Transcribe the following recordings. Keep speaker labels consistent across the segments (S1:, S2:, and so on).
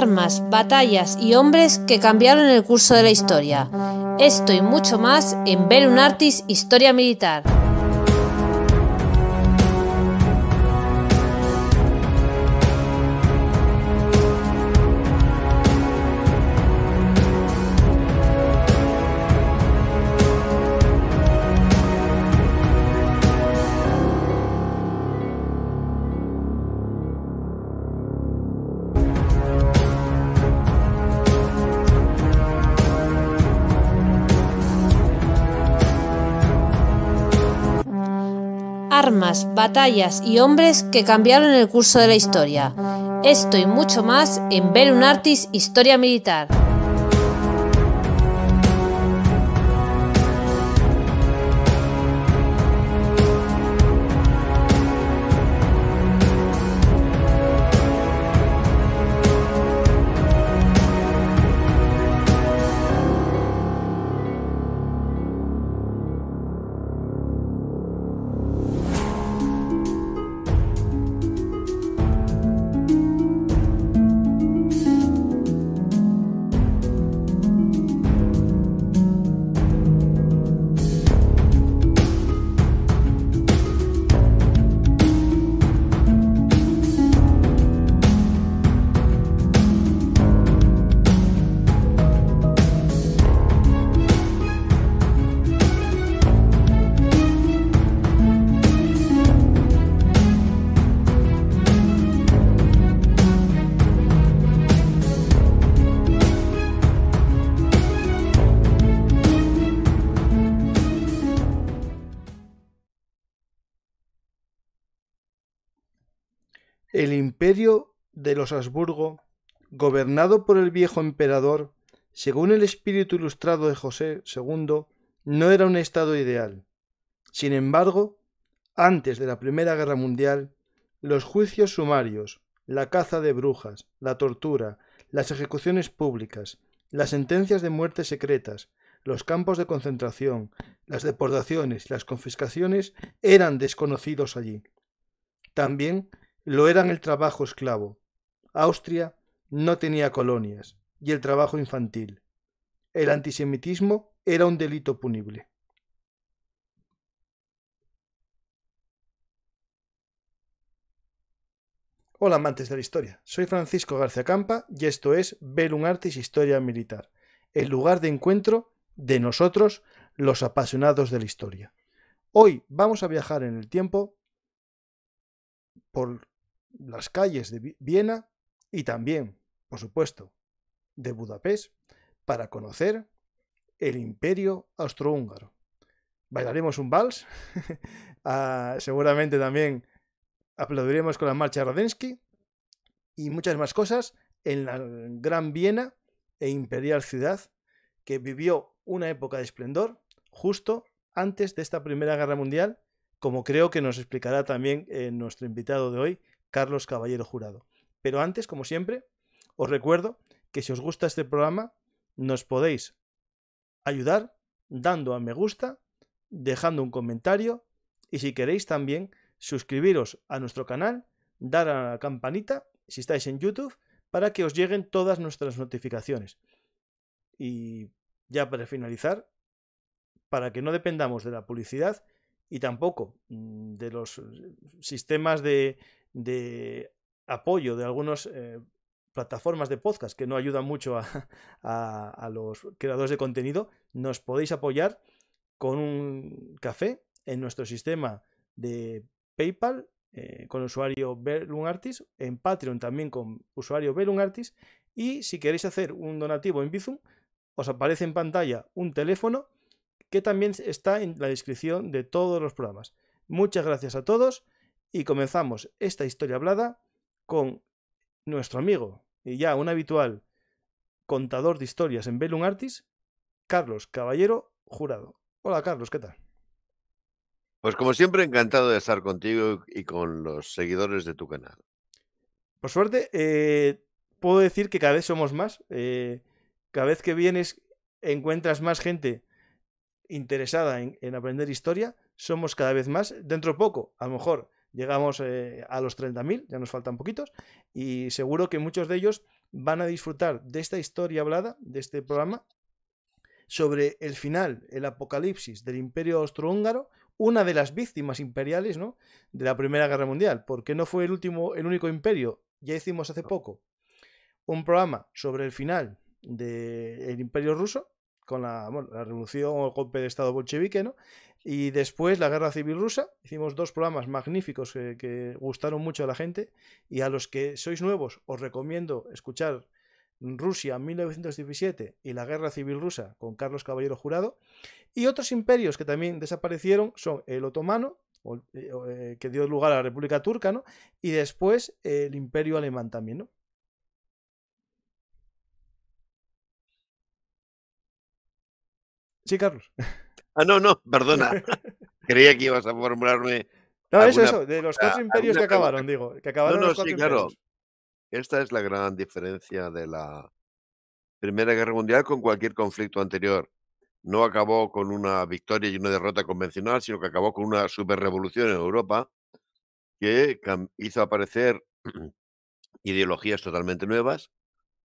S1: armas, batallas y hombres que cambiaron el curso de la
S2: historia. Esto y mucho más en un Artis Historia Militar.
S1: batallas y hombres que cambiaron el curso de la historia. Esto y mucho más en un Artis Historia Militar. de los Habsburgo, gobernado por el viejo emperador, según el espíritu ilustrado de José II, no era un estado ideal. Sin embargo, antes de la Primera Guerra Mundial, los juicios sumarios, la caza de brujas, la tortura, las ejecuciones públicas, las sentencias de muerte secretas, los campos de concentración, las deportaciones las confiscaciones eran desconocidos allí. También lo eran el trabajo esclavo. Austria no tenía colonias y el trabajo infantil. El antisemitismo era un delito punible. Hola amantes de la historia, soy Francisco García Campa y esto es un Artis Historia Militar, el lugar de encuentro de nosotros, los apasionados de la historia. Hoy vamos a viajar en el tiempo por las calles de Viena y también, por supuesto, de Budapest para conocer el imperio austrohúngaro. Bailaremos un vals, ah, seguramente también aplaudiremos con la marcha Radensky y muchas más cosas en la gran Viena e imperial ciudad que vivió una época de esplendor justo antes de esta Primera Guerra Mundial, como creo que nos explicará también eh, nuestro invitado de hoy, Carlos Caballero Jurado. Pero antes, como siempre, os recuerdo que si os gusta este programa, nos podéis ayudar dando a me gusta, dejando un comentario y si queréis también suscribiros a nuestro canal, dar a la campanita si estáis en YouTube para que os lleguen todas nuestras notificaciones. Y ya para finalizar, para que no dependamos de la publicidad, y tampoco mm, de los eh, sistemas de, apoyo de algunas eh, plataformas de podcast que no ayudan mucho a, los creadores de contenido, nos podéis apoyar con un café en nuestro sistema de PayPal eh, con usuario Belungartis, en Patreon también con usuario Belungartis y si queréis hacer un donativo en Bizum, os aparece en pantalla un teléfono que también está en la descripción de todos los programas. Muchas gracias a todos y comenzamos esta historia hablada con nuestro amigo y ya un habitual contador de historias en Bellum Artis, Carlos Caballero Jurado. Hola Carlos, ¿qué tal?
S3: Pues como siempre, encantado de estar contigo y con los seguidores de tu canal.
S1: Por suerte, eh, puedo decir que cada vez somos más. Eh, cada vez que vienes encuentras más gente interesada en, aprender historia, somos cada vez más, dentro poco, a lo mejor llegamos eh, a los 30.000, ya nos faltan poquitos, y seguro que muchos de ellos van a disfrutar de esta historia hablada, de este programa, sobre el final, el apocalipsis del imperio austrohúngaro, una de las víctimas imperiales ¿no? de la Primera Guerra Mundial, porque no fue el último, el único imperio, ya hicimos hace poco un programa sobre el final del imperio ruso, con la, revolución o el golpe de Estado bolchevique, ¿no? Y después la guerra civil rusa. Hicimos dos programas magníficos que, que gustaron mucho a la gente. Y a los que sois nuevos, os recomiendo escuchar Rusia 1917 y la guerra civil rusa con Carlos Caballero Jurado. Y otros imperios que también desaparecieron son el otomano, eh, eh, que dio lugar a la República Turca, ¿no? Y después el imperio alemán también, ¿no?
S3: Sí, Carlos. Ah, no, no, perdona. Creía que ibas a formularme. No, eso, de los cuatro imperios que acabaron, digo. Que acabaron no, no, sí, claro. Esta es la gran diferencia de la Primera Guerra Mundial con cualquier conflicto anterior. No acabó con una victoria y una derrota convencional, sino que acabó con una superrevolución en Europa que hizo aparecer ideologías totalmente nuevas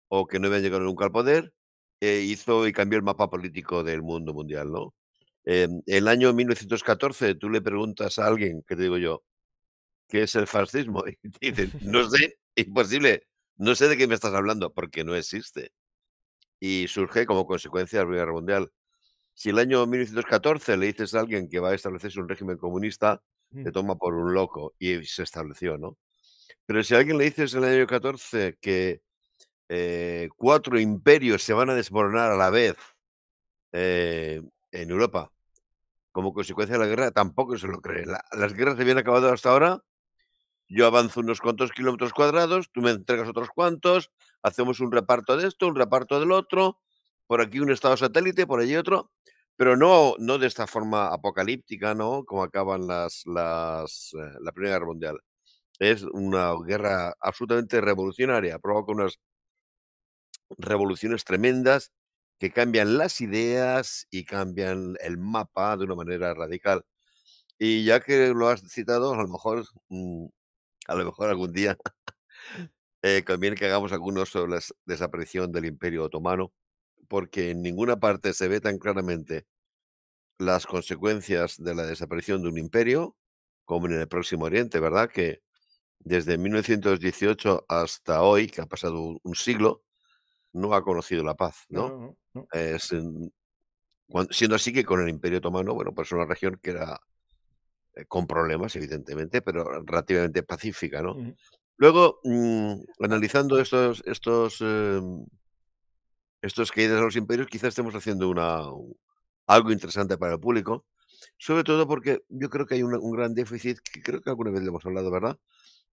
S3: o que no habían llegado nunca al poder eh, hizo y cambió el mapa político del mundo mundial, ¿no? el año 1914 tú le preguntas a alguien, que te digo yo, ¿qué es el fascismo? Y te dicen, no sé, imposible, no sé de qué me estás hablando, porque no existe. Y surge como consecuencia de la Guerra Mundial. Si el año 1914 le dices a alguien que va a establecerse un régimen comunista, te mm. toma por un loco y se estableció, ¿no? Pero si a alguien le dices en el año 14 que eh, cuatro imperios se van a desmoronar a la vez eh, en Europa como consecuencia de la guerra, tampoco se lo cree. las guerras se habían acabado hasta ahora. Yo avanzo unos cuantos kilómetros cuadrados, tú me entregas otros cuantos, hacemos un reparto de esto, un reparto del otro, por aquí un estado satélite, por allí otro, pero no, no de esta forma apocalíptica, ¿no? Como acaban las, las eh, la Primera Guerra Mundial. Es una guerra absolutamente revolucionaria, provoca unas revoluciones tremendas que cambian las ideas y cambian el mapa de una manera radical. Y ya que lo has citado, a lo mejor, mm, a lo mejor algún día eh, conviene que hagamos algunos sobre la desaparición del Imperio Otomano, porque en ninguna parte se ve tan claramente las consecuencias de la desaparición de un imperio como en el Próximo Oriente, ¿verdad? Que desde 1918 hasta hoy, que ha pasado un siglo, no ha conocido la paz, ¿no? siendo así que con el Imperio Otomano, bueno, pues una región que era eh, con problemas, evidentemente, pero relativamente pacífica, ¿no? Luego, mm, analizando estos estos eh, estos caídas a los imperios, quizás estemos haciendo una algo interesante para el público, sobre todo porque yo creo que hay un, un gran déficit, que creo que alguna vez le hemos hablado, ¿verdad?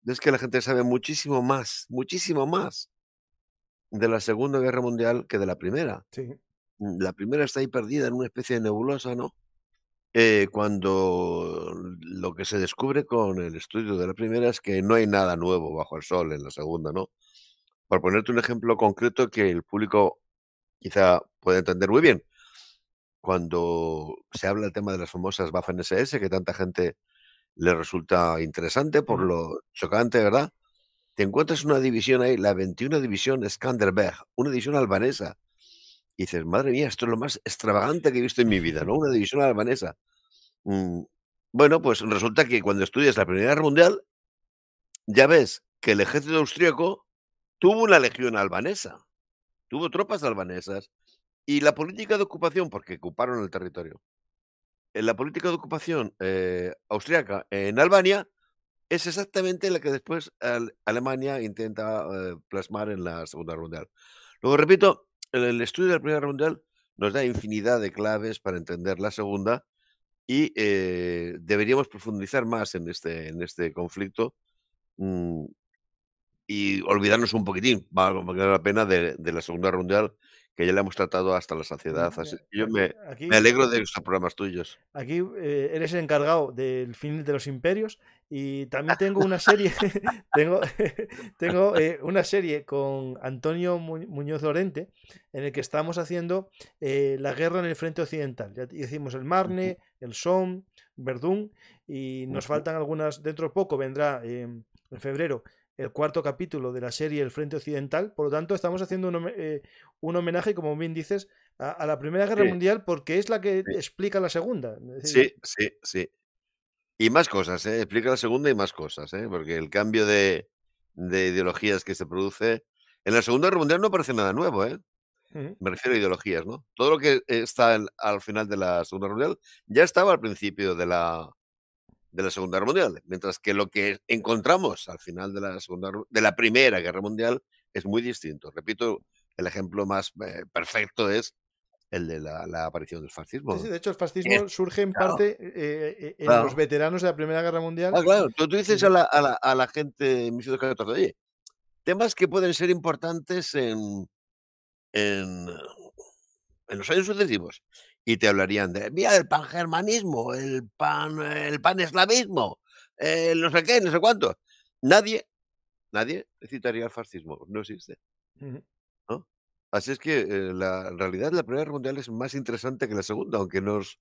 S3: Es que la gente sabe muchísimo más, muchísimo más de la Segunda Guerra Mundial que de la Primera. Sí. La Primera está ahí perdida en una especie de nebulosa, ¿no? Eh, cuando lo que se descubre con el estudio de la Primera es que no hay nada nuevo bajo el sol en la Segunda, ¿no? Por ponerte un ejemplo concreto que el público quizá pueda entender muy bien. Cuando se habla el tema de las famosas Waffen-SS, que tanta gente le resulta interesante por lo chocante, ¿verdad? te encuentras una división ahí, la 21 División Skanderberg, una división albanesa. Y dices, madre mía, esto es lo más extravagante que he visto en mi vida, ¿no? Una división albanesa. Mm, bueno, pues resulta que cuando estudias la Primera Guerra Mundial, ya ves que el ejército austríaco tuvo una legión albanesa, tuvo tropas albanesas, y la política de ocupación, porque ocuparon el territorio, en eh, la política de ocupación eh, austriaca en Albania es exactamente la que después Alemania intenta eh, plasmar en la Segunda Guerra Mundial. Luego, repito, el, estudio de la Primera Guerra Mundial nos da infinidad de claves para entender la Segunda y eh, deberíamos profundizar más en este, en este conflicto mm, y olvidarnos un poquitín, vale la pena, de, la Segunda Guerra Mundial que ya le hemos tratado hasta la saciedad. yo me, alegro de estos programas tuyos.
S1: Aquí eh, eres el encargado del fin de los imperios y también tengo una serie, tengo, tengo eh, una serie con Antonio Muñoz Lorente, en el que estamos haciendo eh, la guerra en el frente occidental. Ya hicimos el Marne, el Somme, Verdún, y nos faltan algunas, dentro de poco vendrá em, en febrero el cuarto capítulo de la serie El Frente Occidental. Por lo tanto, estamos haciendo un, eh, homenaje, como bien dices, a, la Primera Guerra Mundial porque es la que explica la Segunda. sí,
S3: sí, sí. Y más cosas, ¿eh? explica la segunda y más cosas, ¿eh? porque el cambio de, ideologías que se produce. En la Segunda Guerra Mundial no aparece nada nuevo, ¿eh? me refiero a ideologías, ¿no? Todo lo que está al final de la Segunda Guerra Mundial ya estaba al principio de la, de la Segunda Guerra Mundial, mientras que lo que encontramos al final de la, segunda, de la Primera Guerra Mundial es muy distinto. Repito, el ejemplo más eh, perfecto es el de la, aparición del fascismo. Sí, de hecho, el fascismo surge en parte
S1: eh, eh, en los veteranos de la Primera Guerra Mundial. Ah, claro, tú, dices a,
S3: la, a, la, gente en oye, temas que pueden ser importantes en, en, los años sucesivos. Y te hablarían de, mira, el germanismo el pan, el eslavismo, el eh, no sé qué, no sé cuánto. Nadie, nadie citaría el fascismo, no existe. ¿no? Así es que eh, la realidad la Primera Mundial es más interesante que la Segunda, aunque nos,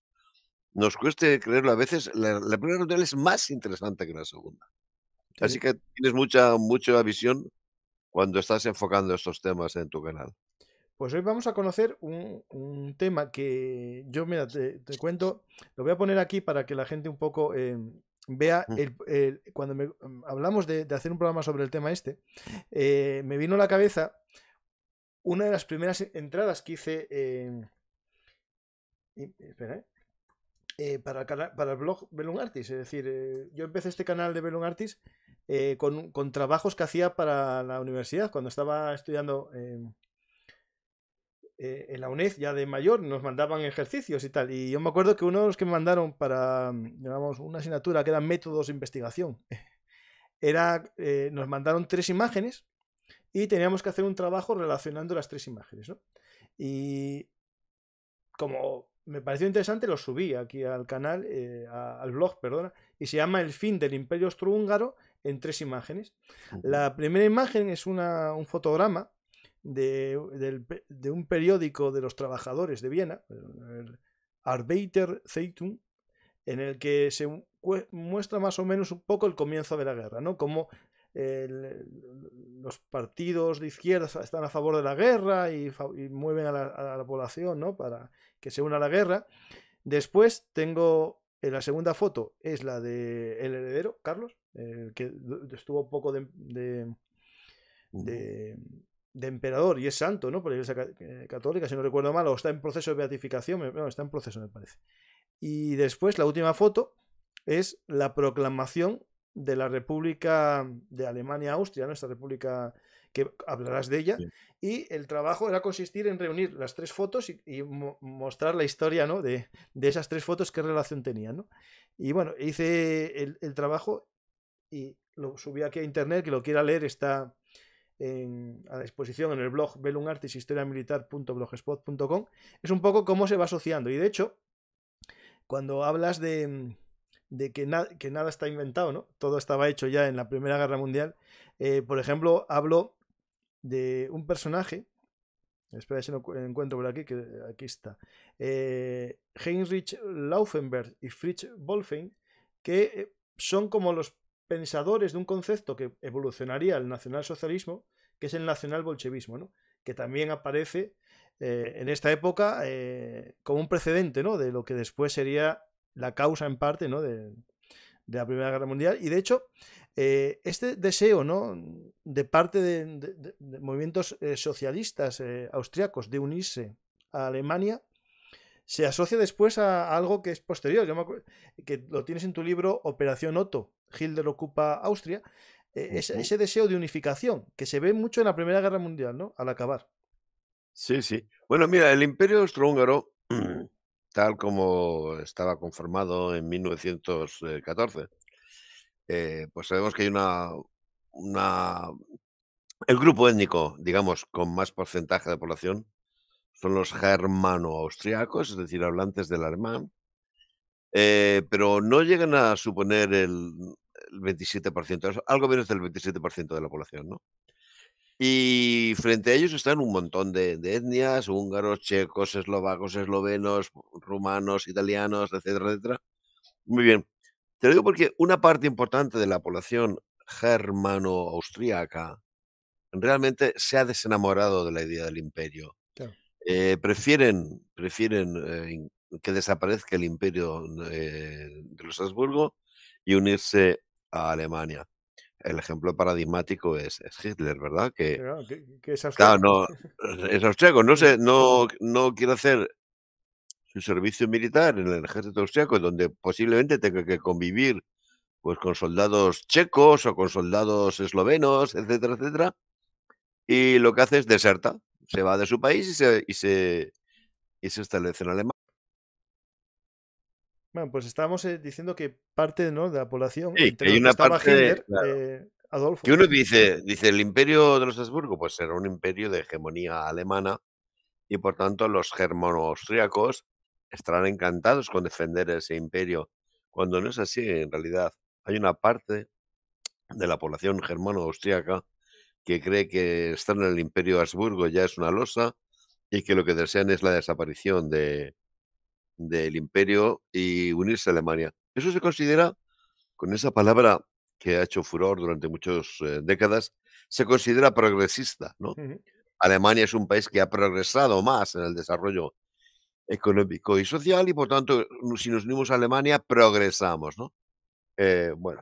S3: nos cueste creerlo a veces, la, Primera Mundial es más interesante que la Segunda. Así que tienes mucha, mucha visión cuando estás enfocando estos temas en tu canal.
S1: Pues hoy vamos a conocer un, tema que yo, mira, te, cuento, lo voy a poner aquí para que la gente un poco eh, vea, el, cuando mm, hablamos de, hacer un programa sobre el tema este, eh, me vino a la cabeza una de las primeras entradas que hice em, eh, eh, para, el blog belungartis Artis. Es decir, eh, yo empecé este canal de Belum Artis con, trabajos que hacía para la universidad cuando estaba estudiando. Em, en la UNED ya de mayor nos mandaban ejercicios y tal y yo me acuerdo que uno de los que me mandaron para mm, una asignatura que era métodos de investigación era nos mandaron tres imágenes y teníamos que hacer un trabajo relacionando las tres imágenes. Y como me pareció interesante, lo subí aquí al canal, eh, al blog, perdona, y se llama El fin del Imperio Austrohúngaro en tres imágenes. La primera imagen es un fotograma de, un periódico de los trabajadores de Viena, el Arbeiter Zeitung, en el que se muestra más o menos un poco el comienzo de la guerra, ¿no? los partidos de izquierda están a favor de la guerra y, mueven a la, población ¿no? para que se una a la guerra. Después tengo en la segunda foto, es la de el heredero, Carlos, que estuvo un poco de, de, emperador y es santo ¿no? por la Iglesia eh, Católica, si no recuerdo mal, o está en proceso de beatificación, está en proceso me parece. Y después la última foto es la proclamación de la República de Alemania-Austria, nuestra República que hablarás de ella, y el trabajo era consistir en reunir las tres fotos y, mostrar la historia ¿no? de, esas tres fotos, qué relación tenían. Y bueno, hice el, trabajo y lo subí aquí a internet, que lo quiera leer está en, a disposición en el blog belunartishistoriamilitar.blogspot.com. Es un poco cómo se va asociando, y de hecho, cuando hablas de de que, que nada está inventado, ¿no? Todo estaba hecho ya en la Primera Guerra Mundial. Eh, por ejemplo, hablo de un personaje. Espera si no encuentro por aquí, que aquí está. Eh, Heinrich Laufenberg y Fritz Wolfein, que eh, son como los pensadores de un concepto que evolucionaría el nacionalsocialismo, que es el nacionalbolchevismo, ¿no? que también aparece en esta época como un precedente ¿no? de lo que después sería la causa en parte ¿no? de, la Primera Guerra Mundial. Y de hecho, eh, este deseo ¿no? de parte de, movimientos eh, socialistas eh, austriacos de unirse a Alemania se asocia después a, algo que es posterior, Yo que lo tienes en tu libro Operación Otto, Hitler ocupa Austria, ese deseo de unificación que se ve mucho en la Primera Guerra Mundial, ¿no? Al acabar.
S3: Sí, sí. Bueno, mira, el Imperio Austrohúngaro tal como estaba conformado en 1914. Eh, pues sabemos que hay una, una... El grupo étnico, digamos, con más porcentaje de población son los germano-austriacos, es decir, hablantes del alemán, eh, pero no llegan a suponer el, el 27%, algo menos del 27% de la población, ¿no? Y frente a ellos están un montón de, etnias, húngaros, checos, eslovacos, eslovenos, rumanos, italianos, etcétera, etcétera. Muy bien. Te lo digo porque una parte importante de la población germano-austriaca realmente se ha desenamorado de la idea del imperio. Eh, prefieren prefieren eh, que desaparezca el imperio eh, de los Habsburgo y unirse a Alemania el ejemplo paradigmático es, Hitler, ¿verdad? Que, claro,
S1: es
S3: no, austriaco, no, sé, no, no quiere hacer su servicio militar en el ejército austriaco, donde posiblemente tenga que convivir pues con soldados checos o con soldados eslovenos, etcétera, etcétera. Y lo que hace es deserta, se va de su país y se, y se, y se establece en Alemania
S1: pues estábamos eh, diciendo que parte ¿no? de la población, una parte Adolfo. uno
S3: dice, dice, el imperio de los Habsburgo, pues era un imperio de hegemonía alemana y por tanto los germano-austriacos estarán encantados con defender ese imperio, cuando no es así en realidad. Hay una parte de la población germano-austriaca que cree que estar en el imperio Habsburgo ya es una losa y que lo que desean es la desaparición de, del imperio y unirse a Alemania. Eso se considera, con esa palabra que ha hecho furor durante muchas eh, décadas, se considera progresista. ¿no? Alemania es un país que ha progresado más en el desarrollo económico y social y por tanto si nos unimos a Alemania progresamos. ¿no? Eh, bueno,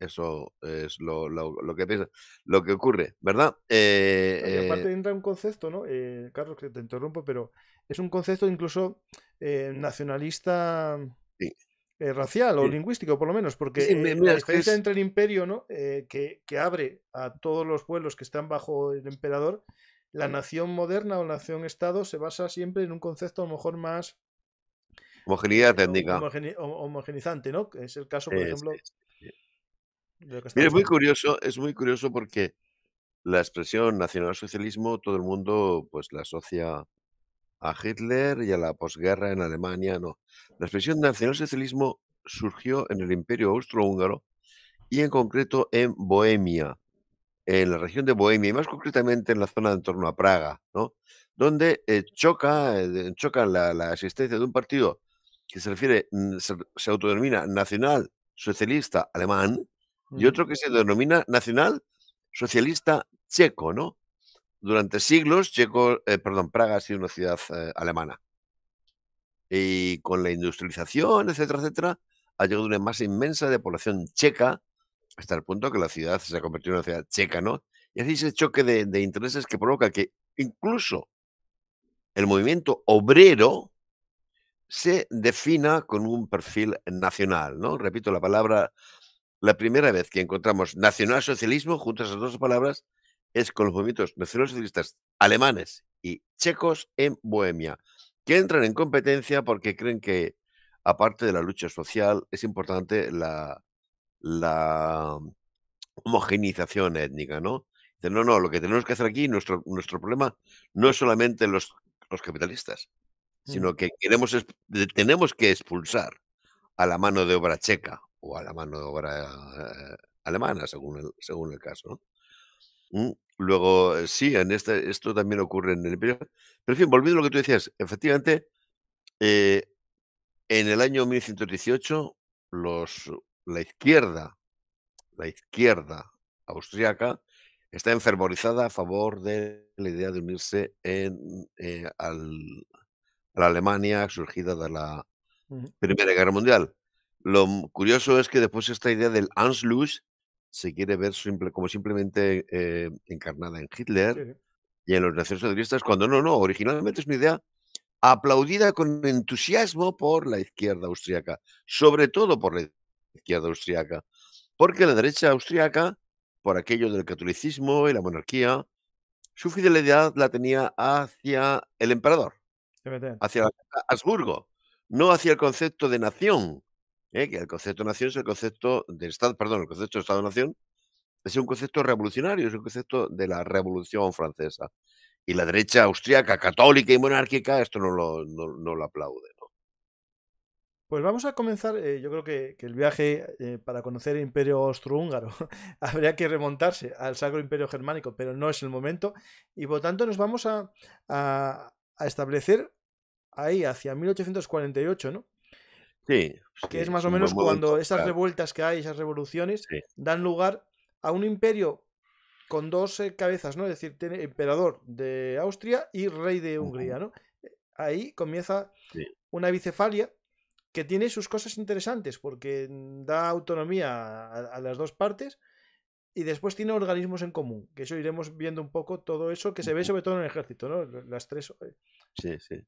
S3: eso es lo, que lo que ocurre, ¿verdad? Eh, eh, aparte
S1: entra un concepto, ¿no? Eh, Carlos, que te interrumpo, pero es un concepto incluso nacionalista mm, sí. racial o lingüístico, por lo menos, porque la diferencia entre el imperio, ¿no? Que, abre a todos los pueblos que están bajo el emperador, la nación moderna o nación-estado se basa siempre en un concepto a lo mejor más
S3: Homogeneidad técnica.
S1: homogenizante, ¿no? Es el caso, por ejemplo, es muy
S3: curioso, es muy curioso porque la expresión nacionalsocialismo todo el mundo pues la asocia a Hitler y a la posguerra en Alemania, no. La expresión nacionalsocialismo surgió en el Imperio Austrohúngaro y en concreto en Bohemia, en la región de Bohemia y más concretamente en la zona en torno a Praga, ¿no? Donde eh, choca, eh, la, existencia de un partido que se refiere, mm, se, se autodenomina nacional socialista alemán, y otro que se denomina Nacional Socialista Checo, ¿no? Durante siglos, Checo, eh, perdón, Praga ha sido una ciudad eh, alemana. Y con la industrialización, etcétera, etcétera, ha llegado una masa inmensa de población checa hasta el punto que la ciudad se ha convertido en una ciudad checa, ¿no? Y así ese choque de intereses que provoca que incluso el movimiento obrero se defina con un perfil nacional, ¿no? Repito la palabra la primera vez que encontramos nacionalsocialismo, junto a esas dos palabras, es con los movimientos nacionalsocialistas alemanes y checos en Bohemia, que entran en competencia porque creen que, aparte de la lucha social, es importante la, mm, homogenización étnica, ¿no? Dicen, no, no, lo que tenemos que hacer aquí, nuestro, nuestro problema, no es solamente los, los capitalistas, mm. sino que queremos, tenemos que expulsar a la mano de obra checa o a la mano de obra eh, alemana, según el, según el caso. Mm, luego, eh, sí, en este, esto también ocurre en el Imperio. Pero en fin, volviendo a lo que tú decías, efectivamente, eh, en el año 1118, los, la izquierda, la izquierda austriaca, está enfervorizada a favor de la idea de unirse en, a la Alemania surgida de la Primera Guerra Mundial. Lo curioso es que después esta idea del Anschluss se quiere ver como simplemente eh, encarnada en Hitler y en los socialistas cuando no, no, originalmente es una idea aplaudida con entusiasmo por la izquierda austriaca, sobre todo por la izquierda austriaca, porque la derecha austriaca, por aquello del catolicismo y la monarquía, su fidelidad la tenía hacia el emperador, hacia Habsburgo, no hacia el concepto de nación ¿eh? que el concepto de nación es el concepto del Estado, perdón, el concepto de Estado-nación es un concepto revolucionario, es un concepto de la Revolución Francesa. Y la derecha austríaca, católica y monárquica, esto no lo, no, aplaude. ¿no?
S1: Pues vamos a comenzar, eh, yo creo que, el viaje eh, para conocer el imperio austrohúngaro habría que remontarse al Sacro Imperio Germánico, pero no es el momento. Y por tanto nos vamos a, a, a establecer ahí, hacia 1848, ¿no?
S3: Que es más o menos cuando esas
S1: revueltas que hay, esas revoluciones, dan lugar a un imperio con dos eh, cabezas, ¿no? Es decir, tiene emperador de Austria y rey de Hungría, ¿no? Eh, ahí comienza una bicefalia que tiene sus cosas interesantes porque mm, da autonomía a, las dos partes y después tiene organismos en común, que eso iremos viendo un poco todo eso que se ve sobre todo en el ejército, ¿no? Las tres. Eh,
S3: sí, sí.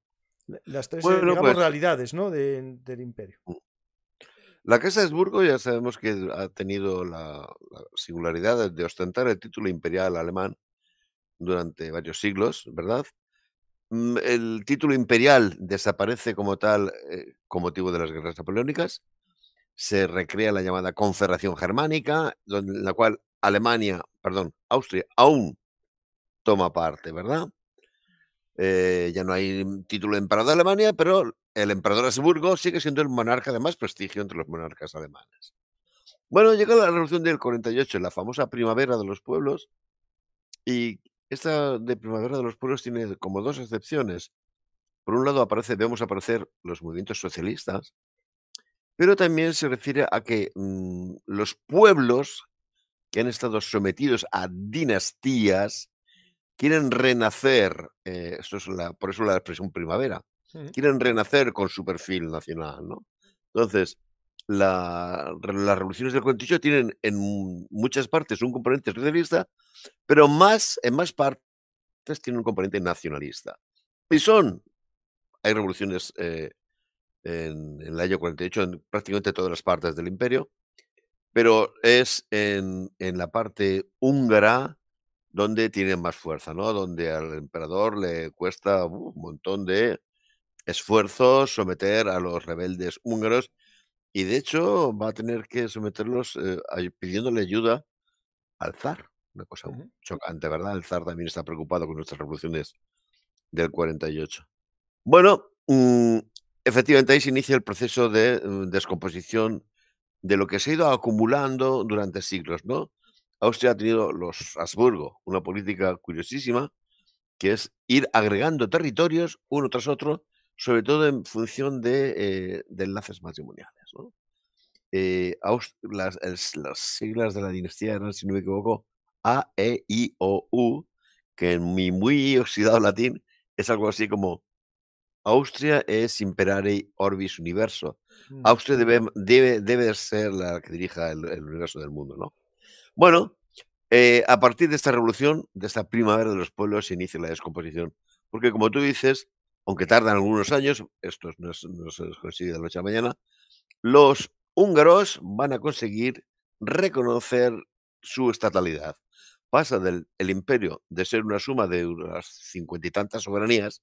S3: Las tres eh, digamos, pues
S1: realidades ¿no? del imperio. Mm.
S3: La Casa de Habsburgo ya sabemos que ha tenido la, singularidad de ostentar el título imperial alemán durante varios siglos, ¿verdad? Mm, el título imperial desaparece como tal eh, con motivo de las guerras napoleónicas. Se recrea la llamada Confederación Germánica, en la cual Alemania, perdón, Austria aún toma parte, ¿verdad? Eh, ya no hay título de emperador de Alemania, pero el emperador Habsburgo sigue siendo el monarca de más prestigio entre los monarcas alemanes. Bueno, llega la revolución del 48, la famosa primavera de los pueblos, y esta de primavera de los pueblos tiene como dos excepciones. Por un lado aparece, vemos aparecer los movimientos socialistas, pero también se refiere a que mm, los pueblos que han estado sometidos a dinastías quieren renacer, eh, es la, por eso la expresión primavera, quieren renacer con su perfil nacional, ¿no? Entonces, las revoluciones del 48 tienen en muchas partes un componente socialista, pero más, en más partes tienen un componente nacionalista. Y son, hay revoluciones eh, en, el año 48 en prácticamente todas las partes del imperio, pero es en, en la parte húngara, donde tienen más fuerza, ¿no? Donde al emperador le cuesta uh, un montón de esfuerzos someter a los rebeldes húngaros y de hecho va a tener que someterlos eh, pidiéndole ayuda al zar. Una cosa chocante, ¿verdad? El zar también está preocupado con nuestras revoluciones del 48. Bueno, mm, efectivamente ahí se inicia el proceso de mm, descomposición de lo que se ha ido acumulando durante siglos, ¿no? Austria ha tenido los Habsburgo, una política curiosísima, que es ir agregando territorios uno tras otro, sobre todo en función de, eh, enlaces matrimoniales. Eh, las, siglas de la dinastía eran, si no me equivoco, A, E, I, O, U, que en mi muy oxidado latín es algo así como Austria es imperare orbis universo. Mm. Austria debe, debe, debe ser la que dirija el universo del mundo, ¿no? Bueno, eh, a partir de esta revolución, de esta primavera de los pueblos, se inicia la descomposición. Porque como tú dices, aunque tardan algunos años, esto no, se consigue de la noche a la mañana, los húngaros van a conseguir reconocer su estatalidad. Pasa del imperio de ser una suma de unas cincuenta y tantas soberanías,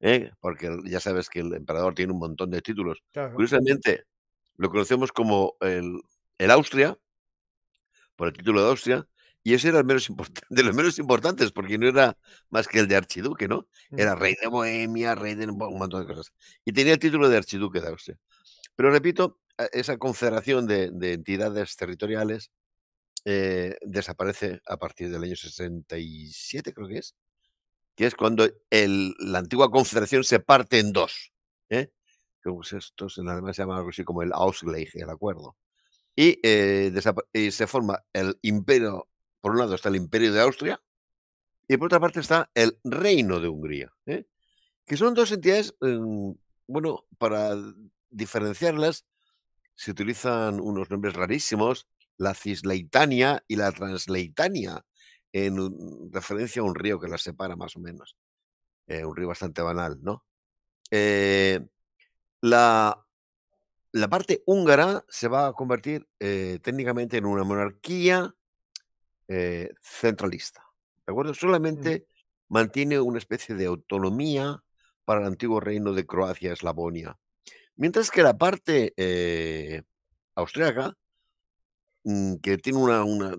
S3: ¿eh? porque ya sabes que el emperador tiene un montón de títulos. Curiosamente, lo conocemos como el Austria, por el título de Austria, y ese era el menos de los menos importantes, porque no era más que el de archiduque, ¿no? Era rey de Bohemia, rey de un montón de cosas. Y tenía el título de archiduque de Austria. Pero repito, e-, esa confederación de, entidades territoriales eh, desaparece a partir del año 67, creo que es, que es cuando el, la antigua confederación se parte en dos. ¿eh? en alemán se llama algo así como el Ausgleich, el acuerdo. Eh, y, se forma el imperio, por un lado está el imperio de Austria y por otra parte está el reino de Hungría, ¿eh? que son dos entidades, mm, bueno, para diferenciarlas se utilizan unos nombres rarísimos, la Cisleitania y la Transleitania, en referencia a un río que las separa más o menos. Eh, un río bastante banal, ¿no? la la parte húngara se va a convertir eh, técnicamente en una monarquía eh, centralista. ¿De acuerdo? Solamente mantiene una especie de autonomía para el antiguo reino de Croacia, Eslavonia. Mientras que la parte eh, austriaca, mm, que tiene una, una,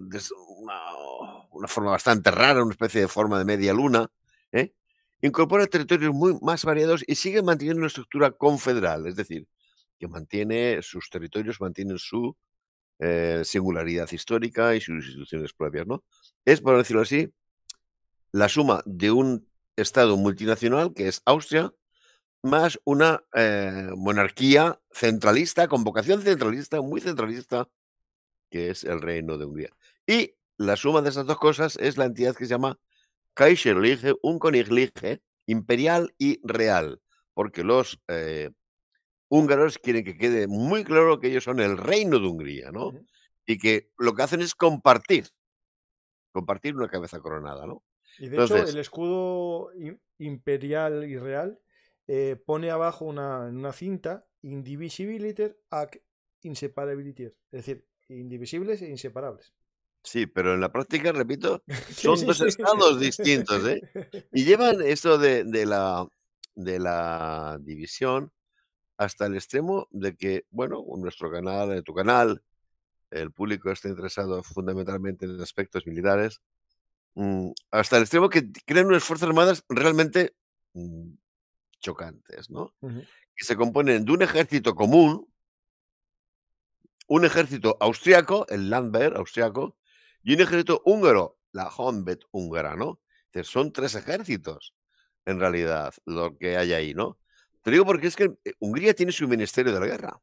S3: forma bastante rara, una especie de forma de media luna, incorpora territorios muy más variados y sigue manteniendo una estructura confederal, es decir, que mantiene sus territorios, mantiene su eh, singularidad histórica y sus instituciones propias, ¿no? Es, por decirlo así, la suma de un Estado multinacional, que es Austria, más una eh, monarquía centralista, con vocación centralista, muy centralista, que es el Reino de Hungría. Y la suma de esas dos cosas es la entidad que se llama Kaiserliche, un imperial y real, porque los eh, húngaros quieren que quede muy claro que ellos son el reino de Hungría, ¿no? Y que lo que hacen es compartir, compartir una cabeza coronada, ¿no? Y de hecho, el
S1: escudo imperial y real eh, pone abajo una, una cinta indivisibiliter ac inseparabiliter, es decir, indivisibles e inseparables.
S3: Sí, pero en la práctica, repito, son dos estados distintos, ¿eh? Y llevan eso de, la, de la división, hasta el extremo de que, bueno, nuestro canal, tu canal, el público está interesado fundamentalmente en aspectos militares, mm, hasta el extremo que crean unas Fuerzas Armadas realmente mm, chocantes, ¿no?
S4: Que
S3: se componen de un ejército común, un ejército austriaco, el Landwehr austriaco, y un ejército húngaro, la Hombet húngara, ¿no? son tres ejércitos, en realidad, lo que hay ahí, ¿no? Te digo porque es que eh, Hungría tiene su Ministerio de la Guerra.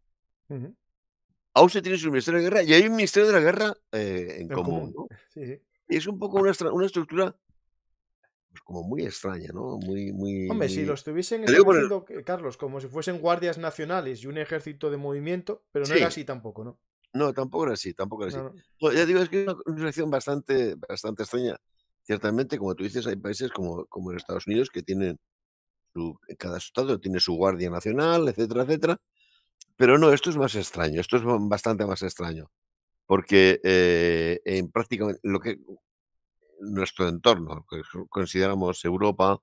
S3: Austria tiene su Ministerio de la Guerra y hay un Ministerio de la Guerra eh, en, común. Y es un poco una, una estructura pues, como muy extraña, ¿no? Muy, muy. Hombre, si lo estuviesen eh,
S1: Carlos, como si fuesen guardias nacionales y un ejército de movimiento, pero no era así tampoco, ¿no?
S3: No, tampoco era así, tampoco era así. ya digo, es que es una, situación bastante, bastante extraña. Ciertamente, como tú dices, hay países como, como en Estados Unidos que tienen eh, cada estado tiene su guardia nacional, etcétera, etcétera. Pero no, esto es más extraño, esto es bastante más extraño, porque eh, en prácticamente lo que nuestro entorno, que consideramos Europa,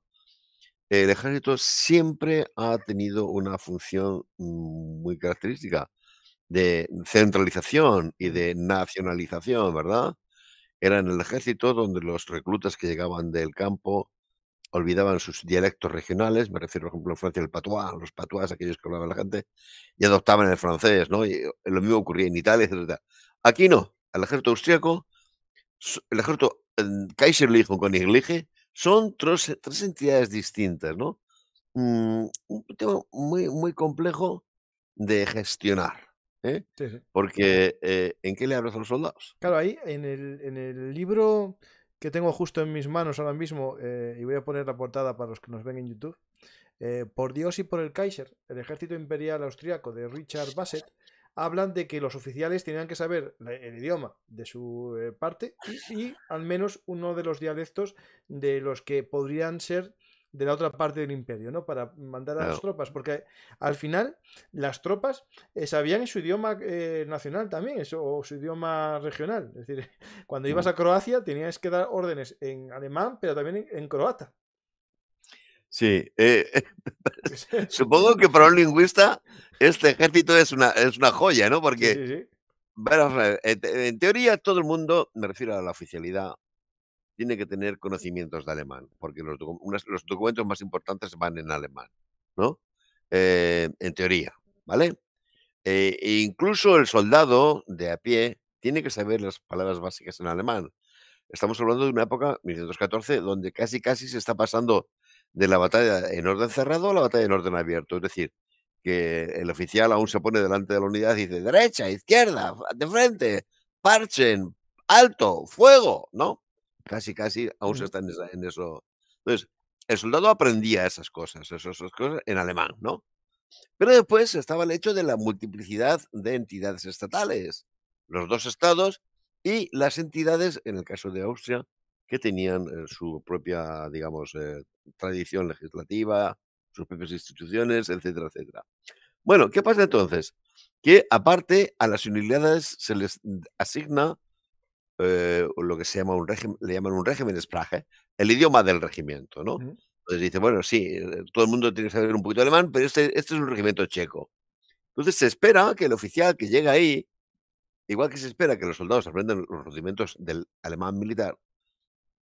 S3: el ejército siempre ha tenido una función mm, muy característica de centralización y de nacionalización, ¿verdad? Era en el ejército donde los reclutas que llegaban del campo olvidaban sus dialectos regionales, me refiero, por ejemplo, en Francia, el patois, los patois, aquellos que hablaban la gente, y adoptaban el francés, ¿no? Y eh, lo mismo ocurría en Italia, etc. Aquí no, el ejército austriaco, el ejército Kaiserlich o Königlich, son tres, entidades distintas, ¿no? Mm, un tema muy, muy complejo de gestionar. ¿eh? Porque, eh, ¿en qué le hablas a los soldados?
S1: Claro, ahí en en el libro que tengo justo en mis manos ahora mismo, eh, y voy a poner la portada para los que nos ven en YouTube, eh, por Dios y por el Kaiser, el ejército imperial austriaco de Richard Bassett, hablan de que los oficiales tenían que saber el idioma de su eh, parte y, y al menos uno de los dialectos de los que podrían ser de la otra parte del imperio, ¿no? Para mandar a las tropas, porque al final las tropas eh, sabían sabían su idioma eh, nacional también, o su idioma regional. Es decir, cuando ibas mm. a Croacia tenías que dar órdenes en alemán, pero también en, croata.
S3: Sí, eh, supongo que para un lingüista este ejército es una, es una joya, ¿no? Porque, en teoría todo el mundo, me refiero a la oficialidad tiene que tener conocimientos de alemán, porque los, los documentos más importantes van en alemán, ¿no? Eh, en teoría, ¿vale? Eh, e incluso el soldado de a pie tiene que saber las palabras básicas en alemán. Estamos hablando de una época, 1914, donde casi casi se está pasando de la batalla en orden cerrado a la batalla en orden abierto. Es decir, que el oficial aún se pone delante de la unidad y dice derecha, izquierda, de frente, parchen, alto, fuego, ¿no? casi, casi, aún se en eso. Entonces, el soldado aprendía esas cosas, esas, cosas en alemán, ¿no? Pero después estaba el hecho de la multiplicidad de entidades estatales, los dos estados y las entidades, en el caso de Austria, que tenían eh, su propia, digamos, eh, tradición legislativa, sus propias instituciones, etcétera, etcétera. Bueno, ¿qué pasa entonces? Que aparte a las unidades se les asigna eh, lo que se llama un régimen, le llaman un régimen Sprache, el idioma del regimiento, ¿no? Entonces dice, bueno, sí, eh, todo el mundo tiene que saber un poquito alemán, pero este, este es un regimiento checo. Entonces se espera que el oficial que llega ahí, igual que se espera que los soldados aprendan los rudimentos del alemán militar,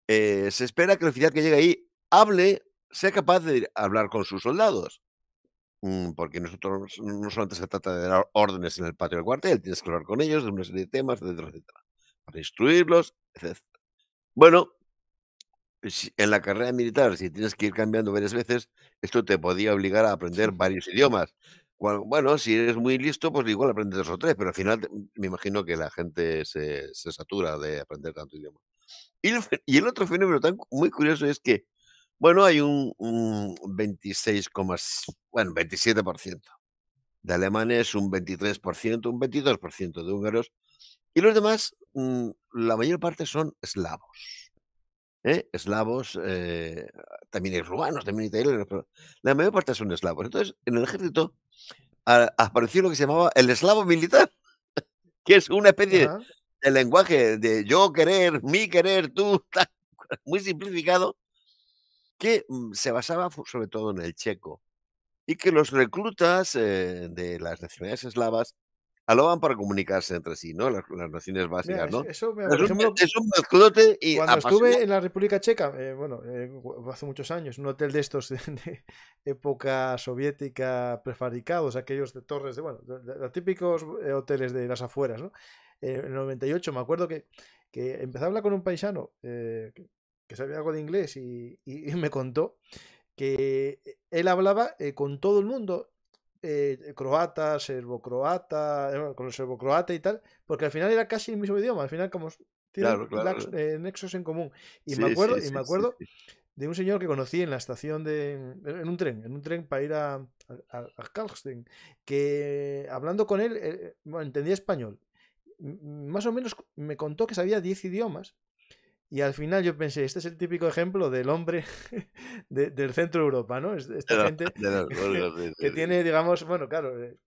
S3: eh, se espera que el oficial que llega ahí hable, sea capaz de hablar con sus soldados. Mm, porque nosotros no solamente se trata de dar órdenes en el patio del cuartel, tienes que hablar con ellos de una serie de temas, etcétera, instruirlos, etc. Bueno, en la carrera militar, si tienes que ir cambiando varias veces, esto te podía obligar a aprender varios idiomas. Bueno, si eres muy listo, pues igual aprendes dos o tres, pero al final me imagino que la gente se, satura de aprender tanto idioma. Y el, otro fenómeno tan muy curioso es que, bueno, hay un, un 26, bueno, 27% de alemanes, un 23%, un 22% de húngaros, y los demás, mm, la mayor parte son eslavos. ¿eh? Eslavos, eh, también hay también italianos, pero la mayor parte son eslavos. Entonces, en el ejército apareció lo que se llamaba el eslavo militar, que es una especie de lenguaje de yo querer, mi querer, tú, muy simplificado, que mm, se basaba sobre todo en el checo y que los reclutas eh, de las nacionalidades eslavas van para comunicarse entre sí, ¿no? Las, las naciones básicas, ¿no? Eso, me es, es un y Cuando estuve en
S1: la República Checa, eh, bueno, eh, hace muchos años, un hotel de estos de, época soviética prefabricados, aquellos de torres, de, bueno, los típicos eh, hoteles de las afueras, ¿no? en el 98 me acuerdo que, que empecé a hablar con un paisano que, sabía algo de inglés y, me contó que él hablaba con todo el mundo eh, croata, serbo-croata eh, con el serbo-croata y tal, porque al final era casi el mismo idioma, al final como tiene eh. nexos en común. Y me acuerdo, y me acuerdo de un señor que conocí en la estación de. en un tren, en un tren para ir a, a, que hablando con él, entendía español. Más o menos me contó que sabía 10 idiomas y al final yo pensé, este es el típico ejemplo del hombre del centro de Europa, ¿no? Esta gente que tiene, digamos, bueno, claro, eh,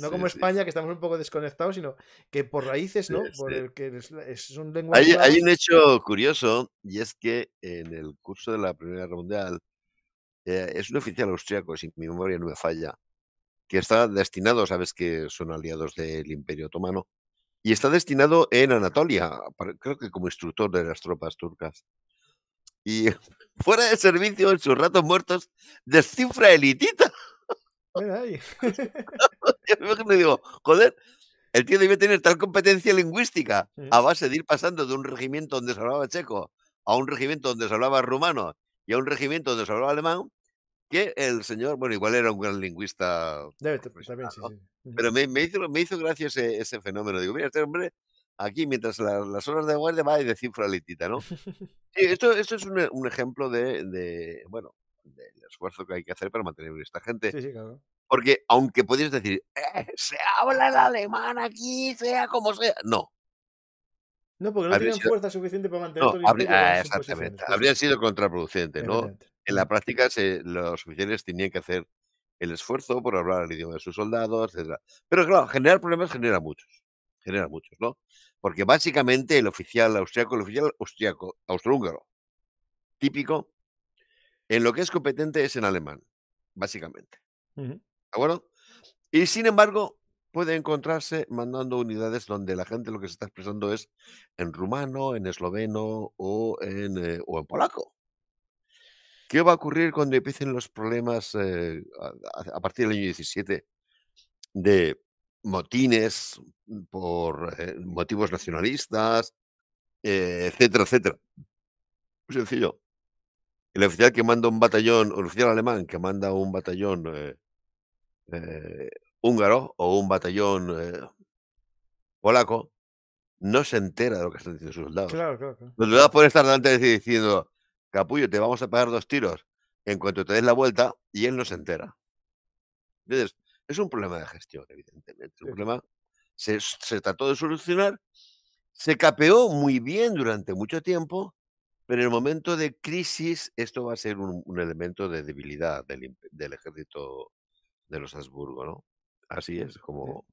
S1: no como España, que estamos un poco desconectados, sino que por raíces, ¿no? Por el es, un lenguaje... Hay, un hecho
S3: curioso, y es que en el curso de la Primera Guerra Mundial, eh, es un oficial austriaco, si mi memoria no me falla, que está destinado, sabes que son aliados del Imperio Otomano, y está destinado en Anatolia, ah, creo que como instructor de las tropas turcas. Y fuera de servicio, en sus ratos muertos, descifra elitita. Yo me digo, joder, el tío debe tener tal competencia lingüística a base de ir pasando de un regimiento donde se hablaba checo a un regimiento donde se hablaba rumano y a un regimiento donde se hablaba alemán, el señor, bueno, igual era un gran lingüista.
S1: Pero
S3: me, me, hizo, me hizo gracia ese, fenómeno. Digo, mira, este hombre aquí, mientras las horas de guardia va y cifra litita, ¿no? esto, esto es un, ejemplo de, de bueno, del esfuerzo que hay que hacer para mantener a esta gente. Porque aunque podías decir, eh, se habla el alemán aquí, sea como sea, no. No, porque no habría fuerza suficiente para mantener no, habría, ah, exactamente. Habría sido contraproducente, ¿no? en la práctica se, los oficiales tenían que hacer el esfuerzo por hablar el idioma de sus soldados, etc. Pero claro, generar problemas genera muchos, genera muchos, ¿no? Porque básicamente el oficial austriaco, el oficial austriaco, austrohúngaro, típico, en lo que es competente es en alemán, básicamente. ¿De acuerdo? Y sin embargo, puede encontrarse mandando unidades donde la gente lo que se está expresando es en rumano, en esloveno o en, eh, o en polaco. ¿Qué va a ocurrir cuando empiecen los problemas eh, a, partir del año 17 de motines por eh, motivos nacionalistas, eh, etcétera, etcétera? Muy sencillo. El oficial que manda un batallón, el oficial alemán que manda un batallón húngaro o un batallón polaco, no se entera de lo que están diciendo sus soldados. Los soldados pueden estar delante de diciendo, capullo, te vamos a pagar dos tiros en cuanto te des la vuelta y él no se entera. Entonces, es un problema de gestión, evidentemente. Un problema se, trató de solucionar, se capeó muy bien durante mucho tiempo, pero en el momento de crisis esto va a ser un, elemento de debilidad del, ejército de los Habsburgo, ¿no? Así es como...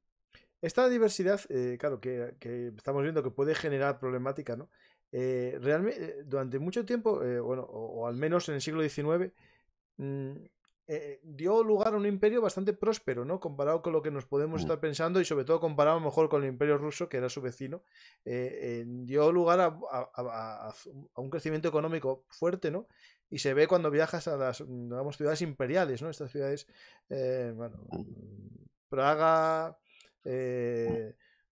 S1: Esta diversidad, eh, claro, que, estamos viendo que puede generar problemática, ¿no? Eh, realmente, durante mucho tiempo, eh, bueno, o, al menos en el siglo XIX, mm, eh, dio lugar a un imperio bastante próspero, ¿no? Comparado con lo que nos podemos mm. estar pensando y sobre todo comparado mejor con el imperio ruso, que era su vecino, dio lugar a, un crecimiento económico fuerte, ¿no? Y se ve cuando viajas a las ciudades imperiales, ¿no? Estas ciudades, bueno, mm. Praga,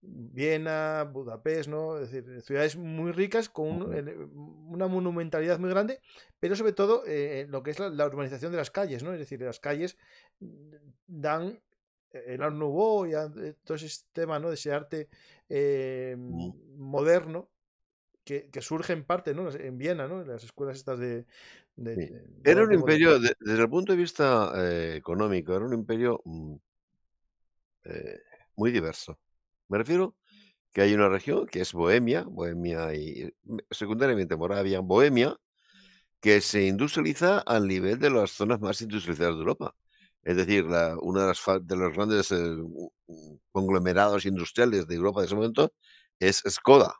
S1: Viena, Budapest, ¿no? Es decir, ciudades muy ricas con eh, una monumentalidad muy grande, pero sobre todo eh, lo que es la, urbanización de las calles, ¿no? Es decir, las calles mm, dan eh, el Art Nouveau y todo ese tema, ¿no? De ese arte moderno que, surge en parte, En Viena, ¿no? En las escuelas estas de...
S3: era un imperio, desde el punto de vista económico, era un imperio mm, muy diverso me refiero que hay una región que es Bohemia, Bohemia y secundariamente Moravia, Bohemia, que se industrializa al nivel de las zonas más industrializadas de Europa. Es decir, la, una de las de los grandes eh, conglomerados industriales de Europa de ese momento es Skoda,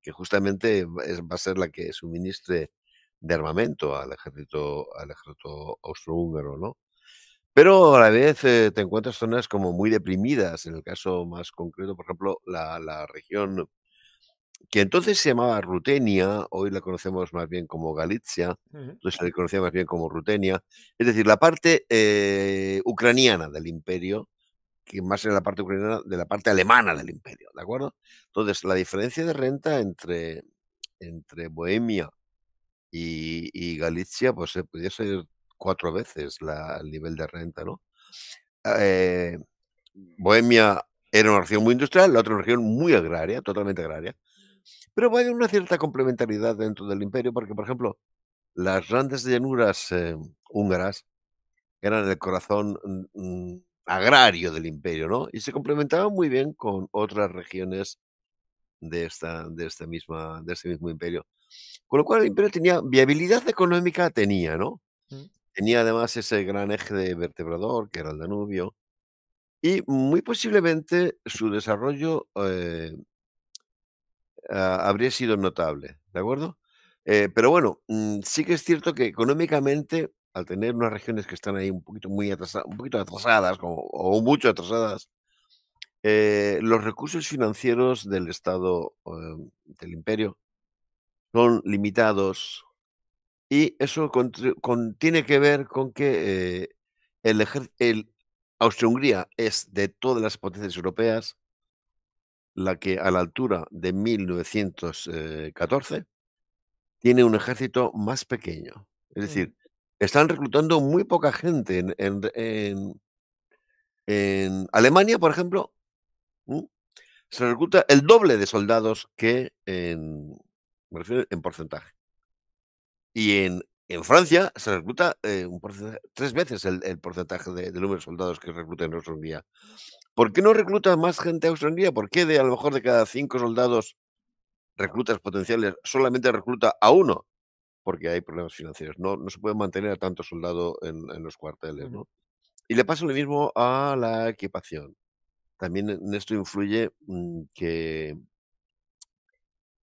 S3: que justamente va a ser la que suministre de armamento al ejército al ejército austrohúngaro, ¿no? Pero a la vez eh, te encuentras zonas como muy deprimidas, en el caso más concreto, por ejemplo, la, región que entonces se llamaba Rutenia, hoy la conocemos más bien como Galicia, entonces se le conocía más bien como Rutenia, es decir, la parte eh, ucraniana del imperio, que más en la parte ucraniana de la parte alemana del imperio, ¿de acuerdo? Entonces, la diferencia de renta entre, entre Bohemia y, y Galicia, pues eh, se podía ser cuatro veces la, el nivel de renta, ¿no? Eh, Bohemia era una región muy industrial, la otra región muy agraria, totalmente agraria. Pero hay una cierta complementariedad dentro del imperio, porque, por ejemplo, las grandes llanuras eh, húngaras eran el corazón mm, agrario del imperio, ¿no? Y se complementaban muy bien con otras regiones de, esta, de, esta misma, de este mismo imperio. Con lo cual el imperio tenía viabilidad económica, tenía, ¿no? Mm. Tenía además ese gran eje de vertebrador, que era el Danubio, y muy posiblemente su desarrollo eh, ah, habría sido notable, ¿de acuerdo? Eh, pero bueno, mm, sí que es cierto que económicamente, al tener unas regiones que están ahí un poquito, muy atrasadas, un poquito atrasadas o mucho atrasadas, eh, los recursos financieros del Estado, del imperio, son limitados, y eso tiene que ver con que eh, el, el Austria-Hungría es de todas las potencias europeas la que a la altura de 1914 eh, tiene un ejército más pequeño. Es mm. decir, están reclutando muy poca gente. En, Alemania, por ejemplo, se recluta el doble de soldados que en porcentaje. Y en, en Francia se recluta eh, tres veces el, porcentaje de, número de soldados que recluta en Austria ¿Por qué no recluta más gente a Austria ¿Por qué de a lo mejor de cada cinco soldados reclutas potenciales solamente recluta a uno? Porque hay problemas financieros. No, no se puede mantener a tanto soldado en, en los cuarteles. ¿no? Y le pasa lo mismo a la equipación. También en esto influye mm, que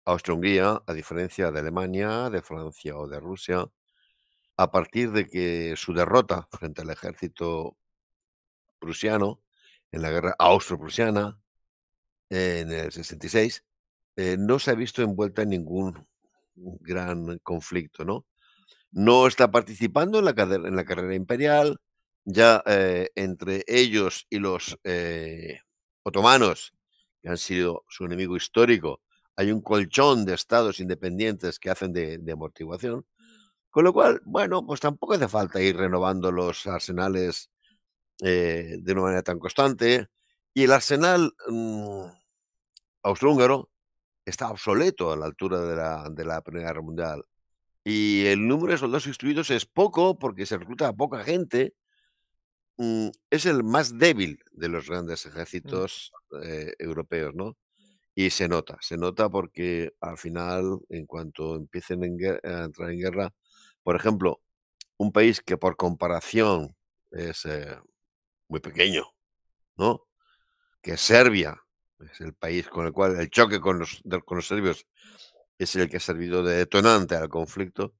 S3: Austria-Hungría, a diferencia de Alemania, de Francia o de Rusia, a partir de que su derrota frente al ejército prusiano en la guerra austro-prusiana en el 66, eh, no se ha visto envuelta en ningún gran conflicto, ¿no? No está participando en la, en la carrera imperial, ya eh, entre ellos y los eh, otomanos, que han sido su enemigo histórico hay un colchón de estados independientes que hacen de, amortiguación. Con lo cual, bueno, pues tampoco hace falta ir renovando los arsenales eh, de una manera tan constante. Y el arsenal mm, austrohúngaro está obsoleto a la altura de la, de la, Primera Guerra Mundial. Y el número de soldados instruidos es poco porque se recluta a poca gente. Mm, es el más débil de los grandes mm. ejércitos eh, europeos, ¿no? Y se nota, se nota porque al final, en cuanto empiecen a entrar en guerra, por ejemplo, un país que por comparación es eh, muy pequeño, ¿no? Que Serbia es el país con el cual el choque con los, con los serbios es el que ha servido de detonante al conflicto.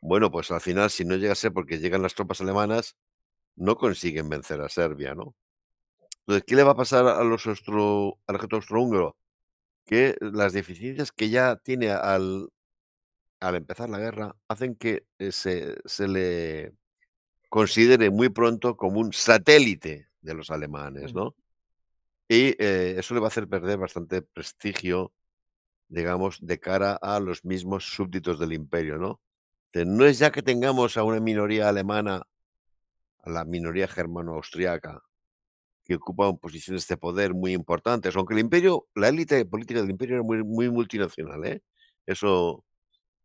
S3: Bueno, pues al final, si no llega a ser porque llegan las tropas alemanas, no consiguen vencer a Serbia, ¿no? Entonces, ¿qué le va a pasar a los austro, al ejército austrohúngaro? que las deficiencias que ya tiene al, al empezar la guerra hacen que eh, se, le considere muy pronto como un satélite de los alemanes, ¿no? Y eh, eso le va a hacer perder bastante prestigio, digamos, de cara a los mismos súbditos del imperio, ¿no? no es ya que tengamos a una minoría alemana, a la minoría germano-austriaca, que ocupaban posiciones de poder muy importantes, aunque el imperio, la élite política del imperio era muy, muy multinacional, ¿eh? Eso.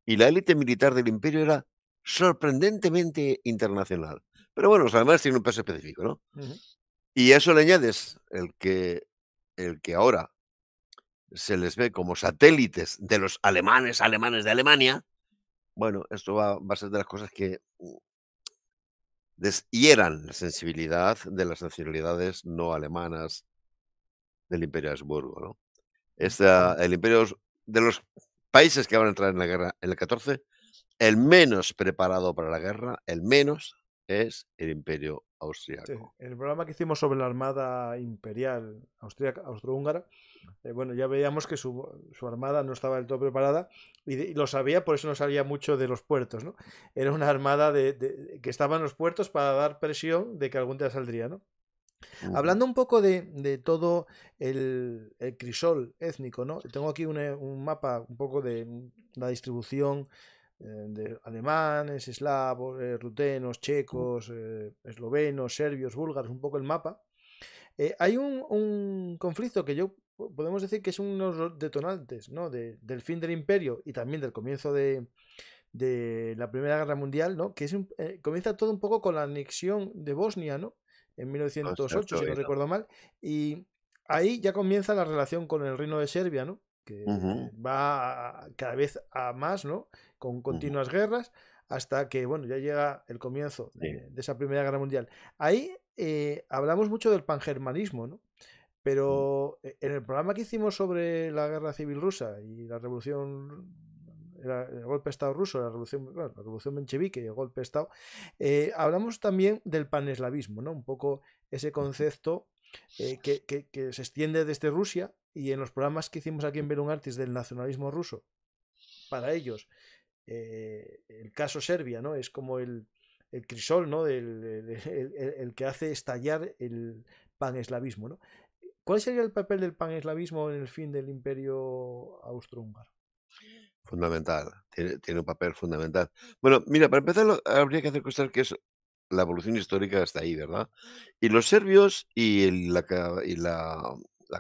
S3: Y la élite militar del imperio era sorprendentemente internacional. Pero bueno, además tiene un peso específico, ¿no? Y a eso le añades el que, el que ahora se les ve como satélites de los alemanes, alemanes de Alemania. Bueno, esto va, va a ser de las cosas que deshieran la sensibilidad de las nacionalidades no alemanas del Imperio Habsburgo. el Imperio de los países que van a entrar en la guerra en el 14, el menos preparado para la guerra, el menos es el Imperio Austriaco.
S1: el programa que hicimos sobre la Armada Imperial Austrohúngara eh, bueno, ya veíamos que su, armada no estaba del todo preparada y, lo sabía, por eso no salía mucho de los puertos, Era una armada de, que estaba en los puertos para dar presión de que algún día saldría, ¿no? Hablando un poco de, todo el, crisol étnico, ¿no? Tengo aquí un, mapa un poco de la distribución eh, de alemanes, eslavos, eh, rutenos, checos, eslovenos, serbios, búlgaros, un poco el mapa. hay un, conflicto que yo podemos decir que es unos detonantes ¿no? De, del fin del imperio y también del comienzo de, de la Primera Guerra Mundial, ¿no? que es eh, comienza todo un poco con la anexión de Bosnia ¿no? en 1908, si no recuerdo mal, y ahí ya comienza la relación con el Reino de Serbia, ¿no? que va cada vez a más, ¿no? con continuas guerras, hasta que bueno, ya llega el comienzo de, esa Primera Guerra Mundial. Ahí eh, hablamos mucho del pangermanismo, ¿no? Mm. Pero eh, en el programa que hicimos sobre la guerra civil rusa y la revolución, el golpe de Estado ruso, la revolución, bueno, la revolución menchevique y el golpe de Estado, eh, hablamos también del paneslavismo, ¿no? Un poco ese concepto eh, que, se extiende desde Rusia y en los programas que hicimos aquí en Belun Artis del nacionalismo ruso, para ellos, el caso Serbia, ¿no? Es como el, el crisol, ¿no? El, el, que hace estallar el paneslavismo, ¿no? ¿Cuál sería el papel del paneslavismo en el fin del imperio austrohúngaro?
S3: Fundamental, tiene, un papel fundamental. Bueno, mira, para empezar habría que hacer constar que es la evolución histórica está ahí, ¿verdad? Y los serbios y, la,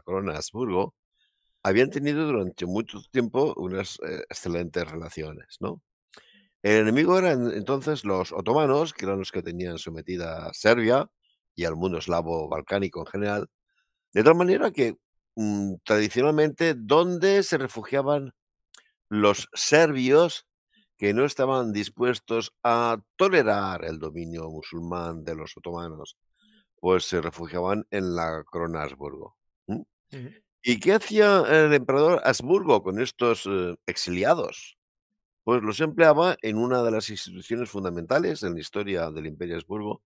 S3: corona de Habsburgo habían tenido durante mucho tiempo unas eh, excelentes relaciones, ¿no? El enemigo eran entonces los otomanos, que eran los que tenían sometida a Serbia y al mundo eslavo balcánico en general, de tal manera que mm, tradicionalmente, ¿dónde se refugiaban los serbios que no estaban dispuestos a tolerar el dominio musulmán de los otomanos? Pues se refugiaban en la corona Habsburgo. ¿Y qué hacía el emperador Habsburgo con estos eh, exiliados? Pues los empleaba en una de las instituciones fundamentales en la historia del Imperio Habsburgo,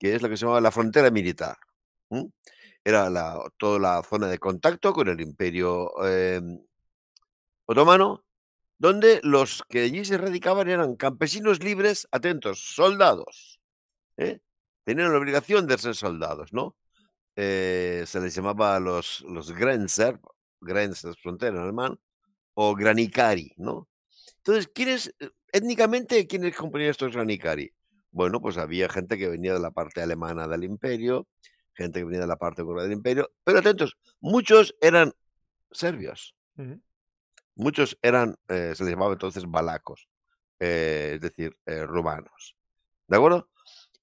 S3: que es la que se llamaba la frontera militar era toda la zona de contacto con el imperio em, otomano, donde los que allí se radicaban eran campesinos libres, atentos, soldados. ¿eh? Tenían la obligación de ser soldados, ¿no? Eh, se les llamaba los, los Grenzer, Grenzer, frontera en alemán, o Granicari, ¿no? Entonces, ¿quiénes, eh, étnicamente, quiénes componían estos Granicari? Bueno, pues había gente que venía de la parte alemana del imperio, gente que venía de la parte curva del imperio, pero atentos, muchos eran serbios, muchos eran, eh, se les llamaba entonces balacos, eh, es decir, eh, rumanos. ¿De acuerdo?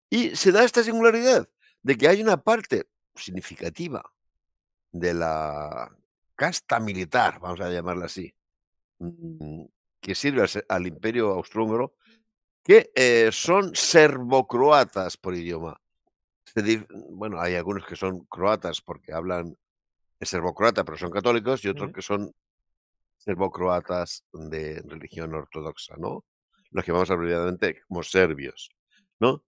S3: Y se da esta singularidad de que hay una parte significativa de la casta militar, vamos a llamarla así, mm, que sirve al, imperio austrohúngaro, que eh, son serbocroatas por idioma, este bueno, hay algunos que son croatas porque hablan serbocroata, pero son católicos, y otros que son serbo-croatas de religión ortodoxa, ¿no? Los que vamos abreviadamente como serbios, ¿no?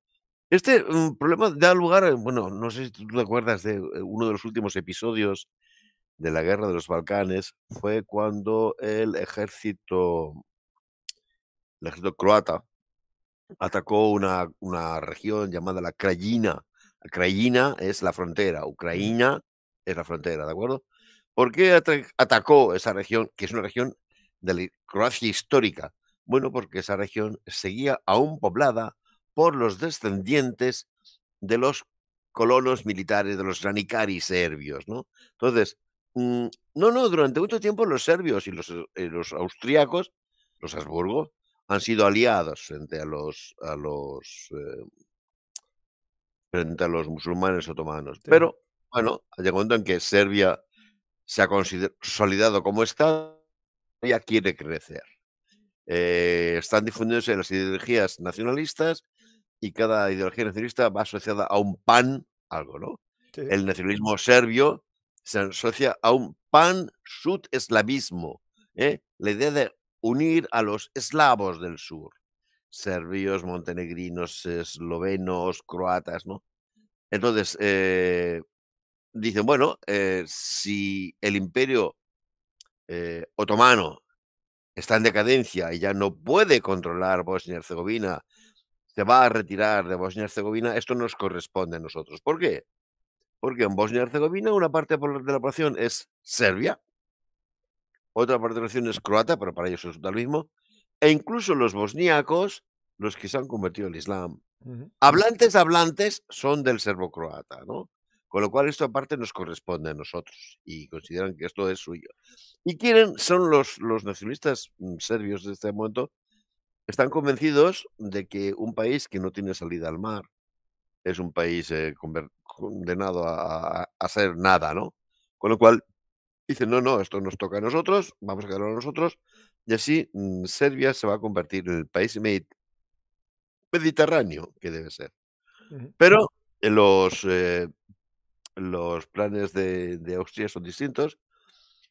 S3: Este mm, problema da lugar, eh, bueno, no sé si tú te acuerdas de eh, uno de los últimos episodios de la guerra de los Balcanes, fue cuando el ejército, el ejército croata atacó una, una región llamada la Krajina, Ucrania es la frontera, Ucrania es la frontera, ¿de acuerdo? ¿Por qué atacó esa región, que es una región de Croacia histórica? Bueno, porque esa región seguía aún poblada por los descendientes de los colonos militares, de los ranicaris serbios, ¿no? Entonces, mm, no, no, durante mucho tiempo los serbios y los, eh, los austriacos, los Habsburgo, han sido aliados frente a los, a los eh, frente a los musulmanes otomanos. Pero, bueno, llega un momento en que Serbia se ha consolidado como Estado y quiere crecer. Eh, están difundiéndose las ideologías nacionalistas y cada ideología nacionalista va asociada a un pan, algo, ¿no? El nacionalismo serbio se asocia a un pan-sud-eslavismo, eslavismo ¿eh? la idea de unir a los eslavos del sur serbios, montenegrinos, eslovenos, croatas, ¿no? Entonces, eh, dicen, bueno, eh, si el imperio eh, otomano está en decadencia y ya no puede controlar Bosnia y Herzegovina, se va a retirar de Bosnia y Herzegovina, esto nos corresponde a nosotros. ¿Por qué? Porque en Bosnia y Herzegovina una parte de la población es serbia, otra parte de la población es croata, pero para ellos es lo mismo, e incluso los bosniacos, los que se han convertido al Islam. Hablantes, hablantes son del serbo-croata, ¿no? Con lo cual esto aparte nos corresponde a nosotros y consideran que esto es suyo. Y quieren, son los, los nacionalistas mm, serbios de este momento, están convencidos de que un país que no tiene salida al mar es un país eh, condenado a, a, ser nada, ¿no? Con lo cual dicen, no, no, esto nos toca a nosotros, vamos a quedarlo a nosotros, y así mm, Serbia se va a convertir en el país mediterráneo que debe ser. Pero eh, los, eh, los planes de, Austria son distintos.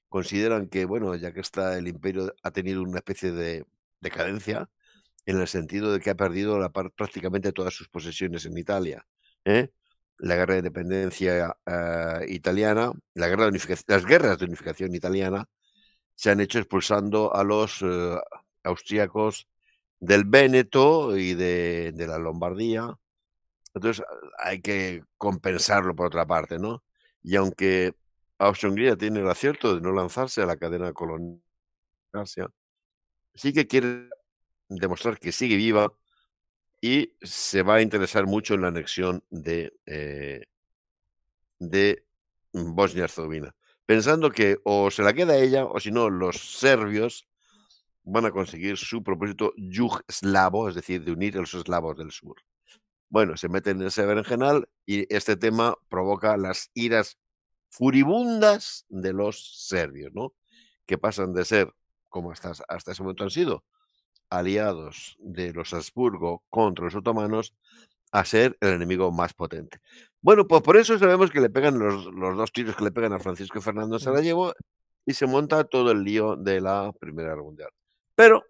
S3: Consideran que, bueno, ya que está el imperio ha tenido una especie de decadencia, en el sentido de que ha perdido la, prácticamente todas sus posesiones en Italia. ¿eh? la guerra de independencia ah, italiana, la guerra de las guerras de unificación italiana, se han hecho expulsando a los uh, austríacos del Véneto y de, de, la Lombardía. Entonces hay que compensarlo por otra parte, ¿no? Y aunque Austria-Hungría tiene el acierto de no lanzarse a la cadena colonial, sí que quiere demostrar que sigue viva y se va a interesar mucho en la anexión de, eh, de Bosnia-Herzegovina, pensando que o se la queda ella o si no, los serbios van a conseguir su propósito yugoslavo, es decir, de unir a los eslavos del sur. Bueno, se meten en ese berenjenal y este tema provoca las iras furibundas de los serbios, ¿no? Que pasan de ser, como hasta ese momento han sido, aliados de los Habsburgo contra los otomanos a ser el enemigo más potente. Bueno, pues por eso sabemos que le pegan los, dos tiros que le pegan a Francisco Fernando mm. Sarajevo y se monta todo el lío de la Primera Guerra Mundial. Pero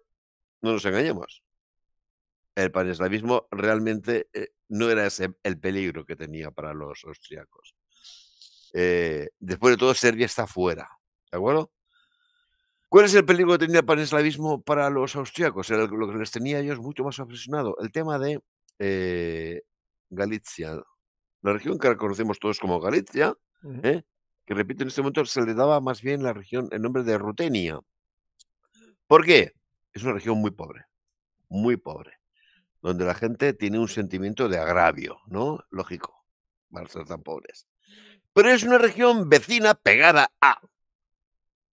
S3: no nos engañemos. El paneslavismo realmente eh, no era ese el peligro que tenía para los austriacos. Eh, después de todo, Serbia está fuera. ¿De acuerdo? ¿Cuál es el peligro que tenía el paneslavismo para los austriacos? Era lo que les tenía a ellos mucho más obsesionado. El tema de eh, Galicia. La región que conocemos todos como Galicia, ¿eh? que repito, en este momento se le daba más bien la región, el nombre de Rutenia. ¿Por qué? Es una región muy pobre, muy pobre, donde la gente tiene un sentimiento de agravio, ¿no? Lógico, para ser tan pobres. Pero es una región vecina pegada a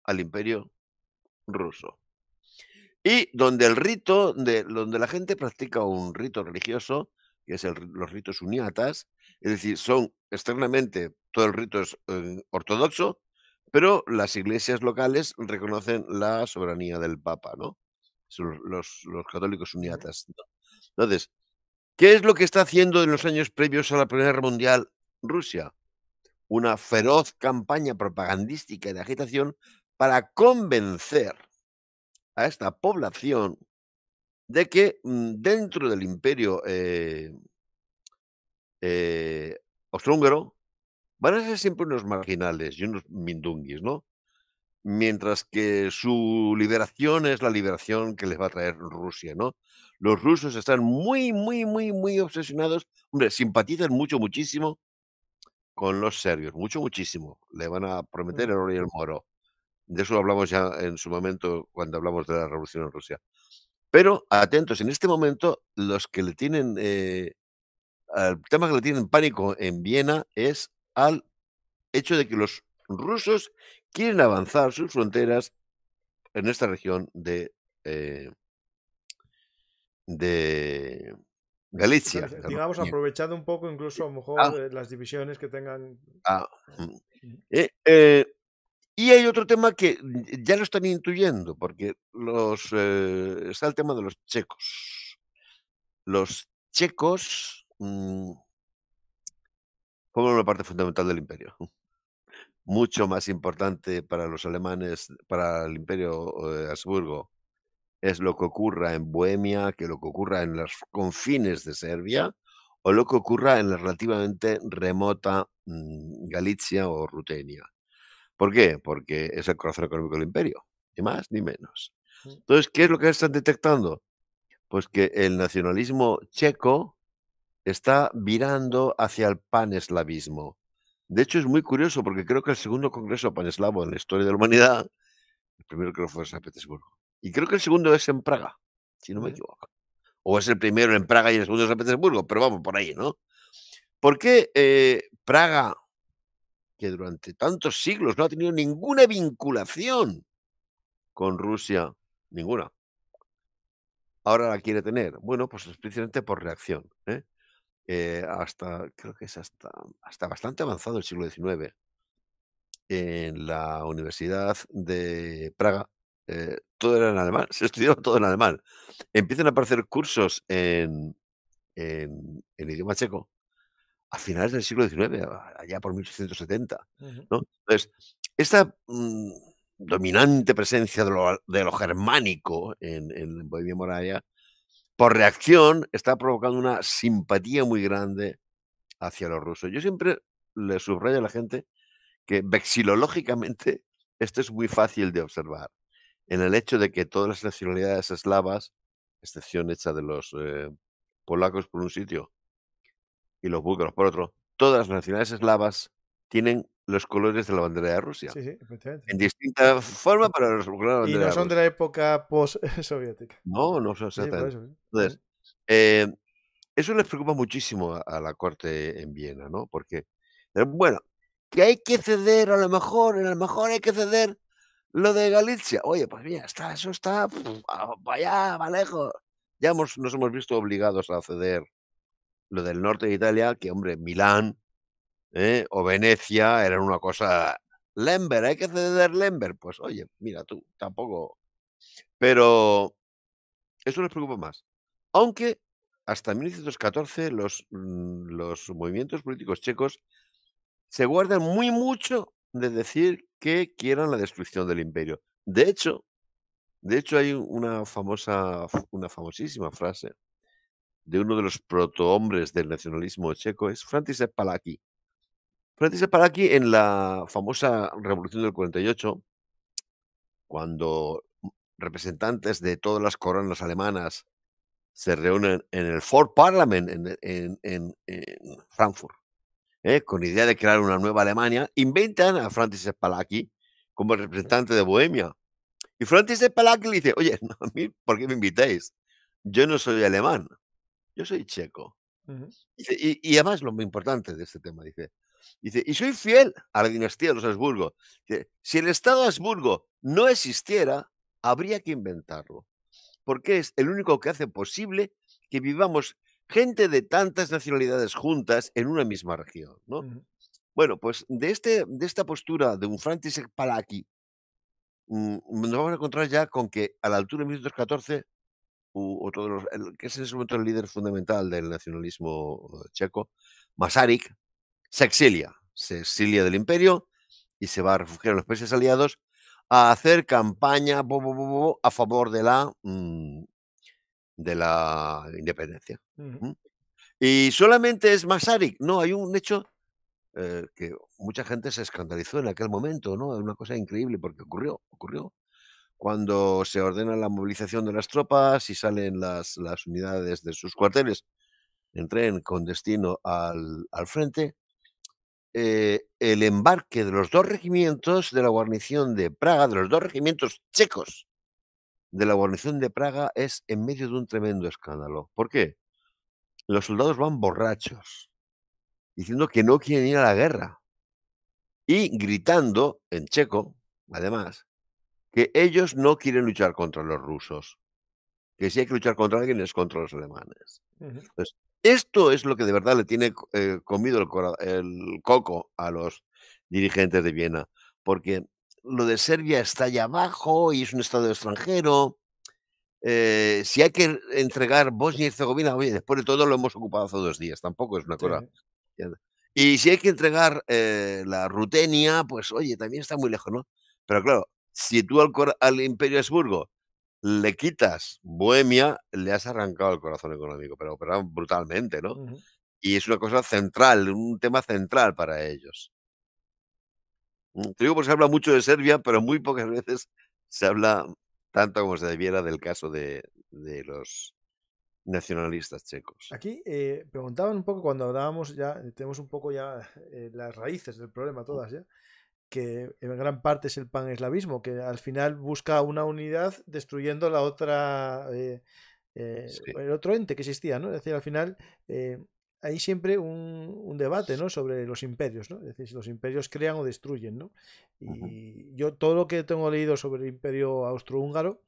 S3: al imperio ruso. Y donde el rito, de, donde la gente practica un rito religioso, que es el, los ritos uniatas, es decir, son externamente, todo el rito es eh, ortodoxo, pero las iglesias locales reconocen la soberanía del Papa, ¿no? los, católicos uniatas. Entonces, ¿qué es lo que está haciendo en los años previos a la Primera Guerra Mundial Rusia? Una feroz campaña propagandística de agitación para convencer a esta población de que mm, dentro del imperio eh, eh van a ser siempre unos marginales y unos mindungis, ¿no? Mientras que su liberación es la liberación que les va a traer Rusia, ¿no? Los rusos están muy, muy, muy, muy obsesionados. Hombre, simpatizan mucho, muchísimo con los serbios, mucho, muchísimo. Le van a prometer mm. el oro y el moro. De eso hablamos ya en su momento cuando hablamos de la revolución en Rusia. Pero atentos, en este momento los que le tienen, el eh, tema que le tienen pánico en Viena es al hecho de que los rusos quieren avanzar sus fronteras en esta región de, eh, de Galicia.
S1: digamos, aprovechando un poco incluso a lo mejor ah. eh, las divisiones que tengan.
S3: Ah, y hay otro tema que ya lo están intuyendo, porque los, eh, está el tema de los checos. Los checos mm, forman una parte fundamental del imperio, mucho más importante para los alemanes, para el imperio de eh, Habsburgo, es lo que ocurra en Bohemia que lo que ocurra en los confines de Serbia o lo que ocurra en la relativamente remota mm, Galicia o Rutenia. ¿Por qué? Porque es el corazón económico del imperio, ni más ni menos. Entonces, ¿qué es lo que están detectando? Pues que el nacionalismo checo está virando hacia el paneslavismo. De hecho, es muy curioso porque creo que el segundo congreso paneslavo en la historia de la humanidad, el primero creo que fue en San Petersburgo, y creo que el segundo es en Praga, si no me equivoco. O es el primero en Praga y el segundo en San Petersburgo, pero vamos por ahí, ¿no? ¿Por qué eh, Praga que durante tantos siglos no ha tenido ninguna vinculación con Rusia, ninguna. Ahora la quiere tener. Bueno, pues precisamente por reacción. ¿eh? Eh, hasta, creo que es hasta, hasta bastante avanzado el siglo XIX. En la Universidad de Praga, eh, todo era en alemán, se estudiaba todo en alemán. Empiezan a aparecer cursos en idioma checo a finales del siglo XIX, allá por 1870. ¿no? Entonces, esta mm, dominante presencia de lo, de germánico en, en Bohemia Moraya, por reacción, está provocando una simpatía muy grande hacia los rusos. Yo siempre le subrayo a la gente que vexilológicamente esto es muy fácil de observar, en el hecho de que todas las nacionalidades eslavas, excepción hecha de los eh, polacos por un sitio y los búlgaros por otro, todas las nacionales eslavas tienen los colores de la bandera de Rusia. Sí, sí, En distinta forma, para los Y no son de la
S1: época post-soviética.
S3: No, no son eso. Entonces, eh, eso les preocupa muchísimo a, la corte en Viena, ¿no? Porque, eh, bueno, que hay que ceder, a lo mejor, a lo mejor hay que ceder lo de Galicia. Oye, pues mira, está, eso está, vaya va lejos. Ya hemos, nos hemos visto obligados a ceder lo del norte de Italia, que hombre, Milán ¿eh? o Venecia eran una cosa... Lember, hay que ceder Lember. Pues oye, mira tú, tampoco. Pero eso nos preocupa más. Aunque hasta 1914 los, mm, los movimientos políticos checos se guardan muy mucho de decir que quieran la destrucción del imperio. De hecho, de hecho hay una famosa, una famosísima frase de uno de los protohombres del nacionalismo checo es Francis Palaki. Francis Palaki en la famosa Revolución del 48, cuando representantes de todas las coronas alemanas se reúnen en el Ford Parliament en, Frankfurt, ¿eh? con idea de crear una nueva Alemania, inventan a Francis palacky como representante de Bohemia. Y Francis le dice, oye, ¿por qué me invitáis? Yo no soy alemán yo soy checo. y, además lo muy importante de este tema, dice, dice, y soy fiel a la dinastía de los Habsburgo. Dice, si el Estado Habsburgo no existiera, habría que inventarlo, porque es el único que hace posible que vivamos gente de tantas nacionalidades juntas en una misma región. Bueno, pues de, este, de esta postura de un František Palaki, mm, nos vamos a encontrar ya con que a la altura de 1914 otro los, que es en ese momento el líder fundamental del nacionalismo eh, checo, Masaryk, se exilia, se exilia del imperio y se va a refugiar en los países aliados a hacer campaña a favor de la mm, de la independencia. Y solamente es Masaryk, no, hay un hecho eh, que mucha gente se escandalizó en aquel momento, ¿no? Es una cosa increíble porque ocurrió, ocurrió cuando se ordena la movilización de las tropas y salen las, unidades de sus cuarteles en tren con destino al, frente, eh, el embarque de los dos regimientos de la guarnición de Praga, de los dos regimientos checos de la guarnición de Praga, es en medio de un tremendo escándalo. ¿Por qué? Los soldados van borrachos, diciendo que no quieren ir a la guerra y gritando en checo, además, que ellos no quieren luchar contra los rusos, que si hay que luchar contra alguien es contra los alemanes. esto es lo que de verdad le tiene eh, comido el, coco a los dirigentes de Viena, porque lo de Serbia está allá abajo y es un estado extranjero. Eh, si hay que entregar Bosnia y Herzegovina, oye, después de todo lo hemos ocupado hace dos días, tampoco es una cosa. Y si hay que entregar eh, la Rutenia, pues oye, también está muy lejos, ¿no? Pero claro, si tú al, Imperio Habsburgo le quitas Bohemia, le has arrancado el corazón económico, pero brutalmente, ¿no? Y es una cosa central, un tema central para ellos. Mm, te digo porque se habla mucho de Serbia, pero muy pocas veces se habla tanto como se debiera del caso de, los nacionalistas checos.
S1: Aquí eh, preguntaban un poco cuando hablábamos ya, tenemos un poco ya eh, las raíces del problema todas mm. ya, que en gran parte es el pan paneslavismo, que al final busca una unidad destruyendo la otra, eh, eh, el otro ente que existía, ¿no? Es decir, al final eh, hay siempre un, debate, ¿no? Sobre los imperios, ¿no? Es decir, si los imperios crean o destruyen, ¿no? Y yo todo lo que tengo leído sobre el imperio austrohúngaro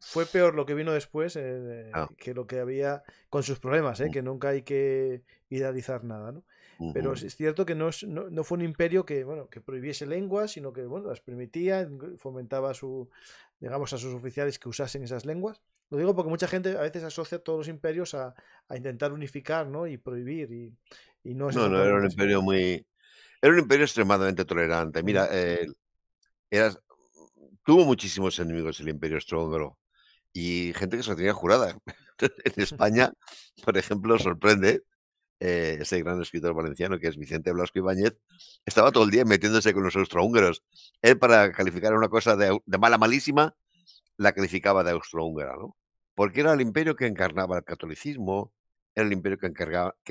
S1: fue peor lo que vino después que lo que había con sus problemas, ¿eh? Mm. Que nunca hay que idealizar nada, ¿no? Pero es cierto que no, no, fue un imperio que, bueno, que prohibiese lenguas, sino que bueno, las permitía, fomentaba su, digamos, a sus oficiales que usasen esas lenguas. Lo digo porque mucha gente a veces asocia todos los imperios a, intentar unificar ¿no? y prohibir. Y, no, no, era un
S3: imperio muy. Era un imperio extremadamente tolerante. Mira, eh, tuvo muchísimos enemigos el imperio austrohúngaro y gente que se lo tenía jurada. en España, por ejemplo, sorprende eh, ese gran escritor valenciano que es Vicente Blasco Ibáñez, estaba todo el día metiéndose con los austrohúngaros. Él, para calificar una cosa de, mala, malísima, la calificaba de austrohúngara, ¿no? Porque era el imperio que encarnaba el catolicismo, era el imperio que,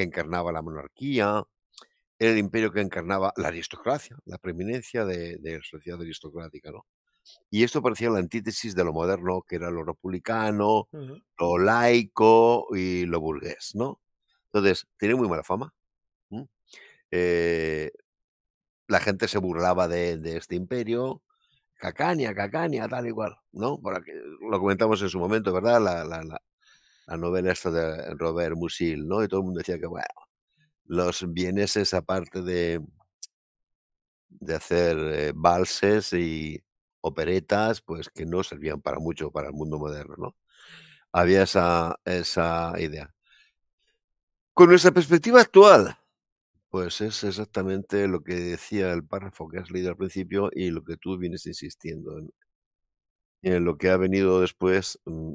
S3: encarnaba la monarquía, era el imperio que encarnaba la aristocracia, la preeminencia de, la sociedad aristocrática, ¿no? Y esto parecía la antítesis de lo moderno, que era lo republicano, lo laico y lo burgués, ¿no? Entonces, tiene muy mala fama. Eh, la gente se burlaba de, este imperio. Cacania, Cacania, tal igual, ¿no? Para lo comentamos en su momento, ¿verdad? La, novela esta de Robert Musil, ¿no? Y todo el mundo decía que, bueno, los bienes, aparte de, de hacer eh, valses y operetas, pues que no servían para mucho para el mundo moderno, ¿no? Había esa, esa idea. Con nuestra perspectiva actual, pues es exactamente lo que decía el párrafo que has leído al principio y lo que tú vienes insistiendo en, en lo que ha venido después mm,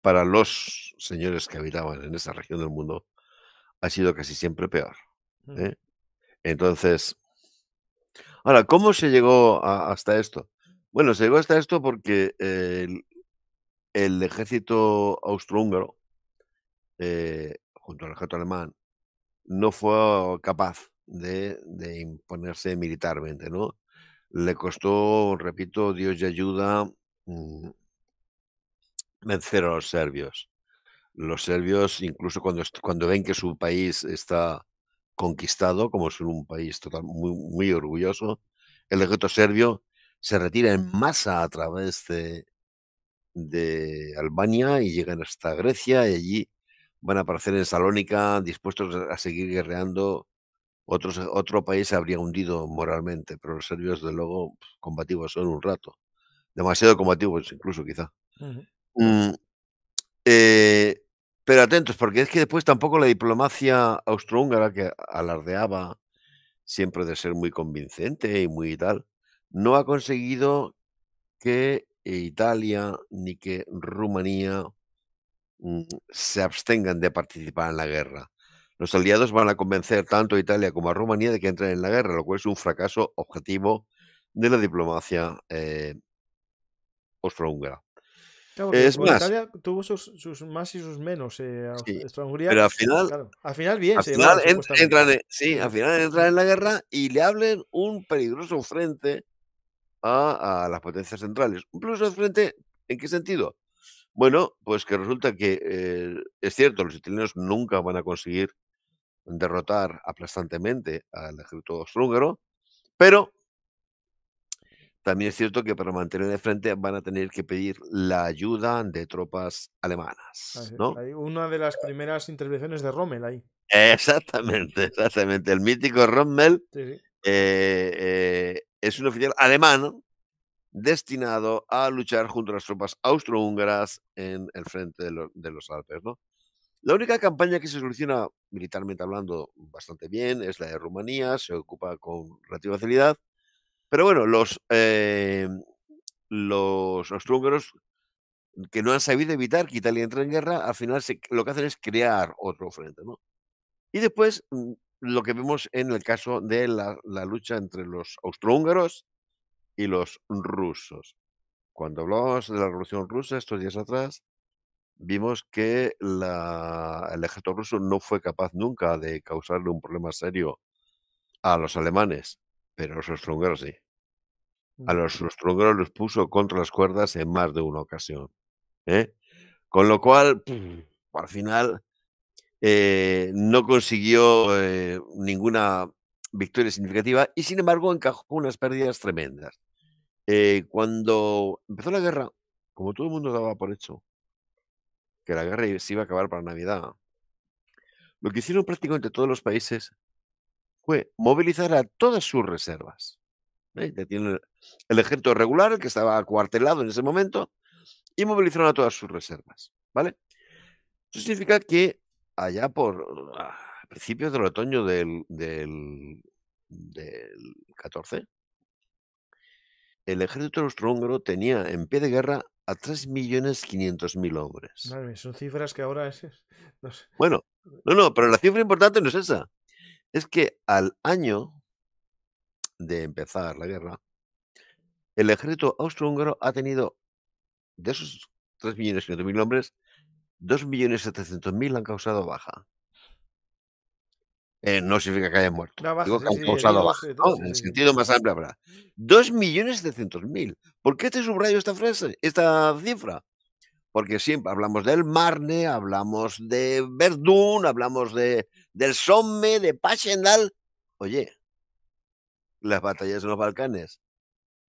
S3: para los señores que habitaban en esa región del mundo ha sido casi siempre peor. Mm. ¿eh? Entonces, ahora, ¿cómo se llegó hasta esto? Bueno, se llegó hasta esto porque el, el ejército austrohúngaro eh, junto al ejército alemán, no fue capaz de, imponerse militarmente, ¿no? Le costó, repito, Dios y ayuda mm, vencer a los serbios. Los serbios, incluso cuando, cuando ven que su país está conquistado, como es un país muy, muy orgulloso, el ejército serbio se retira en masa a través de, de Albania y llegan hasta Grecia y allí van a aparecer en Salónica dispuestos a seguir guerreando. otro país se habría hundido moralmente, pero los serbios, de luego, combativos son un rato. Demasiado combativos, incluso, quizá. Mm, eh, pero atentos, porque es que después tampoco la diplomacia austrohúngara, que alardeaba siempre de ser muy convincente y muy tal, no ha conseguido que Italia ni que Rumanía Mm, se abstengan de participar en la guerra. Los aliados van a convencer tanto a Italia como a Rumanía de que entren en la guerra, lo cual es un fracaso objetivo de la diplomacia eh, austrohúngara. es más, Italia
S1: tuvo sus, más y sus menos. Eh, a pero al
S3: final, al final bien. Al final, entran, en, al final entran en la guerra y le hablen un peligroso frente a, a las potencias centrales. Un peligroso frente, ¿en qué sentido? Bueno, pues que resulta que eh, es cierto, los italianos nunca van a conseguir derrotar aplastantemente al ejército austrohúngaro, pero también es cierto que para mantener de frente van a tener que pedir la ayuda de tropas alemanas.
S1: una de las primeras intervenciones de Rommel ahí.
S3: Exactamente, exactamente. El mítico Rommel eh, eh, es un oficial alemán destinado a luchar junto a las tropas austrohúngaras en el frente de, los Alpes. ¿no? La única campaña que se soluciona, militarmente hablando, bastante bien es la de Rumanía, se ocupa con relativa facilidad. Pero bueno, los, eh, los austrohúngaros que no han sabido evitar que Italia entre en guerra, al final lo que hacen es crear otro frente. Y después, mm, lo que vemos en el caso de la, la lucha entre los austrohúngaros y los rusos. Cuando hablábamos de la Revolución Rusa estos días atrás, vimos que el ejército ruso no fue capaz nunca de causarle un problema serio a los alemanes, pero a los austrohúngaros sí. A los austrohúngaros los puso contra las cuerdas en más de una ocasión. ¿eh? Con lo cual, al final, eh, no consiguió eh, ninguna victoria significativa y sin embargo encajó unas pérdidas tremendas. Eh, cuando empezó la guerra, como todo el mundo daba por hecho, que la guerra se iba a acabar para Navidad, lo que hicieron prácticamente todos los países fue movilizar a todas sus reservas. ¿eh? Ya tienen el ejército regular, que estaba cuartelado en ese momento, y movilizaron a todas sus reservas. ¿Vale? Eso significa que allá por ah, principios del otoño del, del, del 14, el ejército austrohúngaro tenía en pie de guerra a 3.500.000 hombres.
S1: son cifras que ahora es...
S3: Bueno, no, no, pero la cifra importante no es esa. Es que al año de empezar la guerra, el ejército austrohúngaro ha tenido, de esos 3.500.000 hombres, 2.700.000 han causado baja. Eh, no significa que haya muerto. Digo en el sentido más amplio habrá. Dos millones setecientos mil. ¿Por qué te subrayo esta frase, esta cifra? Porque siempre hablamos del Marne, hablamos de Verdún, hablamos de, del Somme, de Pachendal. Oye, las batallas en los Balcanes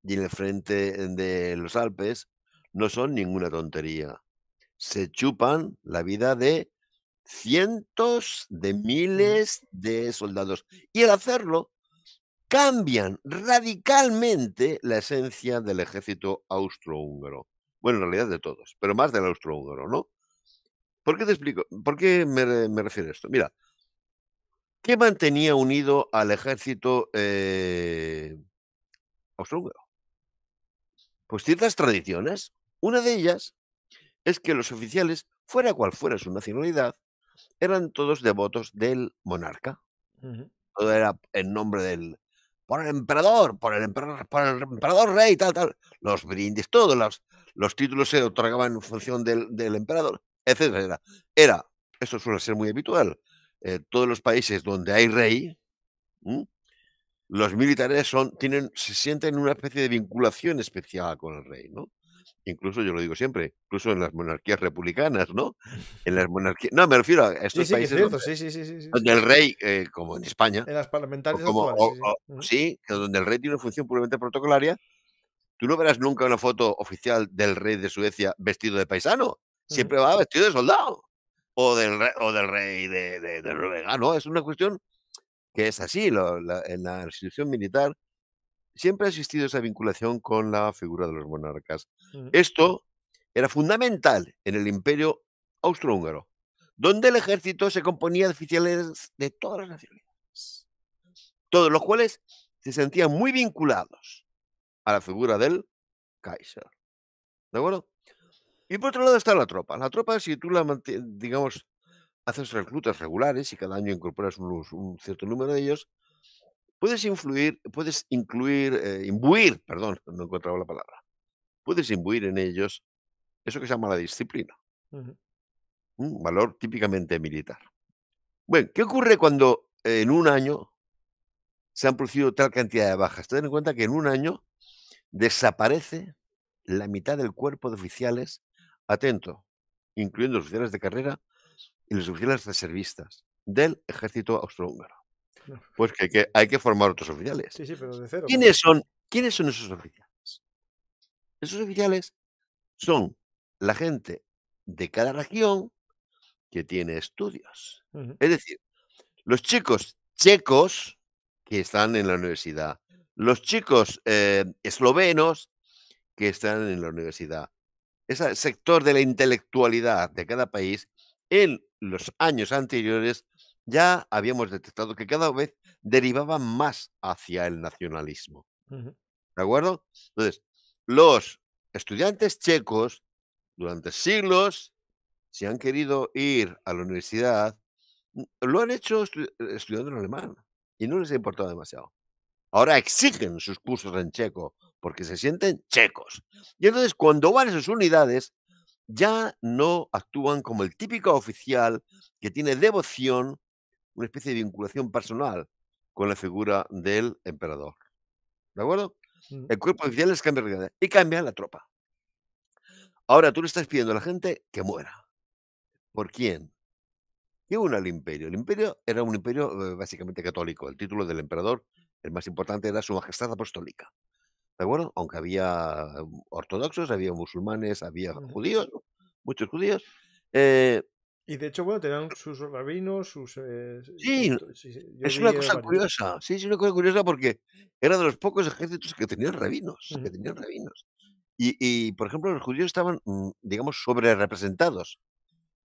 S3: y en el frente eh, de los Alpes no son ninguna tontería. Se chupan la vida de cientos de miles de soldados. Y al hacerlo, cambian radicalmente la esencia del ejército austrohúngaro. Bueno, en realidad de todos, pero más del austrohúngaro, ¿no? ¿Por qué te explico? ¿Por qué me, refiero a esto? Mira, ¿qué mantenía unido al ejército eh, austrohúngaro? Pues ciertas tradiciones. Una de ellas es que los oficiales, fuera cual fuera su nacionalidad, eran todos devotos del monarca. Todo era en nombre del por el emperador, por el emperador, por el emperador rey, tal, tal. Los brindis, todos los, los títulos se otorgaban en función del, del emperador, etcétera. Era, esto suele ser muy habitual. Eh, todos los países donde hay rey, los militares son, tienen, se sienten en una especie de vinculación especial con el rey, ¿no? incluso yo lo digo siempre, incluso en las monarquías republicanas, ¿no? En las monarquías, no, me refiero a estos sí, sí, países donde, sí, donde, el rey, eh, como en España, en las parlamentarias, como, sí, donde el rey tiene una función puramente protocolaria. Tú no verás nunca una foto oficial del rey de Suecia vestido de paisano. Siempre va vestido de soldado o del rey, o del rey de, Noruega. No, es una cuestión que es así. en la institución militar siempre ha existido esa vinculación con la figura de los monarcas. Esto era fundamental en el imperio austrohúngaro, donde el ejército se componía de oficiales de todas las nacionalidades, todos los cuales se sentían muy vinculados a la figura del Kaiser. ¿De acuerdo? Y por otro lado está la tropa. La tropa, si tú la digamos, haces reclutas regulares y cada año incorporas un cierto número de ellos, puedes influir, puedes incluir, eh, imbuir, perdón, no encontrado la palabra, puedes imbuir en ellos eso que se llama la disciplina, un valor típicamente militar. Bueno, ¿qué ocurre cuando en un año se han producido tal cantidad de bajas? Ten en cuenta que en un año desaparece la mitad del cuerpo de oficiales, atento, incluyendo los oficiales de carrera y los oficiales reservistas del ejército austrohúngaro. Pues que hay, que formar otros oficiales.
S1: Sí, sí, pero de cero. ¿Quiénes son,
S3: ¿quiénes son esos oficiales? Esos oficiales son la gente de cada región que tiene estudios. Es decir, los chicos checos que están en la universidad, los chicos eh, eslovenos que están en la universidad, ese sector de la intelectualidad de cada país en los años anteriores ya habíamos detectado que cada vez derivaba más hacia el nacionalismo. ¿De acuerdo? Entonces, los estudiantes checos durante siglos, si han querido ir a la universidad, lo han hecho estudiando en alemán y no les ha importado demasiado. Ahora exigen sus cursos en checo porque se sienten checos. Y entonces cuando van a sus unidades, ya no actúan como el típico oficial que tiene devoción una especie de vinculación personal con la figura del emperador. ¿De acuerdo? El cuerpo oficial es cambia y cambia la tropa. Ahora tú le estás pidiendo a la gente que muera. ¿Por quién? ¿Qué una al imperio? El imperio era un imperio eh, básicamente católico. El título del emperador, el más importante, era Su Majestad Apostólica. ¿De acuerdo? Aunque había mm, ortodoxos, había musulmanes, había judíos, muchos judíos. Eh, y de hecho, bueno, tenían
S1: sus rabinos, sus... Eh, sí, es una cosa curiosa,
S3: sí, es una cosa curiosa porque era de los pocos ejércitos que tenían rabinos, que tenían rabinos. Y, por ejemplo, los judíos estaban, mm, digamos, sobre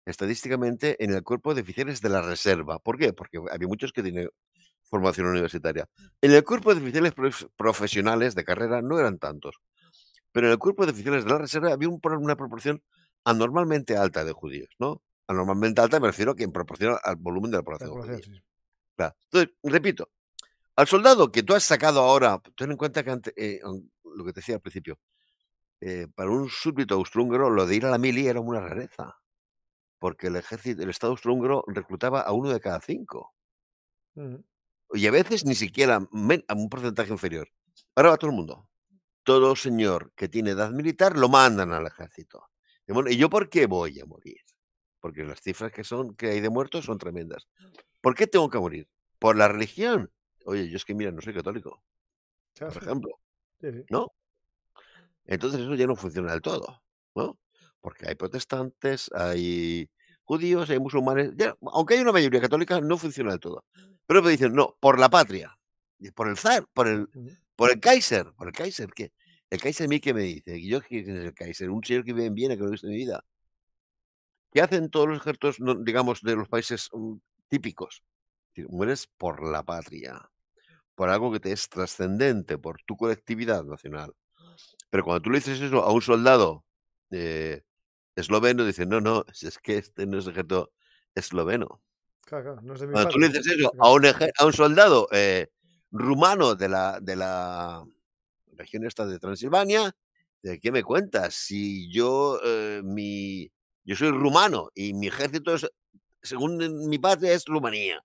S3: estadísticamente en el cuerpo de oficiales de la reserva. ¿Por qué? Porque había muchos que tenían formación universitaria. En el cuerpo de oficiales profesionales de carrera no eran tantos, pero en el cuerpo de oficiales de la reserva había una proporción anormalmente alta de judíos, ¿no? anormalmente alta me refiero que en proporción al volumen de la población. Entonces, repito, al soldado que tú has sacado ahora, ten en cuenta que eh, lo que te decía al principio, eh, para un súbdito austrohúngaro lo de ir a la mili era una rareza, porque el ejército, el Estado austrohúngaro reclutaba a uno de cada cinco. Y a veces ni siquiera a un porcentaje inferior. Ahora va todo el mundo. Todo señor que tiene edad militar lo mandan al ejército. ¿Y yo por qué voy a morir? porque las cifras que son que hay de muertos son tremendas. ¿Por qué tengo que morir? Por la religión. Oye, yo es que mira, no soy católico.
S4: Ah, por ejemplo. ¿No?
S3: Entonces eso ya no funciona del todo, ¿no? Porque hay protestantes, hay judíos, hay musulmanes, aunque hay una mayoría católica, no funciona del todo. Pero me dicen, no, por la patria, por el zar, por el, por el Kaiser, por el Kaiser, que El Kaiser a mí que me dice, yo que es el Kaiser, un señor que vive en que no he visto en mi vida. ¿qué hacen todos los ejércitos, digamos, de los países mm, típicos. Mueres por la patria, por algo que te es trascendente, por tu colectividad nacional. Pero cuando tú le dices eso a un soldado eh, esloveno, dice, no, no, es que este no es ejército esloveno. cuando tú le dices eso a un, soldado eh, rumano de la, de la región esta de Transilvania, ¿de eh, qué me cuentas? Si yo, mi, yo soy rumano y mi ejército, es, según mi patria, es Rumanía.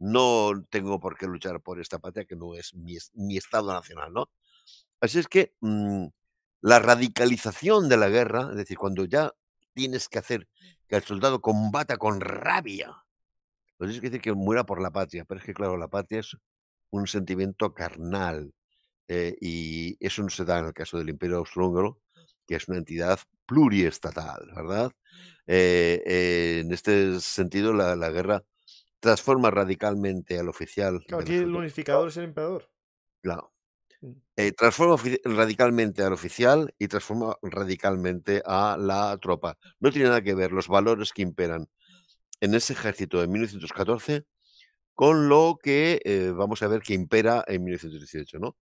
S3: No tengo por qué luchar por esta patria que no es mi, Estado nacional, ¿no? Así es que mm, la radicalización de la guerra, es decir, cuando ya tienes que hacer que el soldado combata con rabia, entonces pues tienes que decir que muera por la patria, pero es que, claro, la patria es un sentimiento carnal, eh, y eso no se da en el caso del Imperio Austrohúngaro, que es una entidad pluriestatal, ¿verdad? Eh, eh, en este sentido, la, la, guerra transforma radicalmente al oficial. Claro, aquí
S1: el unificador es el emperador.
S3: Claro. Mm. Eh, transforma radicalmente al oficial y transforma radicalmente a la tropa. No tiene nada que ver los valores que imperan en ese ejército de 1914 con lo que vamos a ver que impera en 1918, ¿no?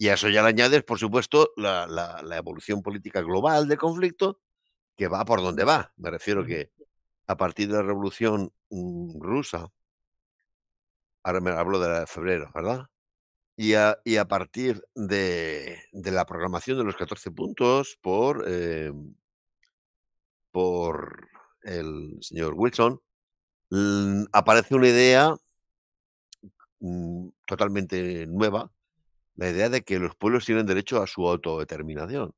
S3: Y a eso ya le añades, por supuesto, la, evolución política global del conflicto, que va por donde va. Me refiero que a partir de la revolución mm, rusa, ahora me hablo de, la febrero, ¿verdad? Y a, partir de, la programación de los 14 puntos por, eh, por el señor Wilson, aparece una idea mm, totalmente nueva la idea de que los pueblos tienen derecho a su autodeterminación.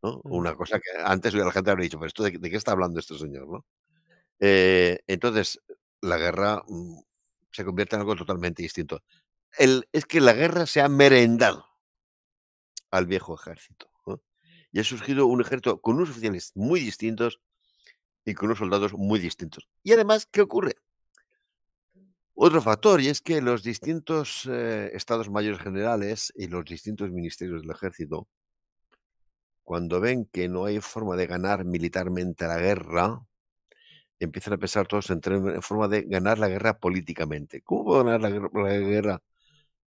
S3: ¿no? Mm. Una cosa que antes la gente habría dicho, pero esto de, qué está hablando este señor, ¿no? Eh, entonces, la guerra mm, se convierte en algo totalmente distinto. es que la guerra se ha merendado al viejo ejército. Y ha surgido un ejército con unos oficiales muy distintos y con unos soldados muy distintos. Y además, ¿qué ocurre? Otro factor, y es que los distintos eh, estados mayores generales y los distintos ministerios del ejército, cuando ven que no hay forma de ganar militarmente la guerra, empiezan a pensar todos en, forma de ganar la guerra políticamente. ¿Cómo puedo ganar la, la guerra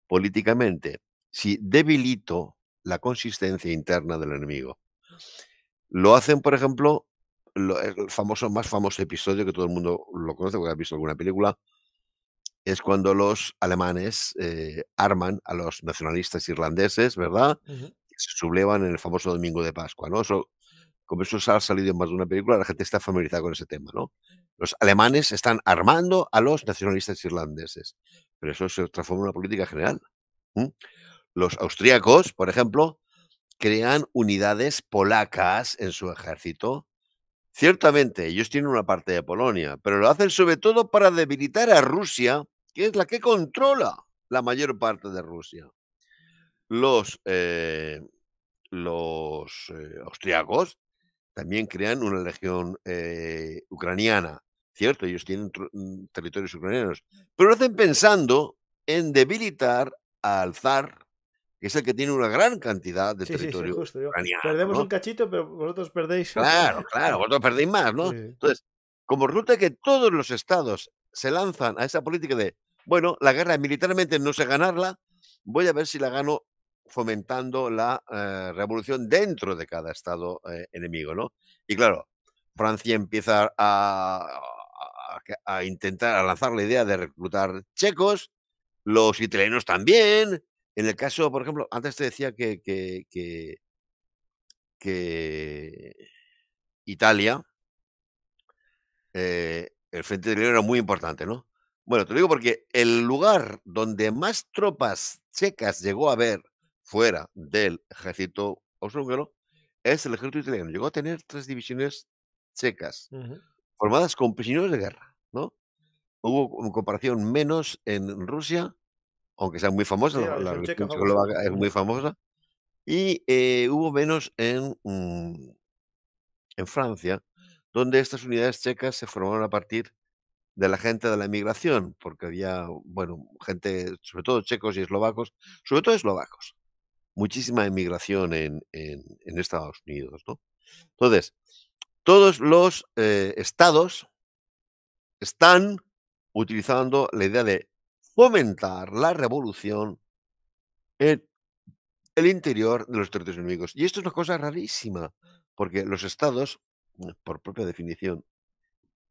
S3: políticamente? Si debilito la consistencia interna del enemigo. Lo hacen, por ejemplo, el famoso, más famoso episodio que todo el mundo lo conoce porque ha visto alguna película, es cuando los alemanes eh, arman a los nacionalistas irlandeses, ¿verdad? se sublevan en el famoso Domingo de Pascua, ¿no? Eso, como eso ha salido en más de una película, la gente está familiarizada con ese tema, ¿no? Los alemanes están armando a los nacionalistas irlandeses, pero eso se transforma en una política general. Los austríacos, por ejemplo, crean unidades polacas en su ejército, Ciertamente, ellos tienen una parte de Polonia, pero lo hacen sobre todo para debilitar a Rusia que es la que controla la mayor parte de Rusia. Los, eh, los eh, austriacos también crean una legión eh, ucraniana. Cierto, ellos tienen mm, territorios ucranianos, pero lo hacen pensando en debilitar al zar, que es el que tiene una gran cantidad de territorio Perdemos un
S1: cachito, pero vosotros perdéis. Claro, claro,
S3: vosotros perdéis más, ¿no? Entonces, como resulta que todos los estados se lanzan a esa política de bueno, la guerra militarmente no sé ganarla, voy a ver si la gano fomentando la eh, revolución dentro de cada estado eh, enemigo, ¿no? Y claro, Francia empieza a, intentar a lanzar la idea de reclutar checos, los italianos también. En el caso, por ejemplo, antes te decía que, Italia, eh, el frente italiano era muy importante, ¿no? Bueno, te lo digo porque el lugar donde más tropas checas llegó a haber fuera del ejército austrohúngaro es el ejército italiano. Llegó a tener tres divisiones checas, formadas con prisioneros de guerra, ¿no? Hubo en comparación menos en Rusia, aunque sea muy famosa, la, es muy famosa, y eh, hubo menos en, mm, en Francia, donde estas unidades checas se formaron a partir de la gente de la inmigración, porque había, bueno, gente, sobre todo checos y eslovacos, sobre todo eslovacos, muchísima inmigración en, en, Estados Unidos, ¿no? Entonces, todos los eh, estados están utilizando la idea de fomentar la revolución en el interior de los territorios enemigos. Y esto es una cosa rarísima, porque los estados, por propia definición,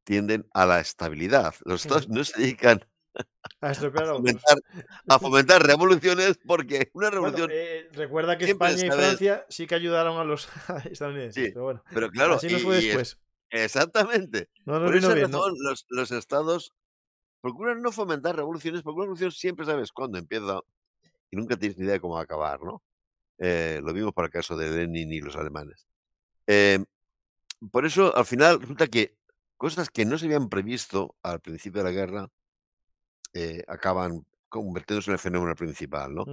S3: tienden a la estabilidad. Los Estados no se dedican a, fomentar, revoluciones porque una
S1: revolución. Eh, recuerda que España y Francia sí que ayudaron a los estadounidenses. pero
S3: bueno, claro, así fue después. exactamente. Por esa los, estados procuran no fomentar revoluciones porque una revolución siempre sabes cuándo empieza y nunca tienes ni idea de cómo va a acabar, ¿no? Eh, lo vimos para el caso de Lenin y los alemanes. Eh, por eso, al final, resulta que cosas que no se habían previsto al principio de la guerra eh, acaban convirtiéndose en el fenómeno principal. ¿no?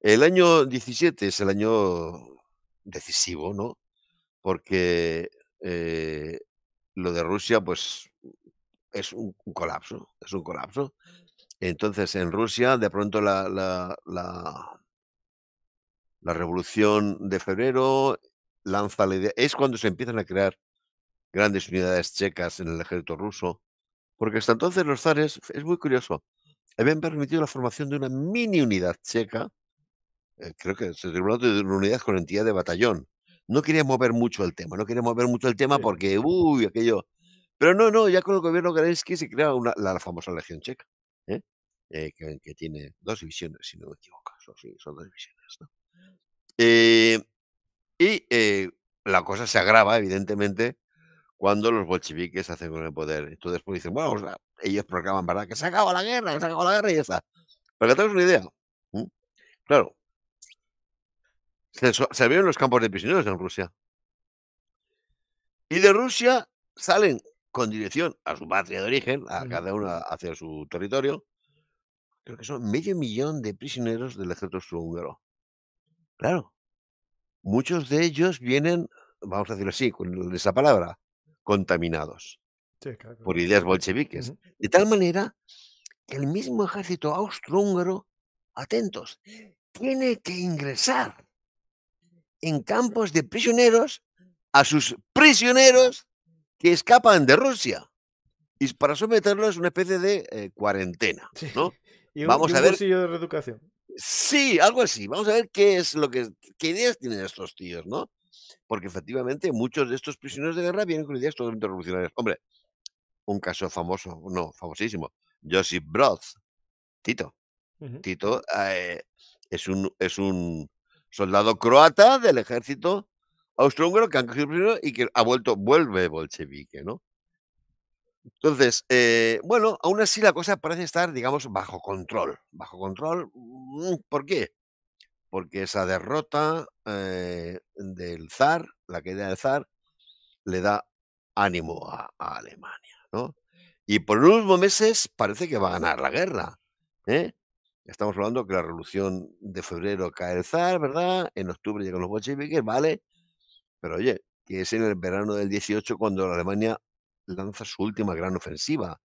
S3: El año 17 es el año decisivo, ¿no? Porque eh, lo de Rusia, pues, es un, colapso, es un colapso. Entonces, en Rusia, de pronto la, la revolución de febrero lanza la idea, es cuando se empiezan a crear grandes unidades checas en el ejército ruso, porque hasta entonces los zares, es muy curioso, habían permitido la formación de una mini unidad checa, eh, creo que se tribunal de una unidad con entidad de batallón. No quería mover mucho el tema, no quería mover mucho el tema porque, uy, aquello. Pero no, no, ya con el gobierno Kerensky se crea la, famosa Legión Checa, ¿eh? Eh, que, tiene dos divisiones, si no me equivoco. Son, dos divisiones. y la cosa se agrava, evidentemente, cuando los bolcheviques hacen con el poder. Entonces pues dicen, bueno, ellos proclaman, ¿verdad? Que se acabó la guerra, que se acabó la guerra y ya está. Pero que tengas una idea. Claro. Se, abrieron los campos de prisioneros en Rusia. Y de Rusia salen con dirección a su patria de origen, a cada uno hacia su territorio, creo que son medio millón de prisioneros del ejército húngaro. Claro, muchos de ellos vienen, vamos a decirlo así, con esa palabra, contaminados por ideas bolcheviques. De tal manera que el mismo ejército austrohúngaro, atentos, tiene que ingresar en campos de prisioneros a sus prisioneros que escapan de Rusia y para someterlos a una especie de eh, cuarentena. ¿no? Y un, Vamos a ver.
S1: de reeducación.
S3: Sí, algo así. Vamos a ver qué es lo que qué ideas tienen estos tíos, ¿no? porque efectivamente muchos de estos prisioneros de guerra vienen con ideas totalmente revolucionarias. Hombre, un caso famoso, no, famosísimo, Josip Broz, Tito. Tito eh, es, un, es un soldado croata del ejército austrohúngaro que han cogido prisionero y que ha vuelto, vuelve bolchevique, ¿no? Entonces, eh, bueno, aún así la cosa parece estar, digamos, bajo control. Bajo control, mm, ¿por qué? porque esa derrota eh, del zar, la caída del zar, le da ánimo a, Alemania. ¿no? Y por unos meses parece que va a ganar la guerra. ¿eh? Estamos hablando que la revolución de febrero cae el zar, ¿verdad? En octubre llegan los bolcheviques, ¿vale? Pero oye, que es en el verano del 18 cuando Alemania lanza su última gran ofensiva.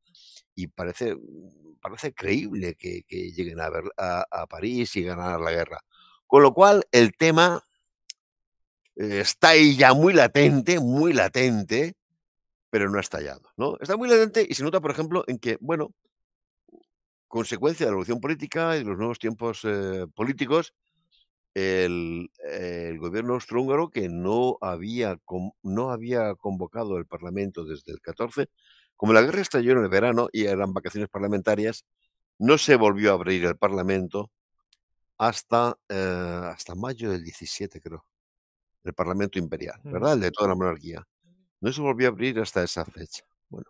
S3: Y parece, parece creíble que, lleguen a, ver, a París y ganar la guerra. Con lo cual, el tema eh, está ahí ya muy latente, muy latente, pero no ha estallado. ¿no? Está muy latente y se nota, por ejemplo, en que, bueno, consecuencia de la evolución política y de los nuevos tiempos eh, políticos, el, gobierno austrohúngaro, que no había, no había convocado el Parlamento desde el 14, como la guerra estalló en el verano y eran vacaciones parlamentarias, no se volvió a abrir el Parlamento hasta, eh, hasta mayo del 17, creo, el Parlamento Imperial, ¿verdad? El de toda la monarquía. No se volvió a abrir hasta esa fecha. Bueno,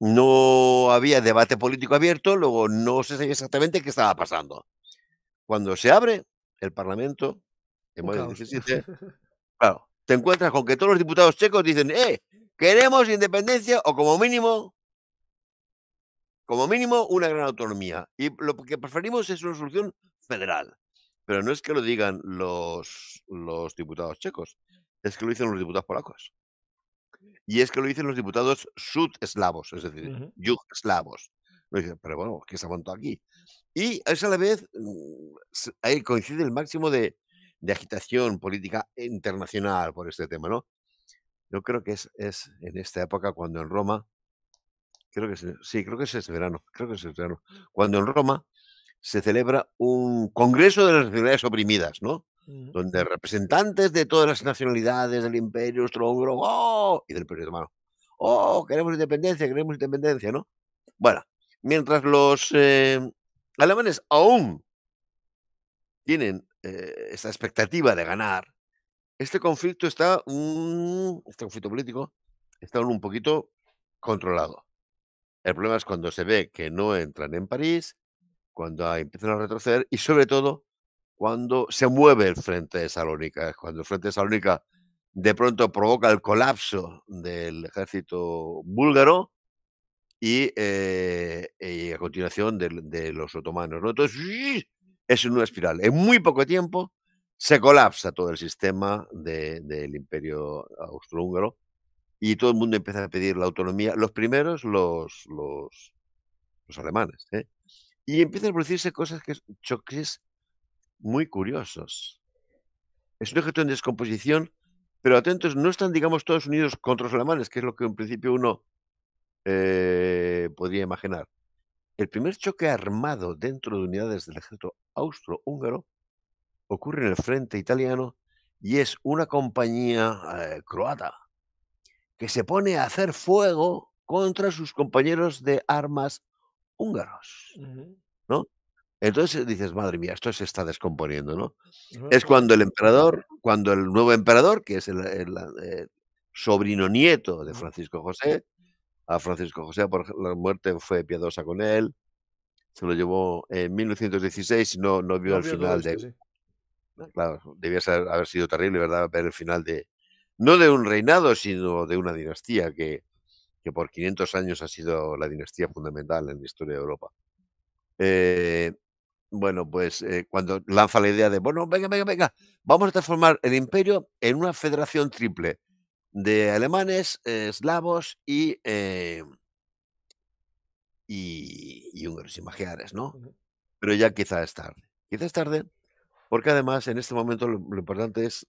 S3: no había debate político abierto, luego no se sabía exactamente qué estaba pasando. Cuando se abre el Parlamento, en mayo del 17, te encuentras con que todos los diputados checos dicen, eh, queremos independencia o como mínimo como mínimo una gran autonomía. Y lo que preferimos es una solución federal. Pero no es que lo digan los, los diputados checos, es que lo dicen los diputados polacos. Y es que lo dicen los diputados sud-eslavos, es decir, uh Pero bueno, ¿qué se ha montado aquí? Y es a la vez, mm, ahí coincide el máximo de, agitación política internacional por este tema, ¿no? Yo creo que es, es en esta época cuando en Roma, creo que es, sí, creo que es verano, creo que es verano, cuando en Roma se celebra un Congreso de las Nacionalidades Oprimidas, ¿no? Donde representantes de todas las nacionalidades del Imperio Austrohúngaro ¡oh! y del Imperio Romano, ¡Oh! Queremos independencia, queremos independencia, ¿no? Bueno, mientras los eh, alemanes aún tienen eh, esta expectativa de ganar, este conflicto está, un este conflicto político está un poquito controlado. El problema es cuando se ve que no entran en París, cuando empiezan a retroceder y sobre todo cuando se mueve el frente de Salónica. Cuando el frente de Salónica de pronto provoca el colapso del ejército búlgaro y, eh, a continuación de, los otomanos. ¿no? Entonces, es una espiral. En muy poco tiempo se colapsa todo el sistema del imperio austrohúngaro y todo el mundo empieza a pedir la autonomía. Los primeros, los, los, alemanes. ¿eh? Y empiezan a producirse cosas que choques muy curiosos. Es un objeto en descomposición, pero atentos, no están, digamos, todos unidos contra los alemanes, que es lo que en principio uno eh, podría imaginar. El primer choque armado dentro de unidades del ejército austrohúngaro ocurre en el frente italiano y es una compañía eh, croata que se pone a hacer fuego contra sus compañeros de armas húngaros, ¿no? Entonces dices, madre mía, esto se está descomponiendo, ¿no? Es cuando el emperador, cuando el nuevo emperador, que es el, eh, sobrino nieto de Francisco José, a Francisco José por la muerte fue piadosa con él, se lo llevó en 1916 y no, no vio el final de... Eh, claro, debía haber sido terrible, ¿verdad? Ver el final de... No de un reinado, sino de una dinastía que que por 500 años ha sido la dinastía fundamental en la historia de Europa. Eh, bueno, pues eh, cuando lanza la idea de, bueno, venga, venga, venga, vamos a transformar el imperio en una federación triple de alemanes, eh, eslavos y, y, húngaros y magiares, ¿no? Pero ya quizá es tarde. Quizá es tarde, porque además en este momento lo, importante es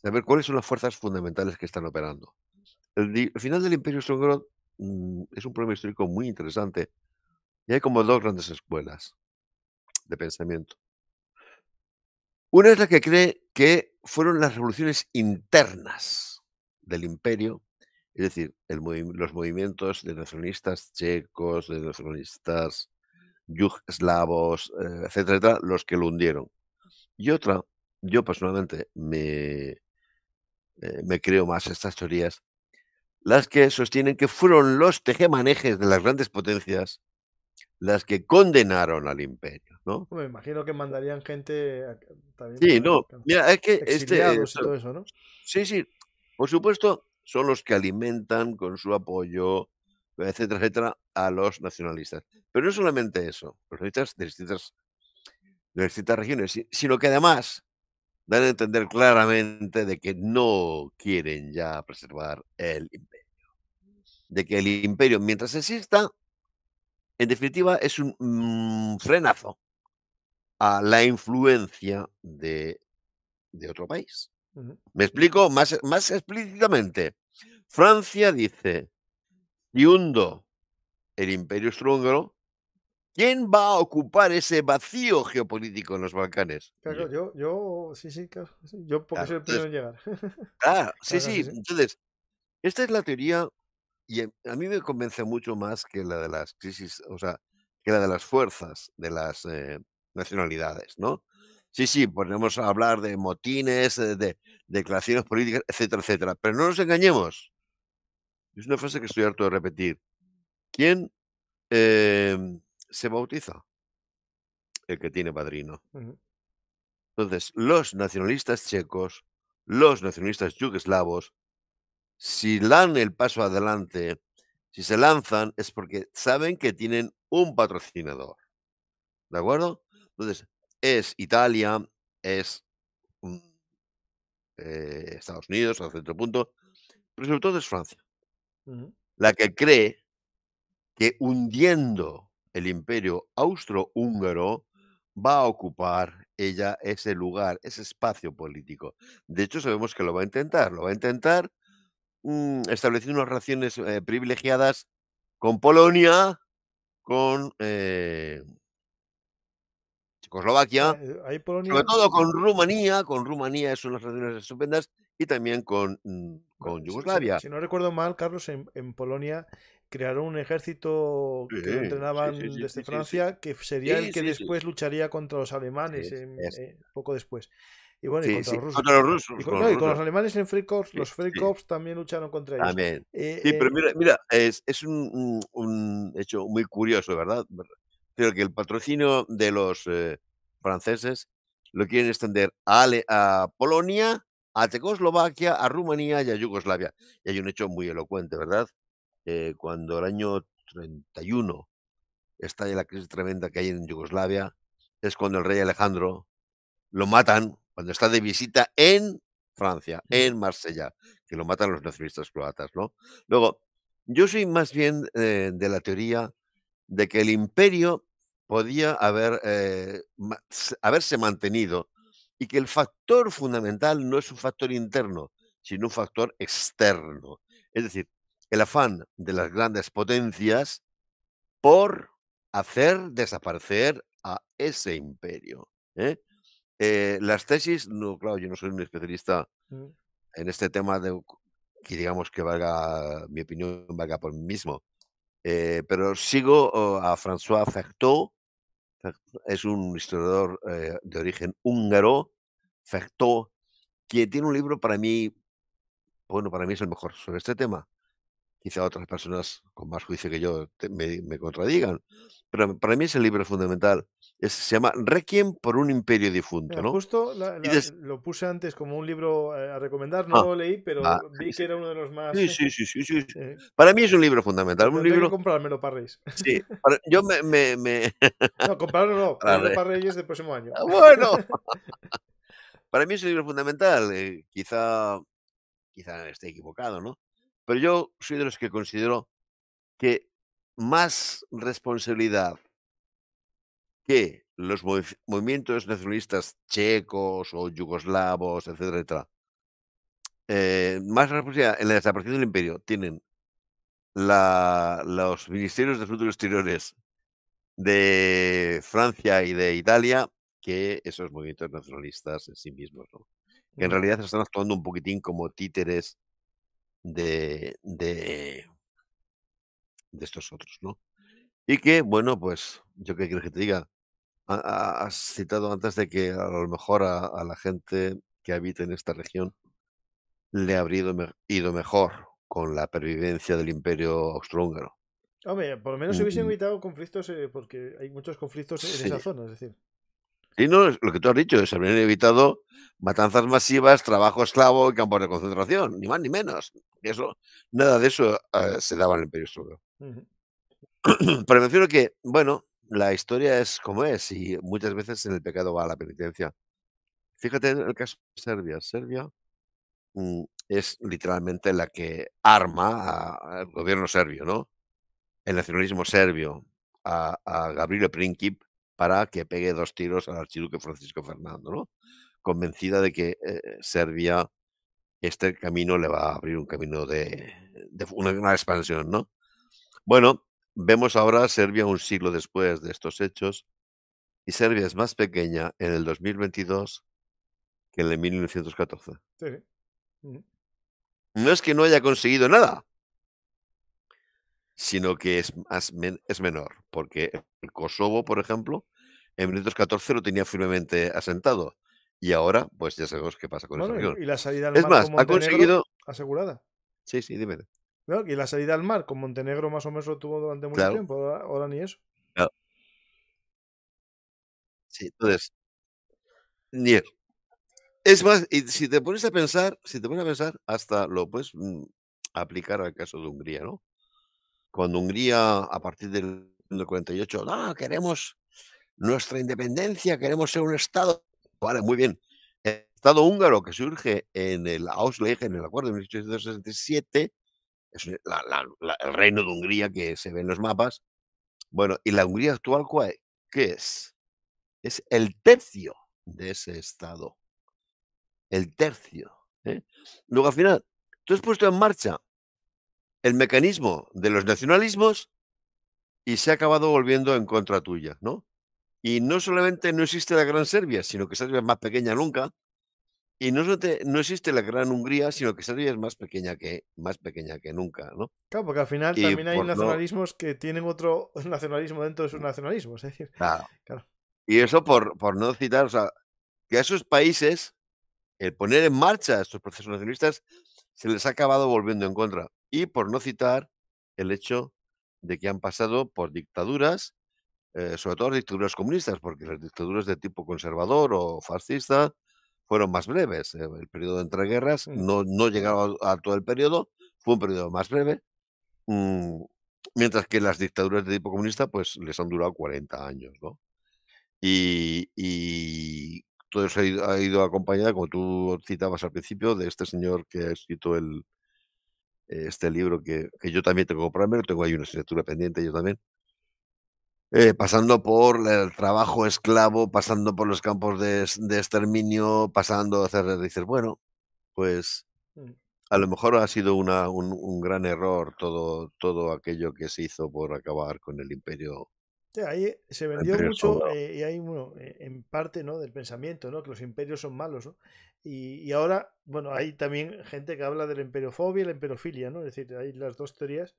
S3: saber cuáles son las fuerzas fundamentales que están operando. El, final del Imperio Songro mm, es un problema histórico muy interesante y hay como dos grandes escuelas de pensamiento. Una es la que cree que fueron las revoluciones internas del imperio, es decir, los movimientos de nacionalistas checos, de nacionalistas yugoslavos, eh, etcétera, etcétera, los que lo hundieron. Y otra, yo personalmente me, eh, me creo más estas teorías, las que sostienen que fueron los tejemanejes de las grandes potencias las que condenaron al imperio, ¿no?
S1: Me imagino que mandarían gente también Sí, no, mira, es que este, eh,
S3: Sí, sí. Por supuesto, son los que alimentan con su apoyo, etcétera, etcétera, a los nacionalistas. Pero no solamente eso, los nacionalistas de distintas, de distintas regiones, sino que además dan a entender claramente de que no quieren ya preservar el imperio de que el imperio, mientras exista, en definitiva es un mm, frenazo a la influencia de, otro país. ¿Me explico más, más explícitamente? Francia dice, y hundo el imperio austrohúngaro, ¿quién va a ocupar ese vacío geopolítico en los Balcanes?
S1: Claro, yo, yo sí, sí, yo porque soy el primero en llegar.
S3: ah, sí, sí, entonces, esta es la teoría y a mí me convence mucho más que la de las crisis, o sea, que la de las fuerzas de las eh, nacionalidades, ¿no? Sí, sí, podemos a hablar de motines, de, declaraciones políticas, etcétera, etcétera. Pero no nos engañemos. Es una frase que estoy harto de repetir. ¿Quién em, se bautiza? El que tiene padrino. Entonces, los nacionalistas checos, los nacionalistas yugoslavos, si dan el paso adelante, si se lanzan, es porque saben que tienen un patrocinador. ¿De acuerdo? Entonces, es Italia, es mm, eh, Estados Unidos, al centro punto, pero sobre todo es Francia. La que cree que hundiendo el imperio austrohúngaro va a ocupar ella ese lugar, ese espacio político. De hecho, sabemos que lo va a intentar, lo va a intentar estableciendo mm, establecido unas relaciones eh, privilegiadas con Polonia, con eh, Checoslovaquia, eh, eh, sobre todo con mm, Rumanía, con Rumanía es unas relaciones estupendas, y también con, mm, Yugoslavia. Si,
S1: no recuerdo mal, Carlos, en, Polonia crearon un ejército que entrenaban desde Francia, que sería el que después lucharía contra los alemanes poco después. Y bueno, y contra los rusos. con, los, alemanes en Free los Free también lucharon contra ellos. Eh, sí, pero eh,
S3: mira, es, un, hecho muy curioso, ¿verdad? Creo que el patrocinio de los eh, franceses lo quieren extender a, a Polonia, a Checoslovaquia, a Rumanía y a Yugoslavia. Y hay un hecho muy elocuente, ¿verdad? cuando el año 31 está la crisis tremenda que hay en Yugoslavia, es cuando el rey Alejandro lo matan cuando está de visita en Francia, en Marsella, que lo matan los nacionalistas croatas, ¿no? Luego, yo soy más bien eh, de la teoría de que el imperio podía haber, eh, haberse mantenido y que el factor fundamental no es un factor interno, sino un factor externo. Es decir, el afán de las grandes potencias por hacer desaparecer a ese imperio. ¿eh? Eh, las tesis, no, claro, yo no soy un especialista mm. en este tema de que digamos que valga, mi opinión valga por mí mismo. Eh, pero sigo oh, a François Fertot, es un historiador eh, de origen húngaro, Fertot, que tiene un libro para mí, bueno, para mí es el mejor sobre este tema quizá otras personas con más juicio que yo me, contradigan, pero para mí es el libro fundamental. se llama Requiem por un imperio difunto. Eh, ¿no? Justo
S1: lo puse antes como un libro eh, a recomendar, no ah, lo leí, pero vi que era uno de los más. Sí, eh,
S3: sí, sí. sí, para mí es un libro fundamental. Un libro... que comprármelo para Reyes. Sí, yo me, No, comprarlo no, para, para
S1: Reyes del próximo año. Ah, bueno,
S3: para mí es un libro fundamental. quizá, quizá esté equivocado, ¿no? Pero yo soy de los que considero que más responsabilidad que los movimientos nacionalistas checos o yugoslavos, etcétera, etcétera, eh, más responsabilidad en la desaparición del imperio tienen los ministerios de Asuntos Exteriores de Francia y de Italia que esos movimientos nacionalistas en sí mismos, ¿no? que en realidad están actuando un poquitín como títeres de, de, de estos otros, ¿no? Y que, bueno, pues, yo qué quiero que te diga, has citado antes de que a lo mejor a, la gente que habita en esta región le habría ido, mejor con la pervivencia del imperio austrohúngaro.
S1: Hombre, por lo menos se mm, hubiesen mm. evitado conflictos eh, porque hay muchos conflictos en esa zona, es decir.
S3: Y lo que tú has dicho, se habrían evitado matanzas masivas, trabajo esclavo y campos de concentración, ni más ni menos. Eso, nada de eso eh, se daba en el Imperio Sur
S4: Pero
S3: me refiero que, bueno, la historia es como es y muchas veces en el pecado va la penitencia. Fíjate en el caso de Serbia. Serbia mm, es literalmente la que arma al gobierno serbio, ¿no? El nacionalismo serbio, a, a Gabriel Princip, para que pegue dos tiros al archiduque Francisco Fernando, ¿no? Convencida de que eh, eh, Serbia, este camino le va a abrir un camino de, una, gran expansión, ¿no? Bueno, vemos ahora Serbia un siglo después de estos hechos y Serbia es más pequeña en el 2022 que en el 1914. No es que no haya conseguido nada, sino que es, es menor, porque el Kosovo, por ejemplo, en 1914 lo tenía firmemente asentado. Y ahora, pues ya sabemos qué pasa con bueno, región.
S1: Y la salida al es mar más, ha conseguido... asegurada. Sí, sí, dime. Y la salida al mar con Montenegro más o menos lo tuvo durante mucho tiempo, ahora, ni eso.
S3: Claro. Sí, entonces, ni eso. Es más, y si te pones a pensar, si te pones a pensar, hasta lo puedes mm, aplicar al caso de Hungría, ¿no? Cuando Hungría, a partir del, 48, queremos nuestra independencia, queremos ser un Estado. Vale, muy bien. El Estado húngaro que surge en el Ausgleich, en el acuerdo de 1867, es el reino de Hungría que se ve en los mapas. Bueno, ¿y la Hungría actual qué es? Es el tercio de ese Estado. El tercio. ¿eh? Luego al final, tú has puesto en marcha el mecanismo de los nacionalismos y se ha acabado volviendo en contra tuya, ¿no? Y no solamente no existe la Gran Serbia, sino que Serbia es más pequeña nunca, y no, no existe la Gran Hungría, sino que Serbia es más pequeña que, más pequeña que nunca, ¿no? Claro, porque al final también hay nacionalismos
S1: que tienen otro nacionalismo dentro de sus nacionalismos,
S3: Y eso por, por no citar, o sea, que a esos países, el poner en marcha estos procesos nacionalistas, se les ha acabado volviendo en contra y por no citar el hecho de que han pasado por dictaduras, eh, sobre todo dictaduras comunistas, porque las dictaduras de tipo conservador o fascista fueron más breves. Eh, el periodo de entreguerras mm. no, no llegaba a todo el periodo, fue un periodo más breve, mm, mientras que las dictaduras de tipo comunista pues les han durado 40 años. ¿no? Y, y todo eso ha ido acompañado, como tú citabas al principio, de este señor que ha escrito el, este libro que, yo también tengo que comprarme, tengo ahí una asignatura pendiente yo también. Eh, pasando por el trabajo esclavo, pasando por los campos de, exterminio, pasando a hacer, dices, bueno, pues mm. a lo mejor ha sido una, un, gran error todo, todo aquello que se hizo por acabar con el imperio.
S1: ahí se vendió mucho eh, y hay uno, eh, en parte ¿no? del pensamiento ¿no? que los imperios son malos. ¿no? Y, ahora, bueno, hay también gente que habla de la emperofobia y la emperofilia, ¿no? Es decir, hay las dos teorías.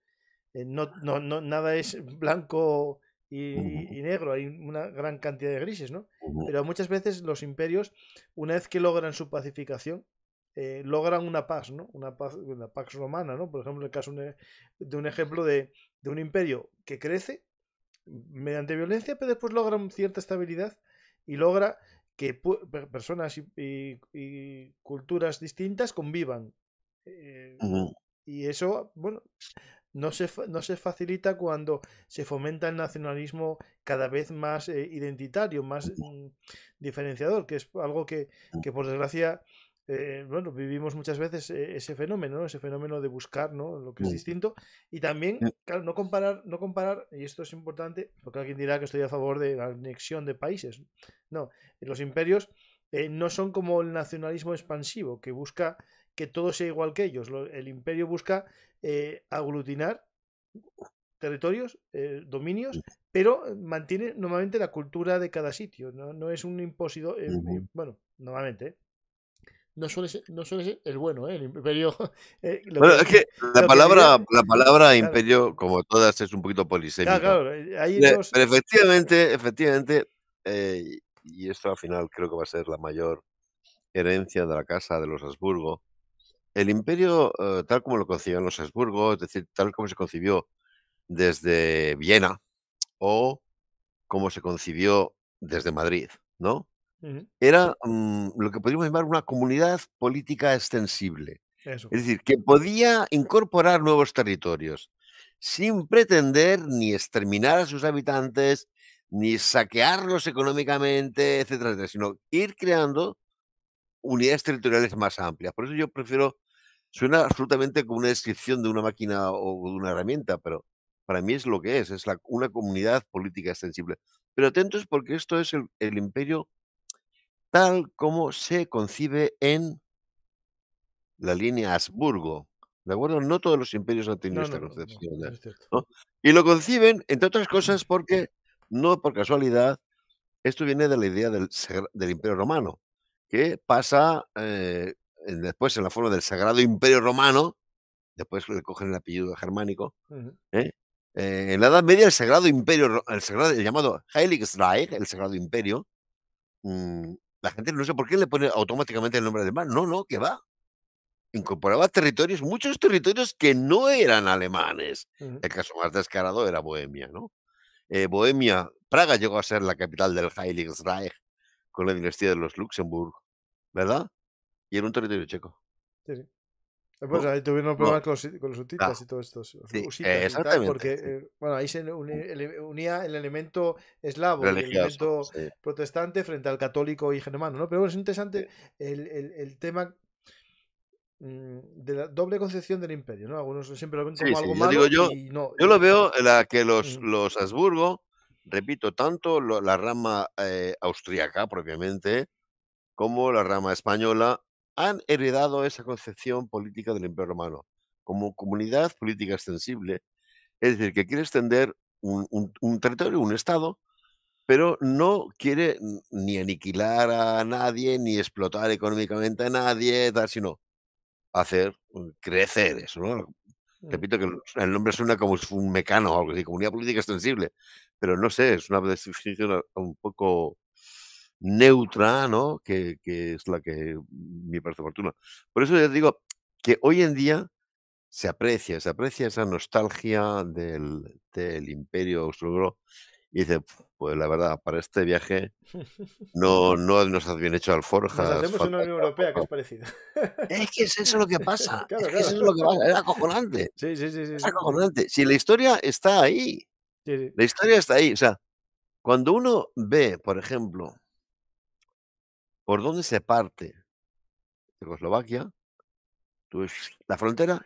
S1: Eh, no, no, nada es blanco y, negro, hay una gran cantidad de grises, ¿no? Pero muchas veces los imperios, una vez que logran su pacificación, eh, logran una paz, ¿no? Una paz, una romana, ¿no? Por ejemplo, el caso de un ejemplo de, un imperio que crece mediante violencia, pero después logra cierta estabilidad y logra que personas y, culturas distintas convivan. Eh, y eso, bueno, no se, no se facilita cuando se fomenta el nacionalismo cada vez más eh, identitario, más mm, diferenciador, que es algo que, mm. que por desgracia eh, bueno, vivimos muchas veces eh, ese fenómeno, ese fenómeno de buscar ¿no? lo que es mm. distinto. Y también, eh. claro, no comparar, no comparar, y esto es importante, porque alguien dirá que estoy a favor de la anexión de países. No, los imperios no son como el nacionalismo expansivo, que busca que todo sea igual que ellos. El imperio busca aglutinar territorios, dominios, mm. pero mantiene normalmente la cultura de cada sitio. No, es un imposido. Bueno, normalmente, no suele ser, no suele el bueno, ¿eh? el imperio. Eh, bueno, es que la palabra, la palabra imperio,
S3: como todas, es un poquito polisémica. Eh, pero efectivamente, efectivamente, y esto al final creo que va a ser la mayor herencia de la casa de los Habsburgo. El imperio, tal como lo concibían los Habsburgo, es decir, tal como se concibió desde Viena o como se concibió desde Madrid, ¿no? Era mm, lo que podríamos llamar una comunidad política extensible. Es decir, que podía incorporar nuevos territorios sin pretender ni exterminar a sus habitantes, ni saquearlos económicamente, etcétera, sino ir creando unidades territoriales más amplias. Por eso yo prefiero, suena absolutamente como una descripción de una máquina o de una herramienta, pero para mí es lo que es, es una comunidad política extensible. Pero atentos porque esto es el imperio tal como se concibe en la línea Habsburgo. ¿De acuerdo? No todos los imperios han tenido esta concepción. y lo conciben, entre otras cosas, porque, no por casualidad, esto viene de la idea del, imperio romano, que pasa eh, después en la forma del Sagrado Imperio Romano, después le cogen el apellido germánico. ¿eh? Eh, en la Edad Media, el Sagrado Imperio, el, sagrado, llamado Heiligstreich, el Sagrado Imperio, mm, la gente no sé por qué le pone automáticamente el nombre alemán. No, no, que va. Incorporaba territorios, muchos territorios que no eran alemanes. El caso más descarado era Bohemia, ¿no? Eh, Bohemia, Praga llegó a ser la capital del Heiligsreich con la dinastía de los Luxemburg, ¿verdad? Y era un territorio checo.
S1: sí. Pues ahí tuvieron problemas con, los, con ah, y todo esto. Sí, exactamente. porque eh, bueno, ahí se mm. unía el elemento eslavo, el elemento protestante frente al católico y germano. ¿no? Pero bueno, es interesante el, el, tema mm, de la doble concepción del imperio, ¿no? Algunos siempre lo ven como algo Yo malo yo,
S3: lo veo la que los, mm. los Habsburgo, repito, tanto la rama eh, austriaca propiamente como la rama española han heredado esa concepción política del Imperio Romano como comunidad política extensible, es decir, que quiere extender un, territorio, un Estado, pero no quiere ni aniquilar a nadie, ni explotar económicamente a nadie, sino hacer mm, crecer eso. Mm. Repito que el nombre suena como un mecano o algo así, comunidad política extensible, pero no sé, es una definición un poco neutra, ¿no? Que, que es la que me parece oportuna. Por eso yo digo que hoy en día se aprecia, se aprecia esa nostalgia del, del imperio austrohúngaro y dice, pues la verdad, para este viaje no, no nos has bien hecho alforja. una
S1: Europea que es parecida. Es que es eso lo que pasa. es, eso es lo que pasa. Es acojonante.
S3: Sí, sí, sí, es acojonante. Si la historia está ahí. La historia está ahí. O sea, cuando uno ve, por ejemplo, ¿Por dónde se parte? Checoslovaquia, la frontera,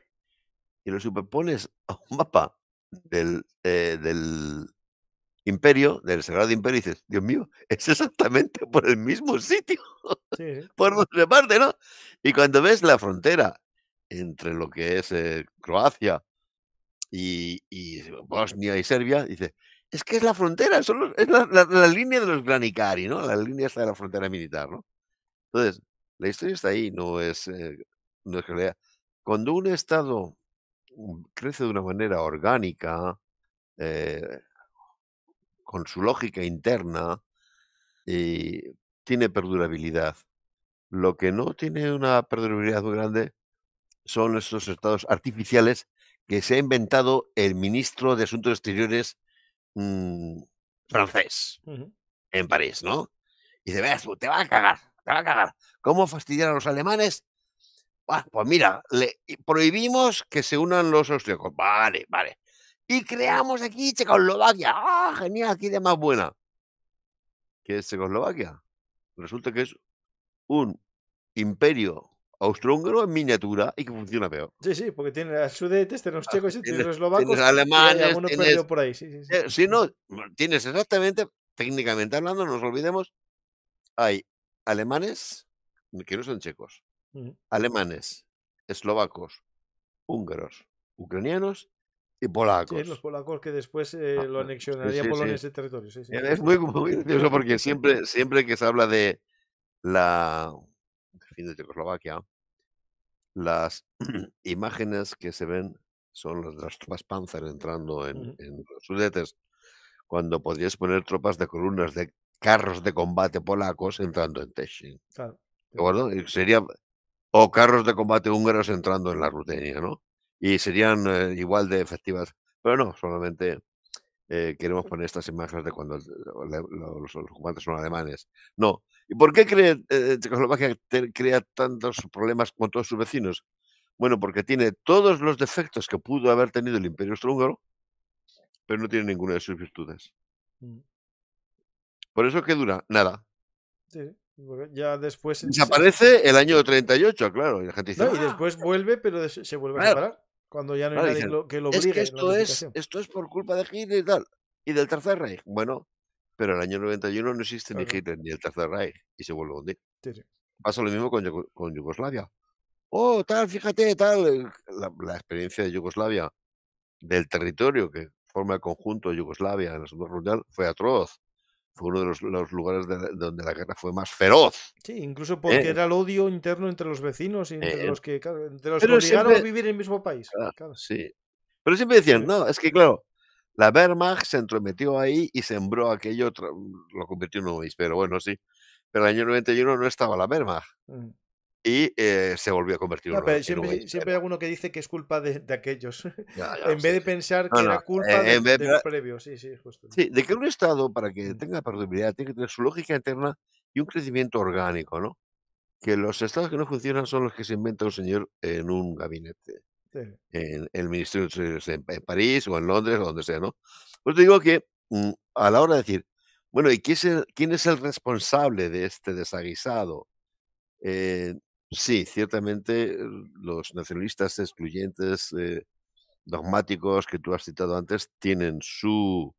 S3: y lo superpones a un mapa del, eh, del imperio, del Sagrado Imperio, y dices, Dios mío, es exactamente por el mismo sitio, ¿eh? por donde se parte, ¿no? Y cuando ves la frontera entre lo que es eh, Croacia y, Bosnia y Serbia, dices, es que es la frontera, es la, la, línea de los Granicari, ¿no? La línea está de la frontera militar, ¿no? Entonces, la historia está ahí, no es, eh, no realidad. Cuando un Estado mm, crece de una manera orgánica, eh, con su lógica interna, y tiene perdurabilidad. Lo que no tiene una perdurabilidad muy grande son estos estados artificiales que se ha inventado el ministro de Asuntos Exteriores mm, francés en París, ¿no? Y dice, te va a cagar. ¿Cómo fastidiar a los alemanes? Ah, pues mira, prohibimos que se unan los austríacos. Vale, vale. Y creamos aquí Checoslovaquia. ¡Ah, genial! aquí de más buena! ¿Qué es Checoslovaquia? Resulta que es un imperio austrohúngaro en miniatura y que funciona peor.
S1: Sí, sí, porque tiene a sudetes, tiene los ah, checos, y los eslovacos, alemanes, y por ahí. Eh,
S3: si no, tienes exactamente, técnicamente hablando, no nos olvidemos, hay alemanes, que no son checos, alemanes, eslovacos, húngaros, ucranianos y polacos.
S1: los polacos que después ah, eh, lo ah, anexionarían Polonia ese territorio. Es muy, curioso porque
S3: siempre, siempre que se habla de la fin de Checoslovaquia, las imágenes que se ven son las de las tropas panzer entrando en, en los sudetes, cuando podrías poner tropas de columnas de carros de combate polacos entrando en Teshin. ¿De acuerdo? sería, o carros de combate húngaros entrando en la Rutenia, ¿no? Y serían eh, igual de efectivas. Pero no, solamente eh, queremos poner estas imágenes de cuando los, los, son alemanes. No. ¿Y por qué cree, eh, crea tantos problemas con todos sus vecinos? Bueno, porque tiene todos los defectos que pudo haber tenido el Imperio Austrohúngaro, pero no tiene ninguna de sus virtudes. Mm. Por eso que dura nada.
S1: ya después. Desaparece el
S3: año 38, claro. Y, la gente y ah". después vuelve, pero se vuelve a parar.
S1: Cuando ya no hay nadie que lo obligue. que esto, es, esto
S3: es por culpa de Hitler y tal. Y del Tercer Reich. Bueno, pero el año 91 no existe ni Hitler ni el Tercer Reich. Y se vuelve a hundir. Pasa lo mismo con, Yugoslavia. Oh, tal, fíjate, tal. La, experiencia de Yugoslavia, del territorio que forma el conjunto de Yugoslavia en la Segunda Mundial, fue atroz fue uno de los, lugares donde la guerra fue más feroz.
S1: Sí, incluso porque ¿eh? era el odio interno entre los vecinos y entre eh, los que, claro, los que obligaron a vivir en el mismo país. Ah,
S3: sí. Pero siempre decían, no, es que claro, la Wehrmacht se entrometió ahí y sembró aquello, lo convirtió en un país, pero bueno, sí. Pero en el año 91 no estaba la Wehrmacht. Mm y eh, se volvió a convertir en, siempre, siempre,
S1: hay alguno que dice que es culpa de, aquellos. en vez de pensar que era culpa eh, de, los previos. Sí, sí, justo. Sí,
S3: de que un Estado, para que tenga perdurabilidad, tiene que tener su lógica interna y un crecimiento orgánico, ¿no? Que los Estados que no funcionan son los que se inventa un señor en un gabinete. En el Ministerio de en, en París o en Londres o donde sea, ¿no? Pues digo que mm, a la hora de decir, bueno, ¿y quién es el, quién es el responsable de este desaguisado? Eh, Sí, ciertamente los nacionalistas excluyentes, eh, dogmáticos que tú has citado antes, tienen su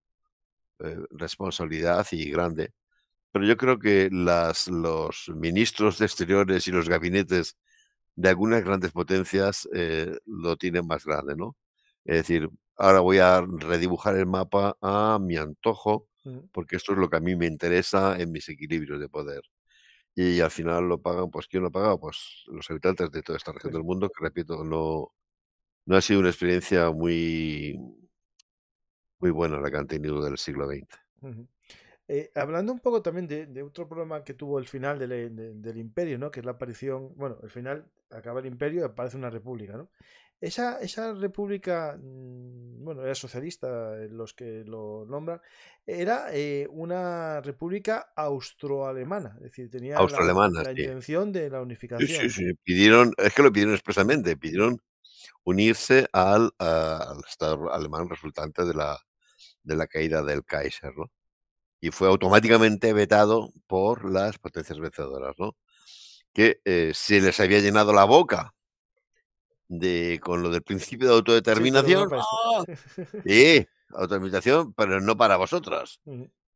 S3: eh, responsabilidad y grande. Pero yo creo que los ministros de Exteriores y los gabinetes de algunas grandes potencias eh, lo tienen más grande, ¿no? Es decir, ahora voy a redibujar el mapa a mi antojo, mm. porque esto es lo que a mí me interesa en mis equilibrios de poder y al final lo pagan, pues ¿quién lo paga? Pues los habitantes de toda esta región del mundo, que repito, no, no ha sido una experiencia muy, muy buena la que han tenido del siglo XX.
S1: Eh, hablando un poco también de, otro problema que tuvo el final del imperio, ¿no? que es la aparición, bueno, el final acaba el imperio y aparece una república, ¿no? Esa, esa república, mm, bueno, era socialista eh, los que lo nombran, era eh, una república austroalemana, es decir, tenía la, intención de la unificación. Sí, sí,
S3: pidieron, es que lo pidieron expresamente, pidieron unirse al, Estado alemán resultante de la, de la caída del Kaiser, ¿no? Y fue automáticamente vetado por las potencias vencedoras, ¿no? Que eh, se les había llenado la boca de, con lo del principio de autodeterminación.
S4: ¡ah! Sí,
S3: autodeterminación, pero no para vosotros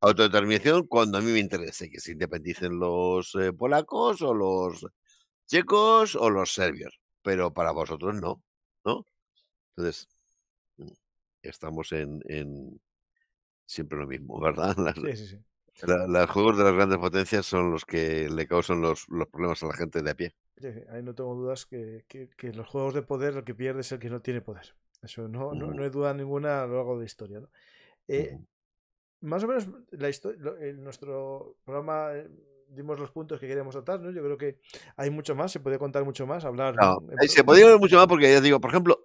S3: Autodeterminación cuando a mí me interese, que se independicen los eh, polacos o los checos o los serbios, pero para vosotros no, ¿no? Entonces, mm, estamos en, siempre lo mismo, ¿verdad? Las, los juegos de las grandes potencias son los que le causan los, los problemas a la gente de a pie
S1: ahí no tengo dudas que, en los juegos de poder lo que pierde es el que no tiene poder. Eso no, no, no uh. hay duda ninguna a lo largo de la historia. Eh, uh. más o menos la en nuestro programa eh, dimos los puntos que queríamos tratar, ¿no? Yo creo que hay mucho más, se puede contar mucho más, hablar. Se podría hablar
S3: mucho más porque ya digo, por ejemplo,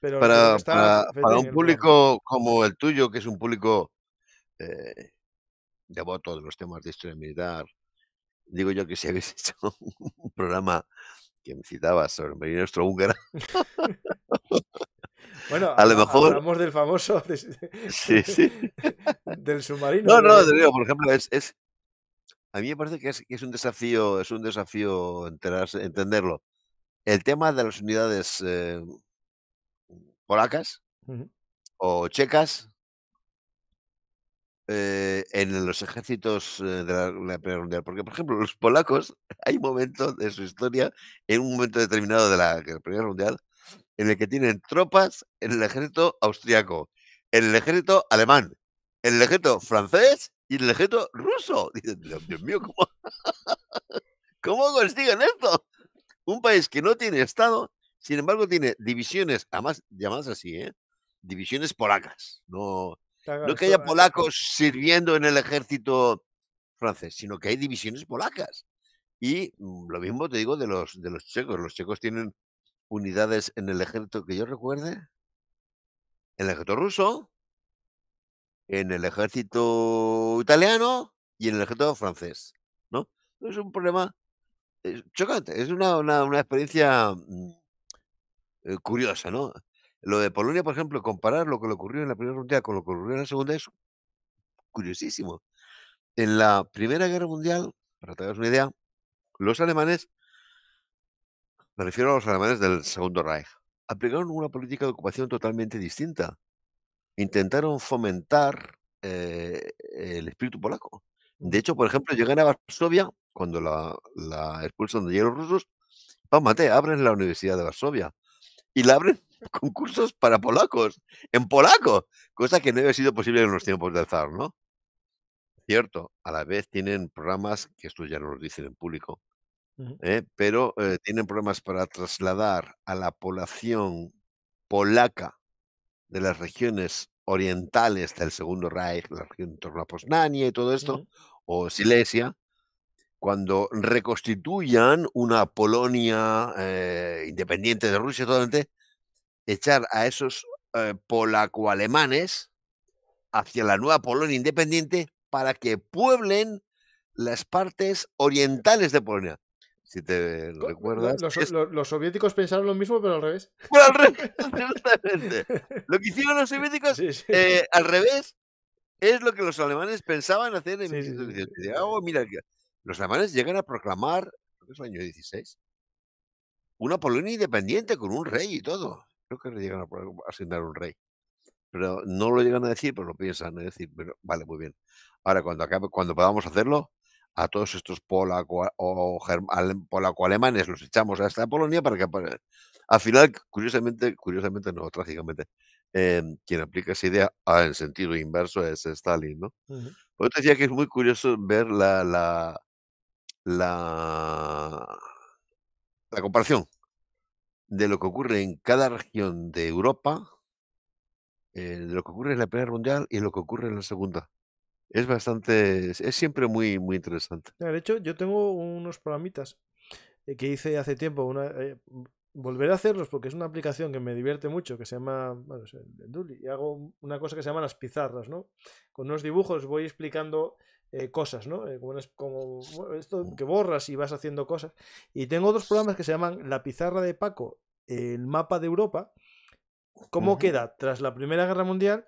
S1: para, para, un
S3: público como el tuyo, que es un público de eh, devoto de los temas de historia militar, digo yo que si habéis hecho un programa que me citaba sobre nuestro Austrohúngara.
S1: bueno, a, lo mejor. Hablamos del famoso. sí, sí. del submarino. No, no, por
S3: ejemplo, es, a mí me parece que es, un desafío, es un desafío enterarse, entenderlo. El tema de las unidades eh, polacas o checas, eh, en los ejércitos eh, de la, Primera Mundial. Porque, por ejemplo, los polacos, hay momentos de su historia, en un momento determinado de la, Primera Mundial, en el que tienen tropas en el ejército austriaco, en el ejército alemán, en el ejército francés y en el ejército ruso. Dicen, Dios mío, ¿cómo, ¿cómo consiguen esto? Un país que no tiene Estado, sin embargo, tiene divisiones, además llamadas así, ¿eh? divisiones polacas, no no que haya polacos sirviendo en el ejército francés, sino que hay divisiones polacas. Y mm, lo mismo te digo de los, de los checos. Los checos tienen unidades en el ejército que yo recuerde, en el ejército ruso, en el ejército italiano y en el ejército francés. ¿no? Es un problema chocante, es una experiencia mm, eh, curiosa, ¿no? Lo de Polonia, por ejemplo, comparar lo que le ocurrió en la Primera Guerra Mundial con lo que ocurrió en la Segunda es curiosísimo. En la Primera Guerra Mundial, para tener una idea, los alemanes, me refiero a los alemanes del Segundo Reich, aplicaron una política de ocupación totalmente distinta. Intentaron fomentar eh, el espíritu polaco. De hecho, por ejemplo, llegan a Varsovia, cuando la, la expulsan de los rusos, ¡pámate!, abren la Universidad de Varsovia y la abren concursos para polacos, en polaco, cosa que no había sido posible en los tiempos del zar, ¿no? Cierto, a la vez tienen programas, que esto ya no lo dicen en público, ¿eh? pero eh, tienen programas para trasladar a la población polaca de las regiones orientales del Segundo Reich, la región en torno a Posnania y todo esto, o Silesia, cuando reconstituyan una Polonia eh, independiente de Rusia, totalmente, echar a esos eh, polaco-alemanes hacia la nueva Polonia independiente para que pueblen las partes orientales de Polonia. Si te recuerdas.
S1: Los, soviéticos pensaron lo mismo, pero al revés.
S3: Lo que hicieron los soviéticos eh, al revés es lo que los alemanes pensaban hacer en sí, los alemanes llegan a proclamar, creo es el año 16, una Polonia independiente con un rey y todo. Creo que le llegan a asignar un rey. Pero no lo llegan a decir, pero lo piensan, es decir, pero, vale, muy bien. Ahora, cuando, acabe, cuando podamos hacerlo, a todos estos polaco, o polaco-alemanes los echamos a esta Polonia para que... Al final, curiosamente, curiosamente no, trágicamente, eh, quien aplica esa idea ah, en sentido inverso es Stalin, ¿no? decía que es muy curioso ver la, la, la comparación de lo que ocurre en cada región de Europa, eh, de lo que ocurre en la Primera Mundial y lo que ocurre en la Segunda. Es bastante, es, siempre muy, muy interesante.
S1: De hecho, yo tengo unos programitas eh, que hice hace tiempo, eh, volveré a hacerlos porque es una aplicación que me divierte mucho, que se llama, bueno, es el Duli, y hago una cosa que se llama las pizarras, ¿no? Con unos dibujos voy explicando eh, cosas, ¿no? Eh, como, esto mm. que borras y vas haciendo cosas. Y tengo otros programas que se llaman La pizarra de Paco, el mapa de Europa, cómo queda tras la Primera Guerra Mundial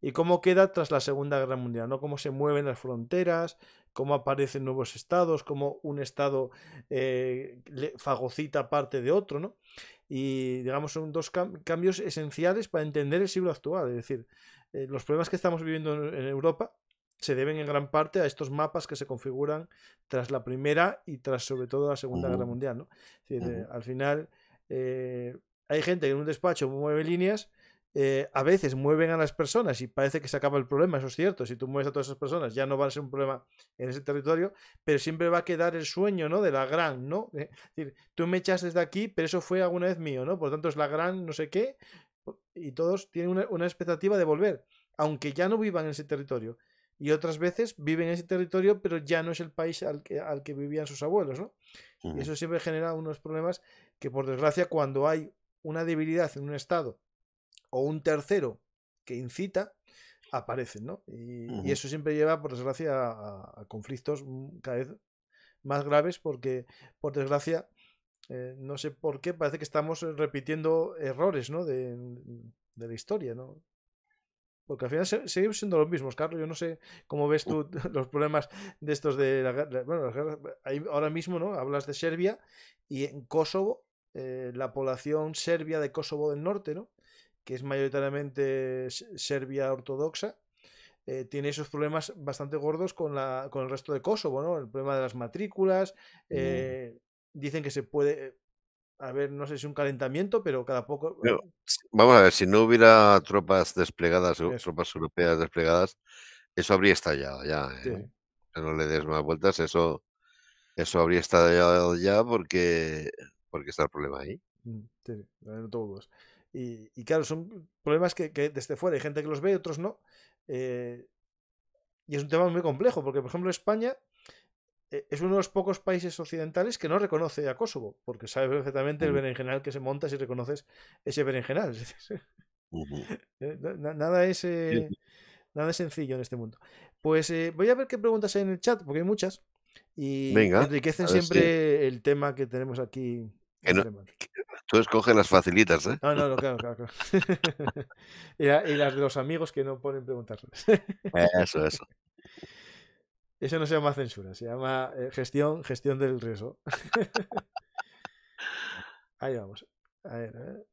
S1: y cómo queda tras la Segunda Guerra Mundial, ¿no? Cómo se mueven las fronteras, cómo aparecen nuevos estados, cómo un estado eh, fagocita parte de otro, ¿no? Y digamos son dos cambios esenciales para entender el siglo actual, es decir, los problemas que estamos viviendo en Europa se deben en gran parte a estos mapas que se configuran tras la Primera y tras sobre todo la Segunda Guerra Mundial. al final eh, hay gente que en un despacho mueve líneas, eh, a veces mueven a las personas y parece que se acaba el problema, eso es cierto, si tú mueves a todas esas personas ya no va a ser un problema en ese territorio, pero siempre va a quedar el sueño, ¿no? De la gran, ¿no? Eh, decir, tú me echas desde aquí, pero eso fue alguna vez mío, ¿no? Por lo tanto es la gran, no sé qué, y todos tienen una expectativa de volver aunque ya no vivan en ese territorio, y otras veces viven en ese territorio, pero ya no es el país al que, al que vivían sus abuelos, ¿no? Y eso siempre genera unos problemas que, por desgracia, cuando hay una debilidad en un Estado o un tercero que incita, aparecen, ¿no? Y, eso siempre lleva, por desgracia, a, conflictos cada vez más graves porque, por desgracia, eh, no sé por qué, parece que estamos eh, repitiendo errores, ¿no? De, de la historia, ¿no? Porque al final seguimos siendo los mismos, Carlos. Yo no sé cómo ves tú los problemas de estos de la guerra. Bueno, ahora mismo, ¿no? Hablas de Serbia y en Kosovo, eh, la población serbia de Kosovo del Norte, ¿no? Que es mayoritariamente serbia ortodoxa, eh, tiene esos problemas bastante gordos con, el resto de Kosovo, ¿no? El problema de las matrículas. Mm. Eh, dicen que se puede a ver, no sé si un calentamiento, pero cada poco. Eh,
S3: vamos a ver, si no hubiera tropas desplegadas, tropas europeas desplegadas, eso habría estallado ya. ¿eh? No le des más vueltas, eso, eso habría estallado ya porque, porque está el problema ahí.
S1: Mm, sí, no tengo Y, y, claro, son problemas que, desde fuera hay gente que los ve y otros no. Eh, y es un tema muy complejo, porque por ejemplo España eh, es uno de los pocos países occidentales que no reconoce a Kosovo, porque sabe perfectamente el mm. berenjenal que se monta si reconoces ese berenjenal. Eh, nada, es, eh, nada es sencillo en este mundo. Pues voy a ver qué preguntas hay en el chat, porque hay muchas. Y Venga, enriquecen siempre el tema que tenemos aquí.
S3: tú escoges las facilitas, ¿eh?
S1: No, no, claro, claro. y, las de los amigos que no ponen preguntas eso, eso. Eso no se llama censura, se llama eh, gestión, gestión del riesgo. Ahí vamos. A ver,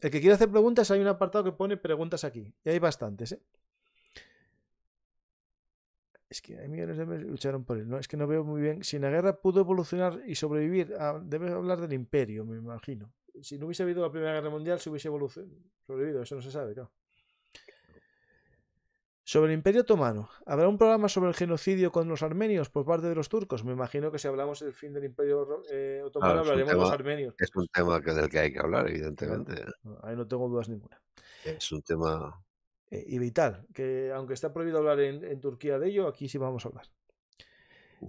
S1: El que quiere hacer preguntas, hay un apartado que pone preguntas aquí. Y hay bastantes, ¿eh? Es que hay millones de hombres lucharon por él. No, es que no veo muy bien. Si la guerra pudo evolucionar y sobrevivir, debes ah, debe hablar del imperio, me imagino. Si no hubiese habido la Primera Guerra Mundial, se hubiese evolucionado. sobrevivido, eso no se sabe, claro. Sobre el Imperio Otomano, ¿habrá un programa sobre el genocidio con los armenios por pues parte de los turcos? Me imagino que si hablamos del fin del Imperio eh, Otomano hablaremos de los armenios.
S3: Es un tema del que hay que hablar, evidentemente.
S1: ahí no tengo dudas ninguna.
S3: Es un tema...
S1: Eh, y vital, que aunque está prohibido hablar en, Turquía de ello, aquí sí vamos a hablar.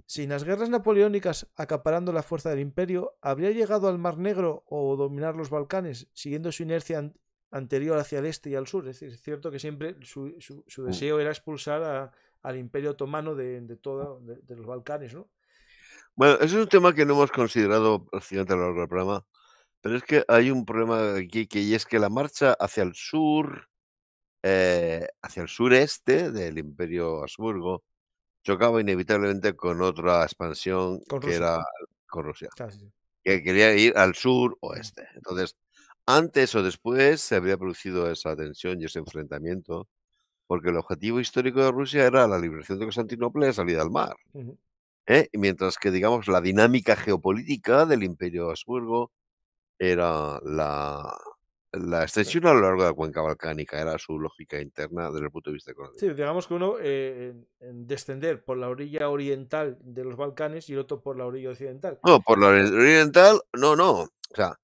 S1: Si las guerras napoleónicas acaparando la fuerza del imperio, ¿habría llegado al Mar Negro o dominar los Balcanes, siguiendo su inercia anterior hacia el este y al sur. Es, cierto que siempre su, su, su mm. deseo era expulsar al Imperio Otomano de, de, de, los Balcanes, ¿no?
S3: Bueno, ese es un tema que no hemos considerado prácticamente a lo largo programa, pero es que hay un problema aquí que y es que la marcha hacia el sur, eh, hacia el sureste del Imperio Habsburgo, chocaba inevitablemente con otra expansión que era con Rusia, que quería ir al sur oeste. Entonces, antes o después se habría producido esa tensión y ese enfrentamiento, porque el objetivo histórico de Rusia era la liberación de Constantinopla y la salida al mar. ¿eh? Mientras que, digamos, la dinámica geopolítica del Imperio Habsburgo era la, extensión a lo largo de la cuenca balcánica era su lógica interna desde el punto de vista económico.
S1: Sí, digamos que uno eh, descender por la orilla oriental de los Balcanes y el otro por la orilla occidental.
S3: No, por la oriental, no, no. O sea,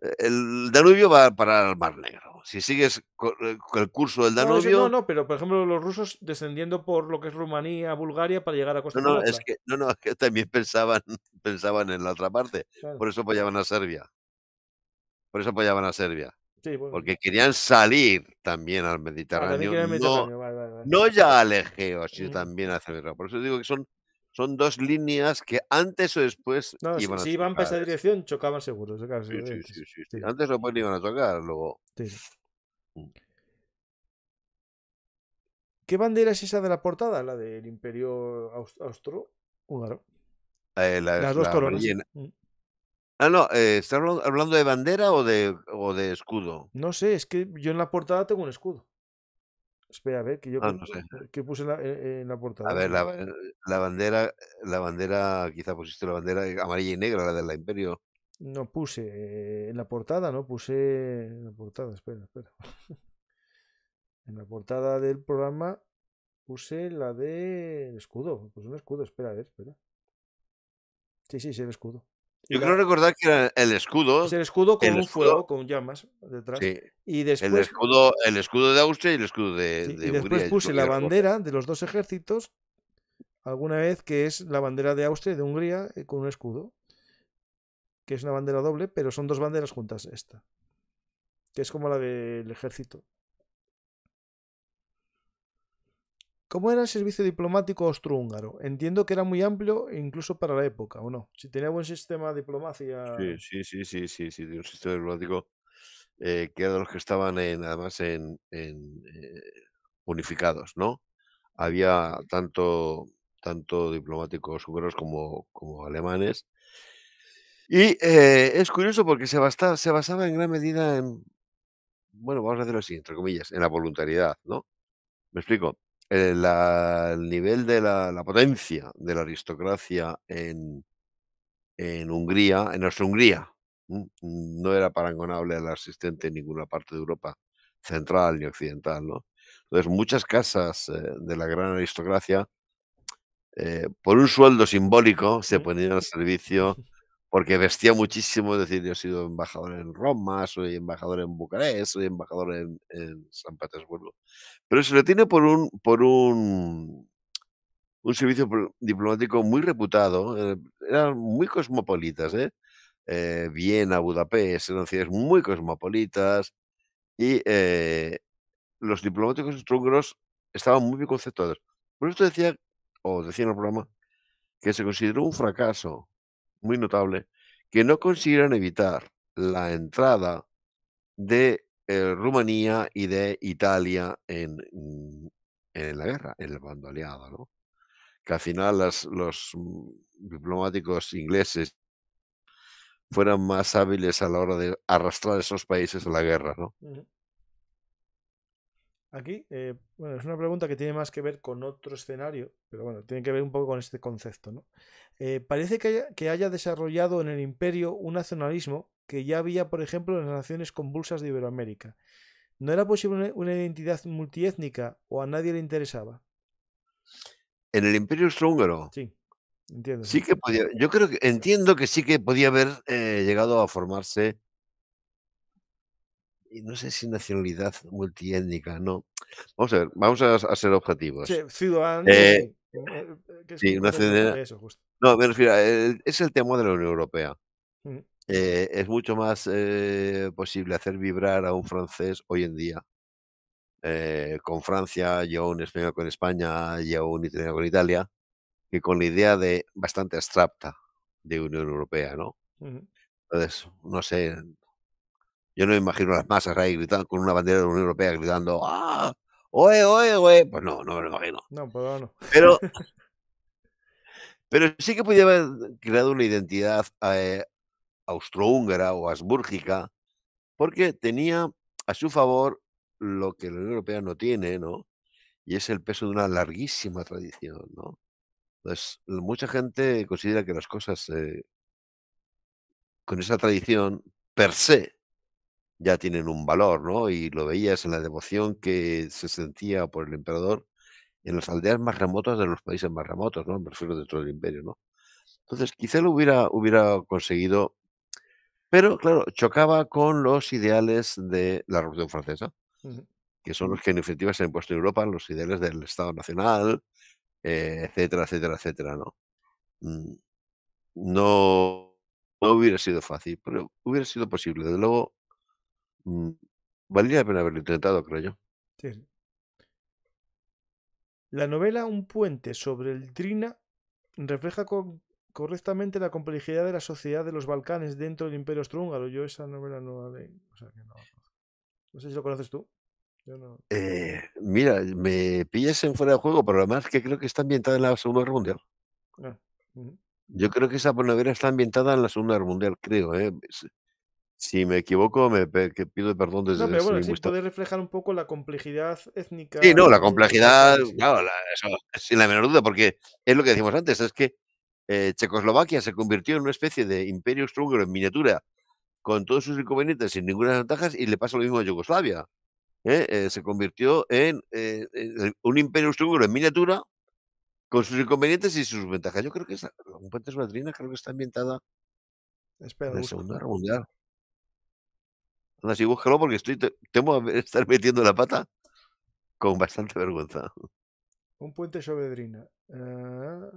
S3: el Danubio va a parar al Mar Negro. Si sigues eh, con el curso del Danubio. No,
S1: no, pero por ejemplo, los rusos descendiendo por lo que es Rumanía, Bulgaria, para llegar a Costa no, no, es
S3: que, no, es que también pensaban, pensaban en la otra parte. Por eso apoyaban a Serbia. Por eso apoyaban a Serbia. Porque querían salir también al ah, Mediterráneo. No, ya al Egeo, sino también a Mediterráneo. Por eso digo que son son dos líneas que antes o después iban si, iban para esa
S1: dirección chocaban seguro. antes
S3: o después iban a tocar luego mm.
S1: ¿qué bandera es esa de la portada? la del imperio austro húngaro
S3: eh, las dos la coronas mm. Ah, no, eh, ¿estás hablando de bandera o de, o de escudo? No sé, es que
S1: yo en la portada tengo un escudo. Espera, a ver, que yo eh, puse en la, eh, portada.
S3: A ver, eh, la, bandera, la bandera, quizá pusiste la bandera amarilla y negra, la del la Imperio.
S1: No puse en la portada, no puse en la portada, espera, espera. en la portada del programa puse la de escudo, pues un escudo, espera, a ver, espera. Sí, sí, sí, el escudo.
S3: Yo creo recordar que era el escudo. el escudo con un fuego,
S1: con llamas detrás. Y El
S3: escudo, el escudo de Austria y el escudo de, Hungría. y después puse la bandera
S1: de los dos ejércitos, alguna vez, que es la bandera de Austria y de Hungría eh, con un escudo. Que es una bandera doble, pero son dos banderas juntas, esta. Que es como la del ejército. ¿Cómo era el servicio diplomático austrohúngaro? Entiendo que era muy amplio, incluso para la época, ¿o no? Si tenía buen sistema de diplomacia. Sí,
S3: sí, sí, sí, sí, sí, un sistema diplomático eh, que era de los que estaban en, además en, en eh, unificados, ¿no? Había tanto, tanto diplomáticos húngaros como, como alemanes. Y eh, es curioso porque se, se basaba en gran medida en, bueno, vamos a decirlo así, entre comillas, en la voluntariedad, ¿no? Me explico. Eh, el nivel de la, potencia de la aristocracia en, en Hungría, en nuestra hungría no era parangonable al existente en ninguna parte de Europa central ni occidental, ¿no? Entonces, muchas casas eh, de la gran aristocracia, eh, por un sueldo simbólico, se ponían al servicio porque vestía muchísimo, es decir, yo he sido embajador en Roma, soy embajador en Bucarest, soy embajador en, San Petersburgo. Pero se lo tiene por un, por un, un servicio diplomático muy reputado, eh, eran muy cosmopolitas, ¿eh? ¿eh? Viena, Budapest, eran ciudades muy cosmopolitas y eh, los diplomáticos húngaros estaban muy bien conceptuados. Por esto decía, o decía en el programa, que se consideró un fracaso muy notable que no consiguieron evitar la entrada de eh, Rumanía y de Italia en, mm, en la guerra, en el bando aliado, ¿no? Que al final los mm, diplomáticos ingleses fueran más hábiles a la hora de arrastrar esos países a la guerra, ¿no?
S1: Aquí, eh, bueno, es una pregunta que tiene más que ver con otro escenario, pero bueno, tiene que ver un poco con este concepto, ¿no? Eh, parece que haya, que haya desarrollado en el imperio un nacionalismo que ya había, por ejemplo, en las naciones convulsas de Iberoamérica. ¿No era posible una identidad multiétnica o a nadie le interesaba?
S3: En el Imperio Austrohúngaro. Sí,
S1: entiendo. Sí que
S3: yo creo que entiendo que sí que podía haber eh, llegado a formarse, y no sé si nacionalidad multiétnica, no. Vamos a ver, vamos a, ser objetivos. Eh, eh, eh, es sí, No, eh, es el tema de la Unión Europea. Mm. es mucho más posible hacer vibrar a un francés hoy en día. con Francia yo un español con España yo un italiano con Italia, que con la idea de bastante abstracta de Unión Europea, ¿no? Mm. Entonces, no sé, yo no me imagino las masas ahí gritando con una bandera de la Unión Europea gritando ¡Ah! oye, oye, oye. Pues no, no me lo imagino. No, pues no. Pero, pero sí que podía haber creado una identidad eh, austrohúngara o asbúrgica, porque tenía a su favor lo que la Unión Europea no tiene, ¿no? Y es el peso de una larguísima tradición, ¿no? Pues mucha gente considera que las cosas eh, con esa tradición per se ya tienen un valor, ¿no? Y lo veías en la devoción que se sentía por el emperador en las aldeas más remotas de los países más remotos, ¿no? Me refiero dentro del imperio, ¿no? Entonces, quizá lo hubiera, hubiera conseguido, pero claro, chocaba con los ideales de la Revolución Francesa, que son los que en definitiva se han puesto en Europa, los ideales del Estado Nacional, eh, etcétera, etcétera, etcétera, ¿no? Mm, no, no hubiera sido fácil, pero hubiera sido posible. Desde luego, Mm, valía la pena haberlo intentado, creo yo.
S1: La novela Un puente sobre el Trina refleja correctamente la complejidad de la sociedad de los Balcanes dentro del Imperio Austrohúngaro. Yo esa novela no la leí. no, sé si lo conoces tú.
S3: Eh, mira, me pillas en fuera de juego, pero además que creo que está ambientada en la Segunda Guerra Mundial. Ah, yo creo que esa novela está ambientada en la Segunda Guerra Mundial, creo. ¿eh? Si me equivoco, me pido perdón desde no, pero bueno, puede
S1: reflejar un poco la complejidad étnica. Sí, no, la complejidad,
S3: claro, sin la menor duda, porque es lo que decimos antes, es que eh, Checoslovaquia se convirtió en una especie de imperio húngaro en miniatura, con todos sus inconvenientes, sin ninguna ventaja, y le pasa lo mismo a Yugoslavia. ¿eh? Eh, se convirtió en, un imperio húngaro en miniatura, con sus inconvenientes y sus ventajas. Yo creo que es un puente creo que está ambientada en la Segunda Guerra Mundial. Así búscalo porque estoy, temo a estar metiendo la pata con bastante vergüenza.
S1: Un puente sobre Drina. Ah,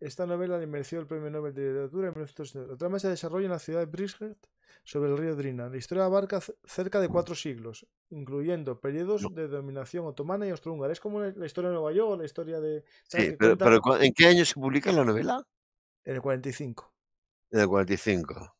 S1: esta novela le mereció el premio Nobel de Literatura en 1960. La trama se desarrolla en la ciudad de Brisket sobre el río Drina. La historia abarca cerca de cuatro siglos, incluyendo periodos de dominación otomana y austrohúngara. Es como la historia de Nueva York, la historia de. Sí, ¿en qué año se
S3: publica la novela?
S1: En el 45.
S3: En el 45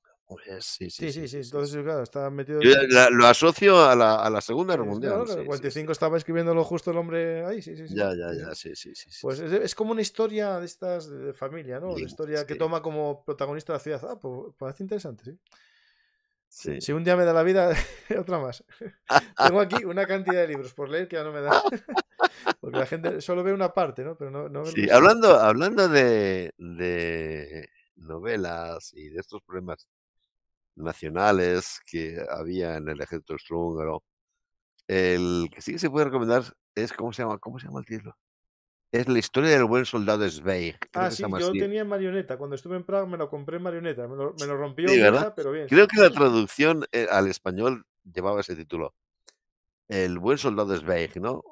S3: sí, sí,
S1: sí, Entonces, claro, está metido. lo
S3: asocio a la, Segunda Guerra Mundial. Claro, el
S1: 45 estaba estaba escribiéndolo justo el hombre ahí, sí, sí. sí Ya, ya, ya, sí, sí. sí, Pues es, como una historia de estas de familia, ¿no? De historia que toma como protagonista la ciudad. Ah, pues parece interesante, sí. Sí. Si un día me da la vida, otra más. Tengo aquí una cantidad de libros por leer que ya no me da. Porque la gente solo ve una parte, ¿no? Pero no, no sí. hablando,
S3: hablando de, de, novelas y de estos problemas, nacionales que había en el ejército austrohúngaro. El que sí que se puede recomendar es, ¿cómo se llama? ¿Cómo se llama el título? Es la historia del buen soldado Zweig. Ah, sí, yo tenía
S1: marioneta. Cuando estuve en Praga me lo compré marioneta. Me lo, rompió,
S3: ¿verdad? Creo que la traducción eh, al español llevaba ese título. El buen soldado Zweig, ¿no?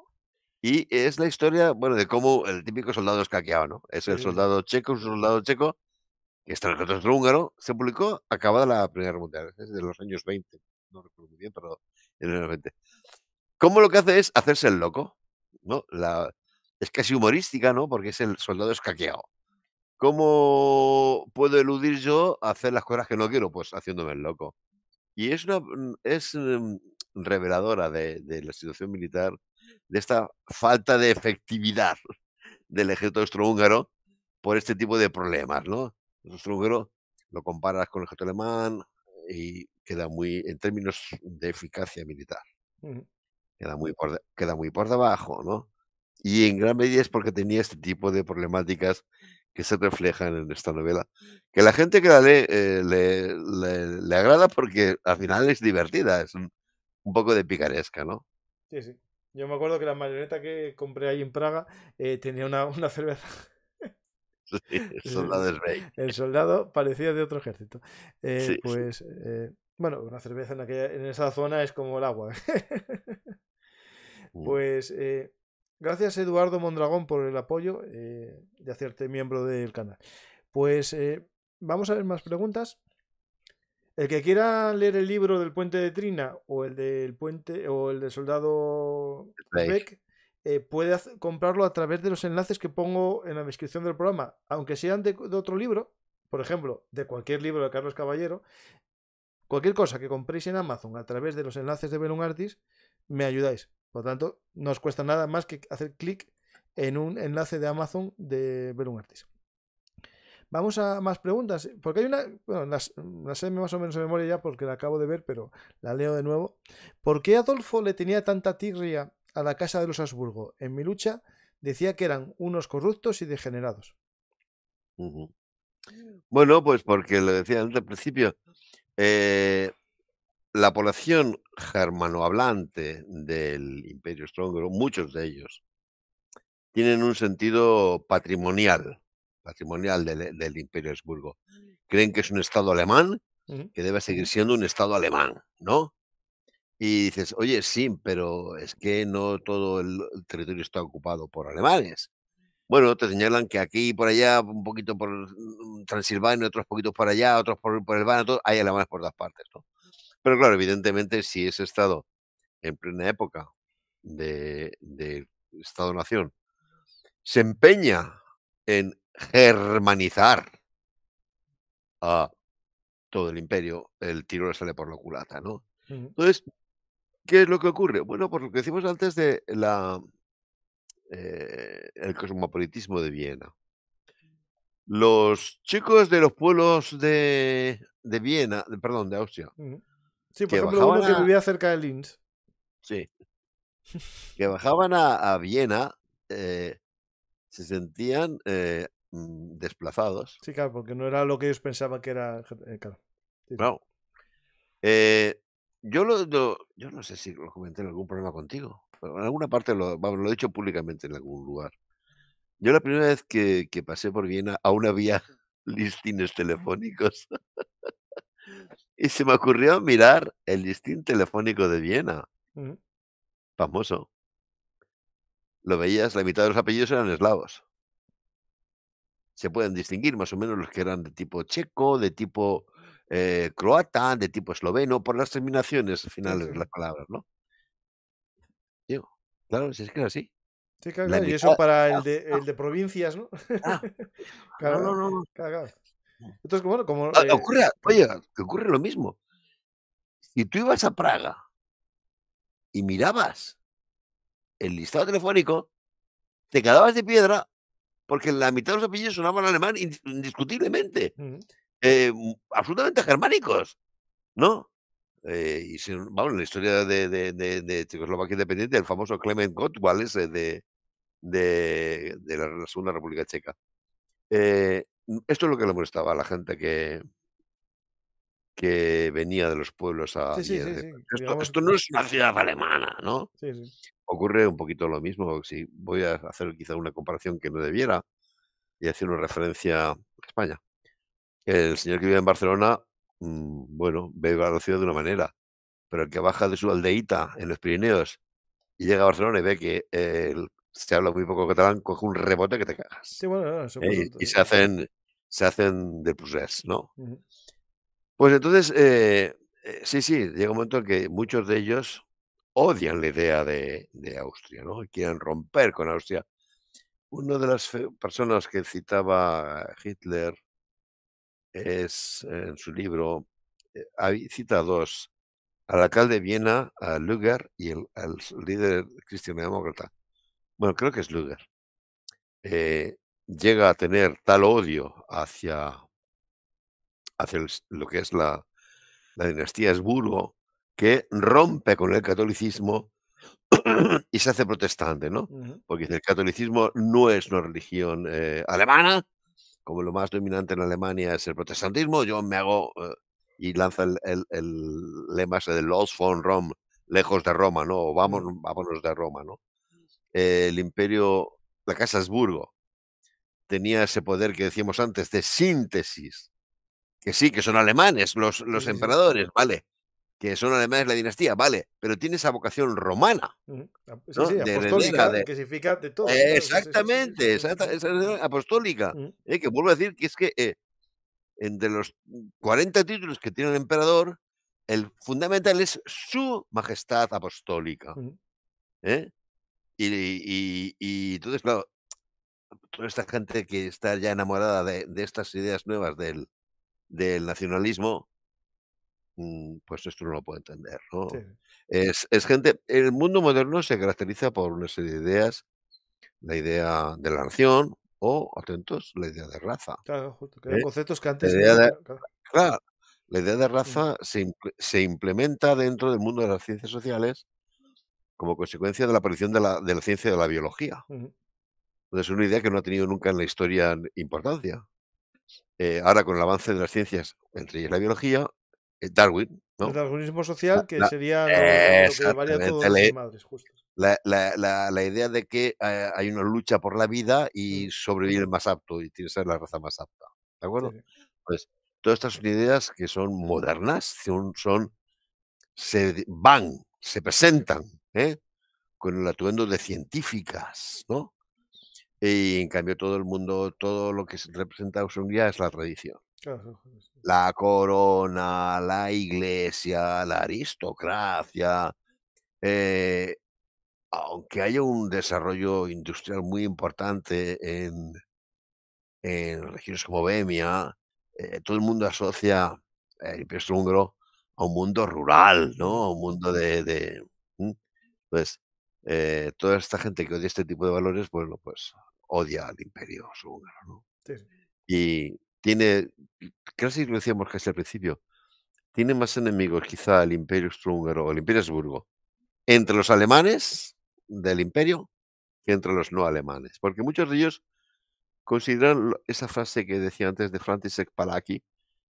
S3: Y es la historia, bueno, de cómo el típico soldado escaqueado, ¿no? Es el soldado checo, un soldado checo que en el ejército húngaro se publicó acabada la Primera Guerra Mundial, de los años 20, no recuerdo muy bien, pero en los 20. ¿Cómo lo que hace es hacerse el loco? ¿no? La, es casi humorística, ¿no? Porque es el soldado escaqueado. ¿Cómo puedo eludir yo hacer las cosas que no quiero? Pues haciéndome el loco. Y es una es em, reveladora de, de la situación militar, de esta falta de efectividad del ejército austrohúngaro por este tipo de problemas, ¿no? los número, lo comparas con el ejército alemán y queda muy, en términos de eficacia militar, queda, muy por, queda muy por debajo, ¿no? Y en gran medida es porque tenía este tipo de problemáticas que se reflejan en esta novela, que la gente que la lee eh, le, le, agrada porque al final es divertida, es un, poco de picaresca, ¿no?
S1: Sí, sí. Yo me acuerdo que la marioneta que compré ahí en Praga eh, tenía una, una cerveza el eh, soldado rey. El soldado parecía de otro ejército. Eh, pues, eh, bueno, una cerveza en, esa zona es como el agua. Uh. pues, gracias Eduardo Mondragón por el apoyo de hacerte miembro del canal. Pues, vamos a ver más preguntas. El que quiera leer el libro del puente de Trina o el del puente o el del soldado Beck, eh, puede comprarlo a través de los enlaces que pongo en la descripción del programa, aunque sean de, otro libro, por ejemplo, de cualquier libro de Carlos Caballero, cualquier cosa que compréis en Amazon a través de los enlaces de Belum me ayudáis. Por lo tanto, no os cuesta nada más que hacer clic en un enlace de Amazon de Belum Vamos a más preguntas, eh, porque hay una, bueno, la sé más o menos de memoria ya porque la acabo de ver, pero la leo de nuevo. ¿Por qué Adolfo le tenía tanta tirria a la casa de los Habsburgo en mi lucha decía que eran unos corruptos y degenerados.
S3: Bueno, pues porque lo decía antes al principio, eh, la población germanohablante del Imperio Austrohúngaro, muchos de ellos, tienen un sentido patrimonial, patrimonial del Imperio Habsburgo. Creen que es un Estado alemán, que debe seguir siendo un Estado alemán, ¿no? Y dices, oye, sí, pero es que no todo el territorio está ocupado por alemanes. Bueno, te señalan que aquí y por allá, un poquito por mm, Transilvania, otros poquitos por allá, otros por, el Bano, hay alemanes por todas partes. ¿no? Pero claro, evidentemente, si ese Estado, en plena época de, de Estado-Nación, se empeña en germanizar a todo el imperio, el tiro le sale por la culata, ¿no? Entonces, ¿Qué es lo que ocurre? Bueno, por lo que decimos antes de la, eh, el cosmopolitismo de Viena. Los chicos de los pueblos de, de Viena, perdón, de Austria. Sí, por ejemplo, uno que
S1: vivía cerca de Linz.
S3: Sí. que bajaban a, Viena, eh, se sentían eh, mm, desplazados.
S1: Sí, claro, porque no era lo que ellos pensaban que era.
S3: claro. Eh, yo, lo, yo no sé si lo comenté en algún problema contigo, pero en alguna parte lo, lo he dicho públicamente en algún lugar. Yo la primera vez que, pasé por Viena aún había listines telefónicos y se me ocurrió mirar el listín telefónico de Viena, famoso. Lo veías, la mitad de los apellidos eran eslavos. Se pueden distinguir más o menos los que eran de tipo checo, de tipo eh, croata, de tipo esloveno, por las terminaciones finales de las palabras, ¿no? Digo, claro, si es que es así.
S1: Sí, claro, Y eso para el de, el de provincias, ah, ¿no? claro, no, no, no. Entonces, bueno, como.
S3: Ah, eh, ocurre, oye, ocurre lo mismo. Si tú ibas a Praga y mirabas el listado telefónico, te quedabas de piedra porque la mitad de los apellidos sonaban alemán indiscutiblemente. Eh, mm, absolutamente germánicos, ¿no? Eh, y si, vamos, en la historia de, Checoslovaquia independiente, el famoso Clement Gottwald ese de, de, la Segunda República Checa. Eh, mm, esto es lo que le molestaba a la gente que, que venía de los pueblos a... esto, no es una ciudad alemana, ¿no? Ocurre un poquito lo mismo, si voy a hacer quizá una comparación que no debiera y hacer una referencia a España. El señor que vive en Barcelona, mm, bueno, ve la ciudad de una manera, pero el que baja de su aldeíta en los Pirineos y llega a Barcelona y ve que se habla muy poco catalán, coge un rebote que te cagas. Eh, y, se hacen, se hacen de pusés, ¿no? Pues entonces, eh, eh, sí, sí, llega un momento en que muchos de ellos odian la idea de, de Austria, ¿no? quieren romper con Austria. Una de las personas que citaba Hitler es, en su libro, cita eh, a dos, al alcalde de Viena, a Luger, y el, al líder cristiano-demócrata. Bueno, creo que es Luger. Eh, llega a tener tal odio hacia, hacia lo que es la, la dinastía Habsburgo que rompe con el catolicismo y se hace protestante, ¿no? Porque el catolicismo no es una religión eh, alemana, como lo más dominante en Alemania es el protestantismo, yo me hago eh, y lanza el, lema de Los von Rom, lejos de Roma, ¿no? vamos, mm. vámonos de Roma, ¿no? Eh, el imperio, la Casa tenía ese poder que decíamos antes de síntesis, que sí, que son alemanes los, los emperadores, ¿vale? que son alemanes la dinastía, vale, pero tiene esa vocación romana.
S1: Ah, apostólica, Exactamente,
S3: apostólica. ¿eh? que vuelvo a decir que es que eh, entre los 40 títulos que tiene el emperador, el fundamental es su majestad apostólica. ¿eh? y, y, entonces, claro, toda esta gente que está ya enamorada de, estas ideas nuevas del nacionalismo, Mm, pues esto no lo puedo entender, Es, gente, el mundo moderno se caracteriza por una serie de ideas, la idea de la nación o, atentos, la idea de raza.
S4: Claro, justo, ¿eh? conceptos que antes... La idea de,
S3: la idea de raza se, implementa dentro del mundo de las ciencias sociales como consecuencia de la aparición de la, de la ciencia de la biología. es una idea que no ha tenido nunca en la historia importancia. Eh, ahora, con el avance de las ciencias, entre ellas la biología, Darwin. ¿no? El
S1: darwinismo social, que sería la, lo, que
S3: La, idea de que eh, hay una lucha por la vida mm. y sobrevivir el más apto y tiene que ser la raza más apta. ¿De acuerdo? Pues todas estas son ideas que son modernas, son, son se van, se presentan ¿eh? con el atuendo de científicas, ¿no? Y en cambio todo el mundo, todo lo que se representa a día es la tradición. La corona, la iglesia, la aristocracia, eh, aunque haya un desarrollo industrial muy importante en, en regiones como Bohemia, eh, todo el mundo asocia eh, el imperio húngaro a un mundo rural, ¿no? A un mundo de... de pues, eh, toda esta gente que odia este tipo de valores, bueno, pues odia al imperio
S4: húngaro, ¿no?
S3: Y tiene, casi lo decíamos casi al principio, tiene más enemigos quizá el Imperio Strunger o el Imperio Habsburgo entre los alemanes del Imperio que entre los no alemanes, porque muchos de ellos consideran esa frase que decía antes de František Palaki,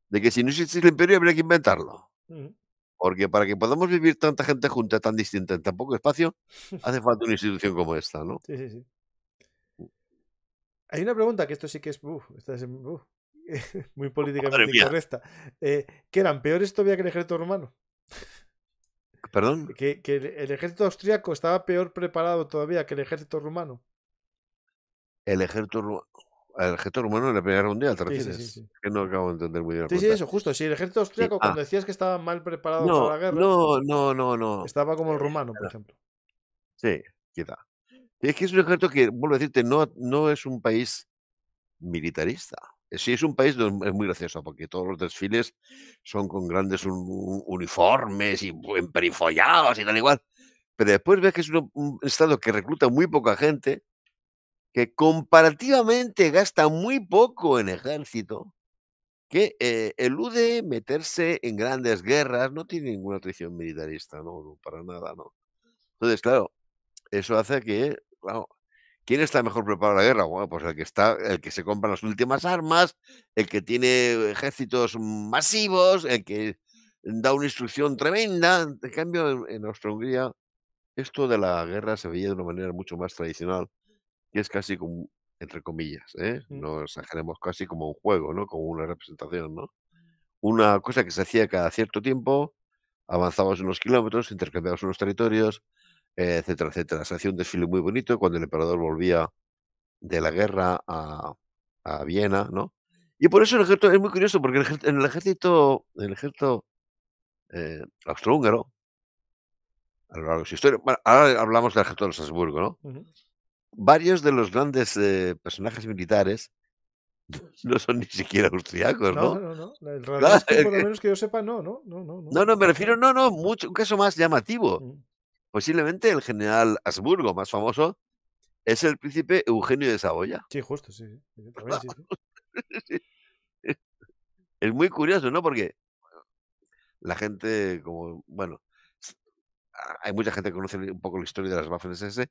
S3: de que si no existe el imperio habría que inventarlo. Mm. Porque para que podamos vivir tanta gente junta, tan distinta, en tan poco espacio, hace falta una institución como esta, ¿no?
S1: Sí, sí, sí. Mm. Hay una pregunta que esto sí que es. muy oh, políticamente correcta eh, que eran peores todavía que el ejército romano. ¿Perdón? Que, el ejército austriaco estaba peor preparado todavía que el ejército rumano.
S3: El ejército El ejército rumano en la Primera Mundial, ¿te refieres? Que no acabo de entender muy bien. Sí, sí, eso,
S1: justo. Sí, el ejército austriaco, ah. cuando decías que estaba mal preparado no, para la guerra. No, no, no, Estaba como el eh, rumano, por ejemplo.
S3: Sí, quizá. Es que es un ejército que, vuelvo a decirte, no, no es un país militarista. Eh, sí, es un país es muy gracioso porque todos los desfiles son con grandes uniformes y emperifollados y tal igual. Pero después ves que es un, estado que recluta muy poca gente, que comparativamente gasta muy poco en ejército, que eh, elude meterse en grandes guerras, no tiene ninguna tradición militarista, no, no para nada, no. Entonces, claro, eso hace que, ¿Quién está mejor preparado a la guerra? Bueno, pues el que está, el que se compra las últimas armas, el que tiene ejércitos masivos, el que da una instrucción tremenda. En cambio, en, Austria-Hungría, esto de la guerra se veía de una manera mucho más tradicional, que es casi como, entre comillas, ¿eh? no exageremos, casi como un juego, ¿no? Como una representación, ¿no? Una cosa que se hacía cada cierto tiempo, avanzábamos unos kilómetros, intercambiábamos unos territorios, eh, etcétera, etcétera. Se hacía un desfile muy bonito cuando el emperador volvía de la guerra a, a Viena, ¿no? Y por eso el ejército es muy curioso, porque en el ejército, el ejército eh, austrohúngaro, a lo largo de su historia, bueno, ahora hablamos del ejército de los Habsburgo, ¿no? Varios de los grandes eh, personajes militares no son ni siquiera austriacos, ¿no? No,
S1: no, no. menos que yo sepa, no, no, no, no. No,
S3: no, me refiero, no, no, mucho, un caso más llamativo. Posiblemente el general Habsburgo más famoso es el príncipe Eugenio de Saboya. Sí, justo, sí. es muy curioso, ¿no? Porque la gente, como, bueno, hay mucha gente que conoce un poco la historia de las Waffen SS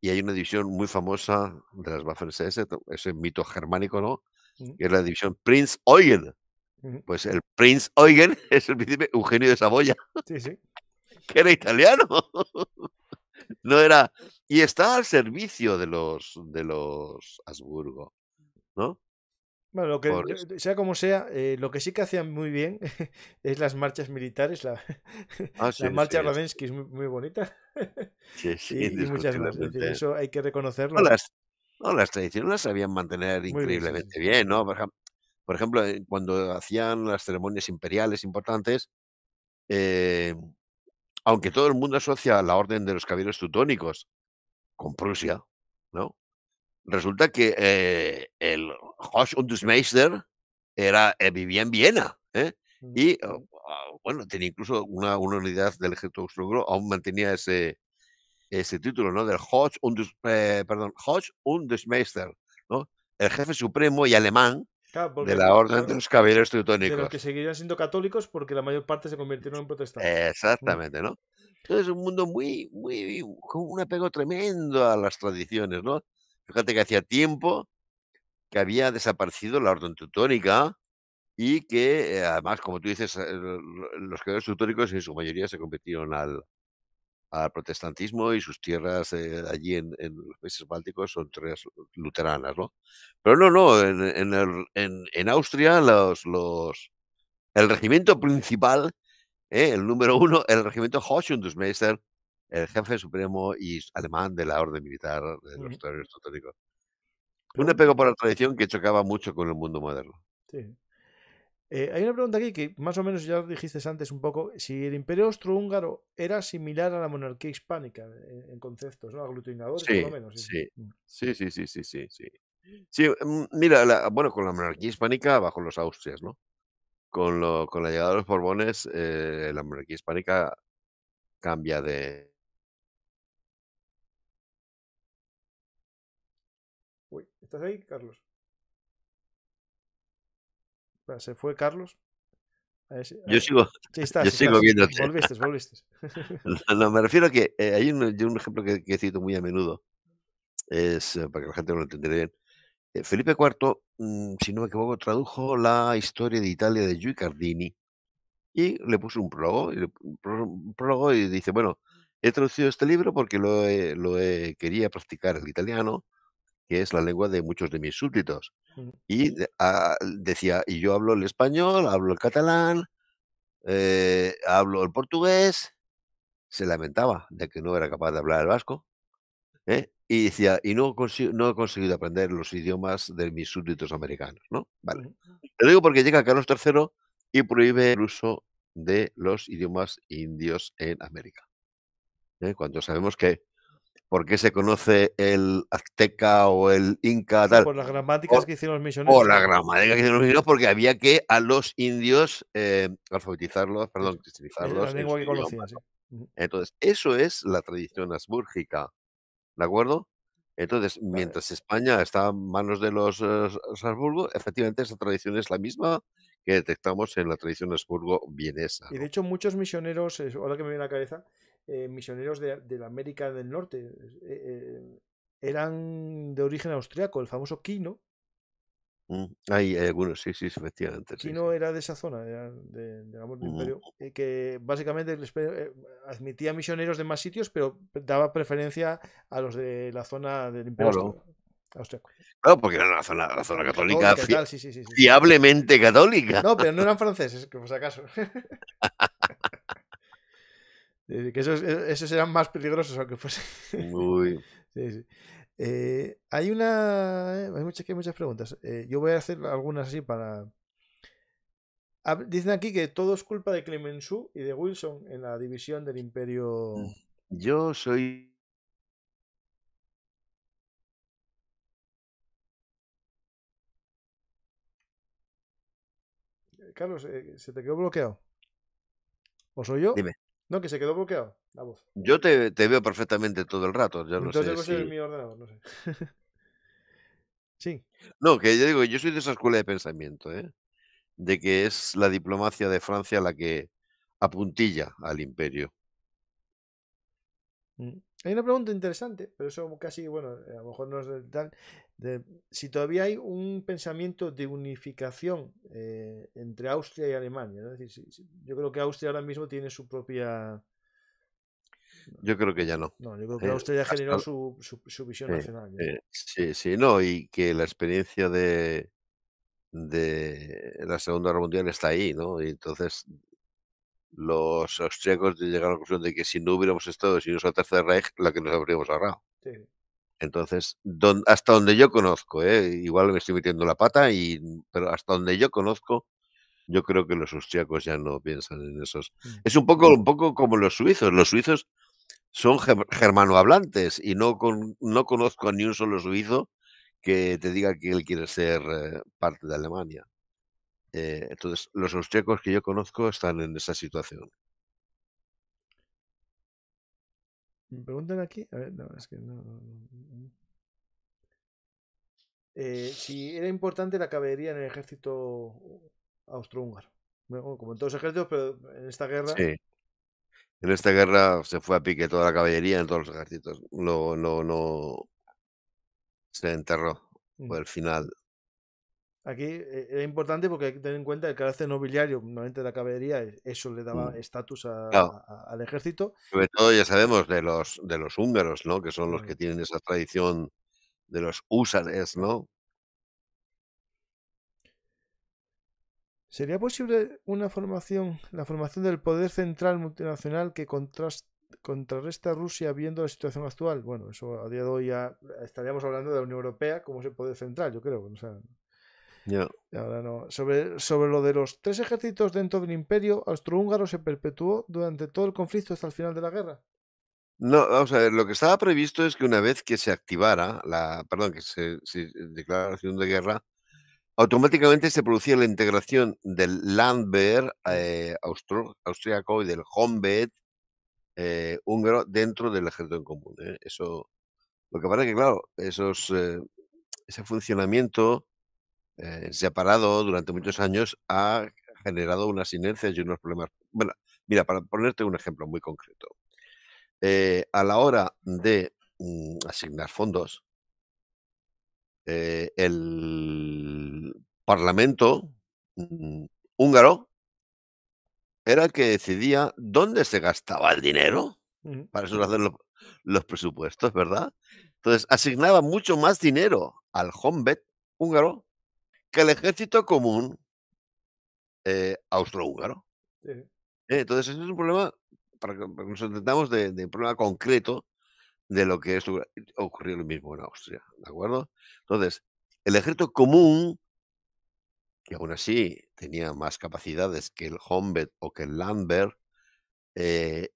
S3: y hay una división muy famosa de las Waffen SS, ese mito germánico, ¿no? Que es la división Prince Eugen. Pues el Prince Eugen es el príncipe Eugenio de Saboya. Sí, sí que era italiano. no era. Y está al servicio de los, de los Habsburgo, ¿no?
S1: Bueno, que, sea como sea, eh, lo que sí que hacían muy bien es las marchas militares. La, ah, marcha sí, es muy, bonita.
S3: Sí, sí, Eso
S1: hay que reconocerlo.
S3: No, las, tradiciones las sabían mantener increíblemente bien, ¿no? Por por ejemplo, eh, cuando hacían las ceremonias imperiales importantes, eh, aunque todo el mundo asocia la orden de los caballeros teutónicos con Prusia, ¿no? Resulta que eh, el Hosch und era, eh, vivía en Viena, ¿eh? mm. Y oh, oh, bueno, tenía incluso una, una unidad del ejército austro aún mantenía ese, ese título, ¿no? Del Hoch perdón, ¿no? El jefe supremo y alemán
S1: de la orden de los
S3: caballeros teutónicos. De los que
S1: seguirían siendo católicos porque la mayor parte se convirtieron en protestantes.
S3: Mm. Exactamente, ¿no? Entonces, un mundo muy, muy, con un apego tremendo a las tradiciones, ¿no? Fíjate que hacía tiempo que había desaparecido la orden teutónica y que, eh, además, como tú dices, eh, los caballeros teutónicos en su mayoría se convirtieron al, al protestantismo y sus tierras eh, allí en, los países bálticos son tierras luteranas, ¿no? Pero no, no, en, en, el, en Austria los, los, el regimiento principal, eh, el número uno, el regimiento Hochschundusmeister, el jefe supremo y alemán de la orden militar de los territorios teutónicos, Un apego por la tradición que chocaba mucho con el mundo moderno.
S1: Sí. Eh, hay una pregunta aquí que más o menos ya dijiste antes un poco, si el imperio austrohúngaro era similar a la monarquía hispánica en, conceptos, ¿no? Aglutinadores, sí, por lo menos.
S3: Mm. Sí, sí, sí, sí, sí, sí. Mm, mira, bueno, con la monarquía hispánica bajo los Austrias, ¿no? Con, la llegada de los Borbones, eh, la monarquía hispánica cambia de,
S1: Uy, ¿Estás ahí, Carlos? ¿Se fue Carlos?
S3: yo sigo, yo sigo viendo.
S1: Volviste,
S3: No, me refiero a que eh, hay un, ejemplo que, cito muy a menudo, es eh, para que la gente lo entienda bien. Eh, Felipe IV, mm, si no me equivoco, tradujo la historia de Italia de Cardini y le puso un prólogo, y dice, bueno, he traducido este libro porque lo, lo quería practicar el italiano que es la lengua de muchos de mis súbditos. Mm. Y ah, decía, y yo hablo el español, hablo el catalán, eh, hablo el portugués. Se lamentaba de que no era capaz de hablar el vasco. ¿eh? Y decía, y no, he conseguido aprender los idiomas de mis súbditos americanos. ¿no? Vale. Te digo porque llega Carlos III y prohíbe el uso de los idiomas indios en América. ¿eh? Cuando sabemos que por qué se conoce el azteca o el inca, tal. Por las
S1: gramáticas que hicieron los misioneros. Por las gramáticas que hicieron
S3: los misioneros, porque había que a los indios eh, alfabetizarlos, perdón, cristianizarlos. que Entonces, eso es la tradición asbúrgica, ¿de acuerdo? Entonces, mientras España está en manos de los, eh, asburgos, efectivamente esa tradición es la misma que detectamos en la tradición asburgo vienesa.
S1: Y de hecho, muchos misioneros, ahora que me viene a la cabeza, eh, misioneros de, la América del Norte. Eh, eh, eran de origen austriaco, el famoso Kino
S3: mm, hay, algunos, sí, sí, efectivamente.
S1: Kino era de esa zona, de, del imperio, que básicamente admitía misioneros de más sitios, pero daba preferencia a los de la zona del imperio austriaco.
S3: porque era la zona, católica, fiablemente católica. No, pero
S1: no eran franceses, que por si acaso. Eh, que esos, e, esos, eran más peligrosos, aunque fuese. Eh, hay una. Eh, hay muchas, muchas preguntas. yo voy a hacer algunas así para. dicen aquí que todo es culpa de Clemenceau y de Wilson en la división del Imperio. Mm,
S3: yo soy.
S1: Carlos, ¿se te quedó bloqueado? ¿O soy yo? Dime. No, que se quedó bloqueado la voz.
S3: Yo te, veo perfectamente todo el rato, Yo Entonces, pues, mi
S1: ordenador, no sé.
S3: sí. No, que yo digo, yo soy de esa escuela de pensamiento, ¿eh? De que es la diplomacia de Francia la que apuntilla al imperio.
S1: Mm. Hay una pregunta interesante, pero eso casi, bueno, a lo mejor no es tal si todavía hay un pensamiento de unificación eh, entre Austria y Alemania, yo creo que Austria ahora mismo tiene su propia...
S3: Yo creo que ya no. yo creo que eh, Austria ya generó su,
S1: visión nacional. Eh,
S3: sí, sí, no, y que la experiencia de, de la Segunda Guerra Mundial está ahí, ¿no? Y entonces los austriacos llegaron a la conclusión de que si no hubiéramos estado, si no la Tercera Reich, la que nos habríamos ahorrado. Sí. Entonces, hasta donde yo conozco, ¿eh? igual me estoy metiendo la pata, y, pero hasta donde yo conozco, yo creo que los austriacos ya no piensan en esos. Mm, es un poco, un poco como los suizos. Los suizos son germanohablantes y no, con, no conozco a ni un solo suizo que te diga que él quiere ser eh, parte de Alemania. Eh, entonces, los austriacos que yo conozco están en esa situación.
S4: Me preguntan aquí. A ver, no, es que no.
S1: Eh, si era importante la caballería en el ejército austrohúngaro. como en todos los ejércitos, pero en esta guerra. Sí.
S3: En esta guerra se fue a pique toda la caballería en todos los ejércitos. No, no, no. Se enterró. Fue mm. el final
S1: Aquí es eh, importante porque hay que tener en cuenta el carácter nobiliario, normalmente la caballería, eh, eso le daba mm. estatus al ejército.
S3: Sobre todo, ya sabemos, de los, de los húngaros, ¿no? Que son los mm. que tienen esa tradición de los húsares, ¿no?
S1: ¿Sería posible una formación, la formación del poder central multinacional que contrarresta a Rusia viendo la situación actual? Bueno, eso a día de hoy ya estaríamos hablando de la Unión Europea como ese poder central, yo creo. O sea, sobre, sobre lo de los tres ejércitos dentro del imperio austrohúngaro se perpetuó durante todo el conflicto hasta el final de la guerra.
S3: No, vamos a ver, lo que estaba previsto es que una vez que se activara, la, perdón, que se, se declarara la de Guerra, automáticamente se producía la integración del Landwehr eh, y del Hombed eh, húngaro dentro del ejército en común. ¿eh? Eso, lo que pasa es que, claro, esos, eh, ese funcionamiento eh, se ha parado durante muchos años ha generado unas inercias y unos problemas. Bueno, mira, para ponerte un ejemplo muy concreto, eh, a la hora de mm, asignar fondos, eh, el Parlamento mm, húngaro era el que decidía dónde se gastaba el dinero. Para eso hacer los, presupuestos, ¿verdad? Entonces, asignaba mucho más dinero al Hombet húngaro que el ejército común eh, austrohúngaro, austro eh, entonces, ese es un problema, para que nos entendamos, de, un problema concreto de lo que ocurrió lo mismo en Austria. ¿De acuerdo? Entonces, el ejército común, que aún así tenía más capacidades que el Hombet o que el Lambert, eh,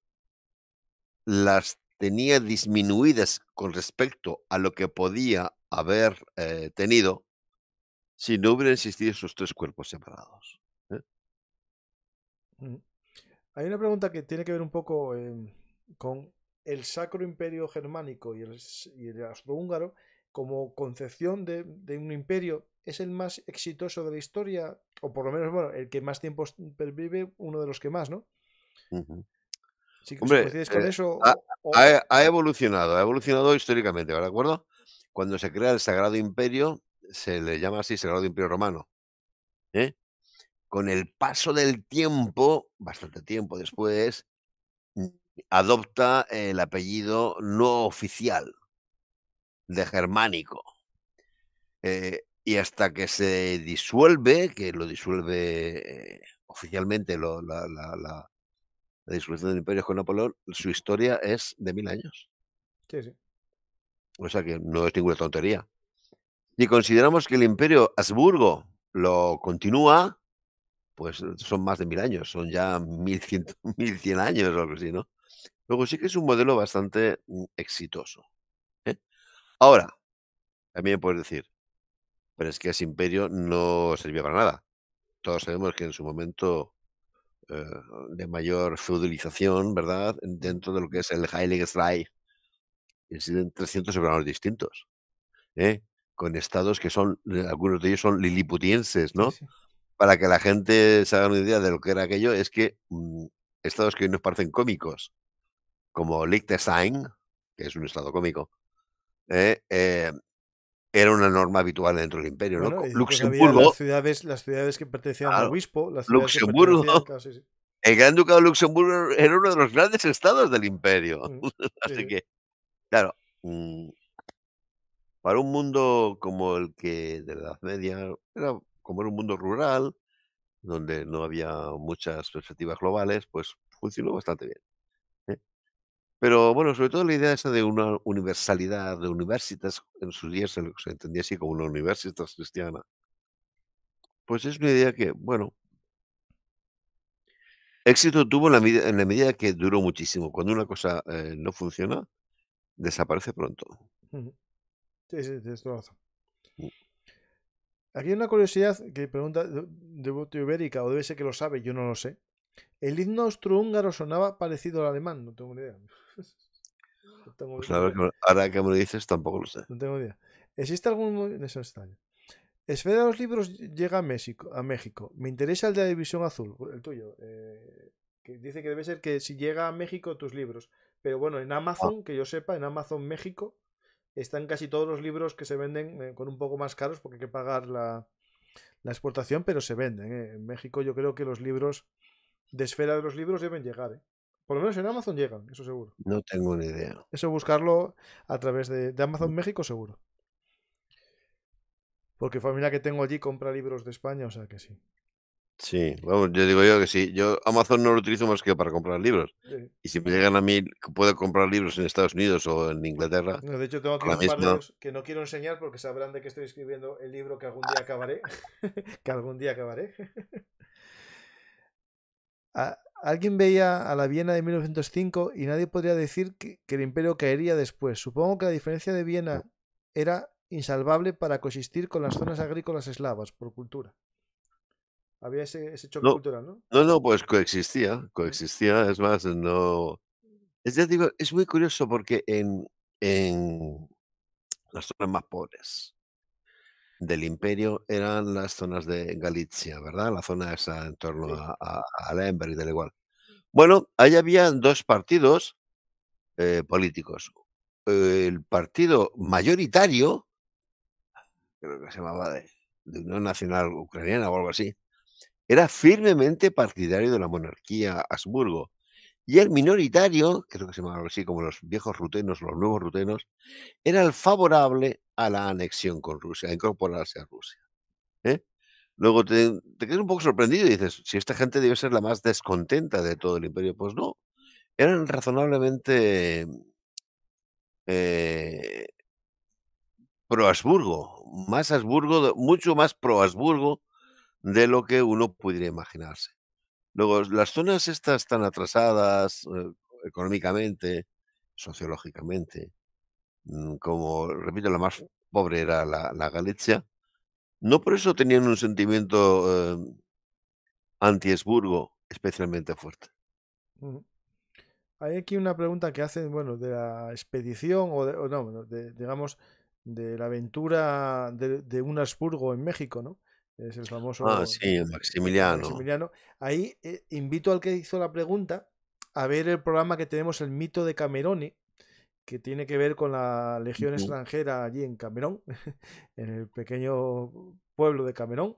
S3: las tenía disminuidas con respecto a lo que podía haber tenido si no hubieran existido esos tres cuerpos separados. ¿eh?
S1: Mm. Hay una pregunta que tiene que ver un poco em, con el Sacro Imperio Germánico y el, y como concepción de, un imperio. ¿Es el más exitoso de la historia? O por lo menos, bueno, el que más tiempo pervive, uno de los que más, ¿no?
S3: con eh, eso, ha, evolucionado, ha evolucionado históricamente, ¿de acuerdo? Cuando se crea el Sagrado Imperio, se le llama así de Imperio Romano. ¿eh? Con el paso del tiempo, bastante tiempo después, mm, adopta el apellido no oficial de germánico. Eh, y hasta que se disuelve, que lo disuelve eh, oficialmente la, disolución del imperio con Napoleón, su historia es de mil años. O sea que no es ninguna tontería y consideramos que el imperio Habsburgo lo continúa, pues son más de mil años, son ya mil cien, años o algo así, ¿no? Luego sí que es un modelo bastante mm, exitoso. ¿eh? Ahora, también puedes decir, pero es que ese imperio no servía para nada. Todos sabemos que en su momento eh, de mayor feudalización, ¿verdad? Dentro de lo que es el Heiligstreich, existen 300 soberanos distintos. ¿eh? con estados que son, eh, algunos de ellos son liliputienses, ¿no? Para que la gente se haga una idea de lo que era aquello, es que mm, estados que hoy nos parecen cómicos, como Liechtenstein, que es un estado cómico, ¿eh? Eh, era una norma habitual dentro del imperio. ¿no? Luxemburgo.
S1: Las ciudades, que pertenecían al obispo. Las Luxemburgo.
S3: El Gran Ducado de Luxemburgo era uno de los grandes estados del imperio. Mm, Así que, claro, mm, para un mundo como el que de la Edad Media era como era un mundo rural, donde no había muchas perspectivas globales, pues funcionó bastante bien. ¿eh? Pero bueno, sobre todo la idea esa de una universalidad, de universitas, en sus días se, entendía así como una universitas cristiana, pues es una idea que, bueno, éxito tuvo en la, medida, que duró muchísimo. Cuando una cosa eh, no funciona, desaparece pronto. Sí, sí, tienes toda razón. Mm.
S1: Aquí hay una curiosidad que pregunta de ibérica, o debe ser que lo sabe, yo no lo sé. El himno austrohúngaro sonaba parecido al alemán, no tengo ni idea. Pues
S3: ahora que me lo dices, tampoco lo sé.
S1: No tengo idea. ¿Existe algún. en Esfera de los libros llega a México, a México. Me interesa el de la División Azul, el tuyo. Eh, que dice que debe ser que si llega a México tus libros. Pero bueno, en ah. Amazon, que yo sepa, en Amazon México están casi todos los libros que se venden eh, con un poco más caros porque hay que pagar la, la exportación, pero se venden. Eh. En México yo creo que los libros de esfera de los libros deben llegar. Eh. Por lo menos en Amazon llegan, eso seguro.
S3: No tengo ni idea.
S1: Eso buscarlo a través de, de Amazon mm. México seguro. Porque familia que tengo allí compra libros de España, o sea que sí.
S3: Sí, vamos, yo digo yo que sí. Yo Amazon no lo utilizo más que para comprar libros. Y si me llegan a mí, puedo comprar libros en Estados Unidos o en Inglaterra. de hecho, tengo aquí un par de libros
S1: que no quiero enseñar porque sabrán de que estoy escribiendo el libro que algún día acabaré. que algún día acabaré. Alguien veía a la Viena de 1905 y nadie podría decir que el imperio caería después. Supongo que la diferencia de Viena era insalvable para coexistir con las zonas agrícolas eslavas, por cultura. Había ese, ese choque no, cultural, ¿no?
S3: No, no, pues coexistía, coexistía, es más, no... Es, ya digo, es muy curioso porque en, en las zonas más pobres del imperio eran las zonas de Galicia, ¿verdad? La zona esa en torno a, a, Lemberg y tal igual. Bueno, ahí había dos partidos eh, políticos. El partido mayoritario, creo que se llamaba de, de Unión Nacional Ucraniana o algo así, era firmemente partidario de la monarquía Habsburgo. Y el minoritario, creo que se llamaba así como los viejos rutenos, los nuevos rutenos, era el favorable a la anexión con Rusia, a incorporarse a Rusia. ¿eh? Luego te, quedas un poco sorprendido y dices, si esta gente debe ser la más descontenta de todo el imperio, pues no. Eran razonablemente eh, pro Habsburgo, más Habsburgo, mucho más pro Habsburgo de lo que uno pudiera imaginarse. Luego, las zonas estas tan atrasadas eh, económicamente, sociológicamente, mm, como, repito, la más pobre era la, Galicia, no por eso tenían un sentimiento eh, anti-Esburgo especialmente fuerte.
S1: Hay aquí una pregunta que hacen, bueno, de la expedición o, de, no, de, digamos, de la aventura de, de un Habsburgo en México, ¿no? es el ah, famoso.
S3: Maximiliano.
S1: Ahí eh, invito al que hizo la pregunta a ver el programa que tenemos, el mito de Camerone, que tiene que ver con la legión extranjera allí en Camerón, en el pequeño pueblo de Camerón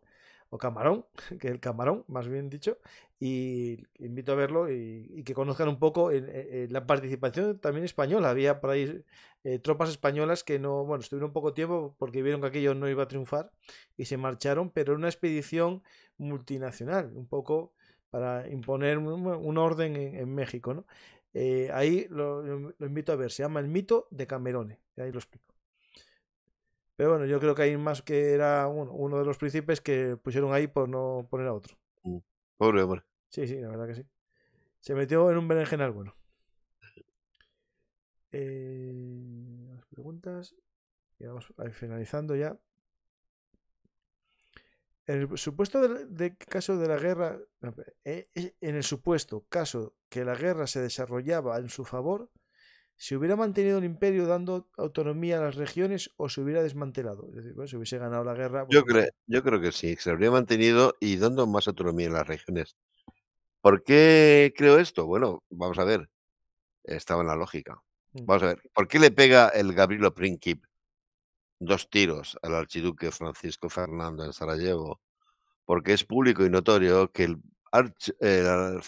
S1: o camarón, que el camarón, más bien dicho, y invito a verlo y, que conozcan un poco e, la participación también española. Había por ahí eh, tropas españolas que no, bueno, estuvieron poco tiempo porque vieron que aquello no iba a triunfar y se marcharon, pero era una expedición multinacional, un poco para imponer un, orden en, México, ¿no? Eh, ahí lo, invito a ver, se llama El mito de Camerone, ahí lo explico. Pero bueno, yo creo que hay más que era uno, de los príncipes que pusieron ahí por no poner a otro. Mm, pobre hombre. Sí, sí, la verdad que sí. Se metió en un berenjenal bueno. Eh, las preguntas. Y vamos finalizando ya. En el supuesto de, caso de la guerra, eh, eh, en el supuesto caso que la guerra se desarrollaba en su favor, ¿Se hubiera mantenido el imperio dando autonomía a las regiones o se hubiera desmantelado? Es decir, si hubiese ganado la guerra. Yo,
S3: creo, yo creo que sí, se habría mantenido y dando más autonomía a las regiones. ¿Por qué creo esto? Bueno, vamos a ver. Estaba en la lógica. Mm. Vamos a ver. ¿Por qué le pega el Gabrilo Príncipe dos tiros al archiduque Francisco Fernando en Sarajevo? Porque es público y notorio que el, el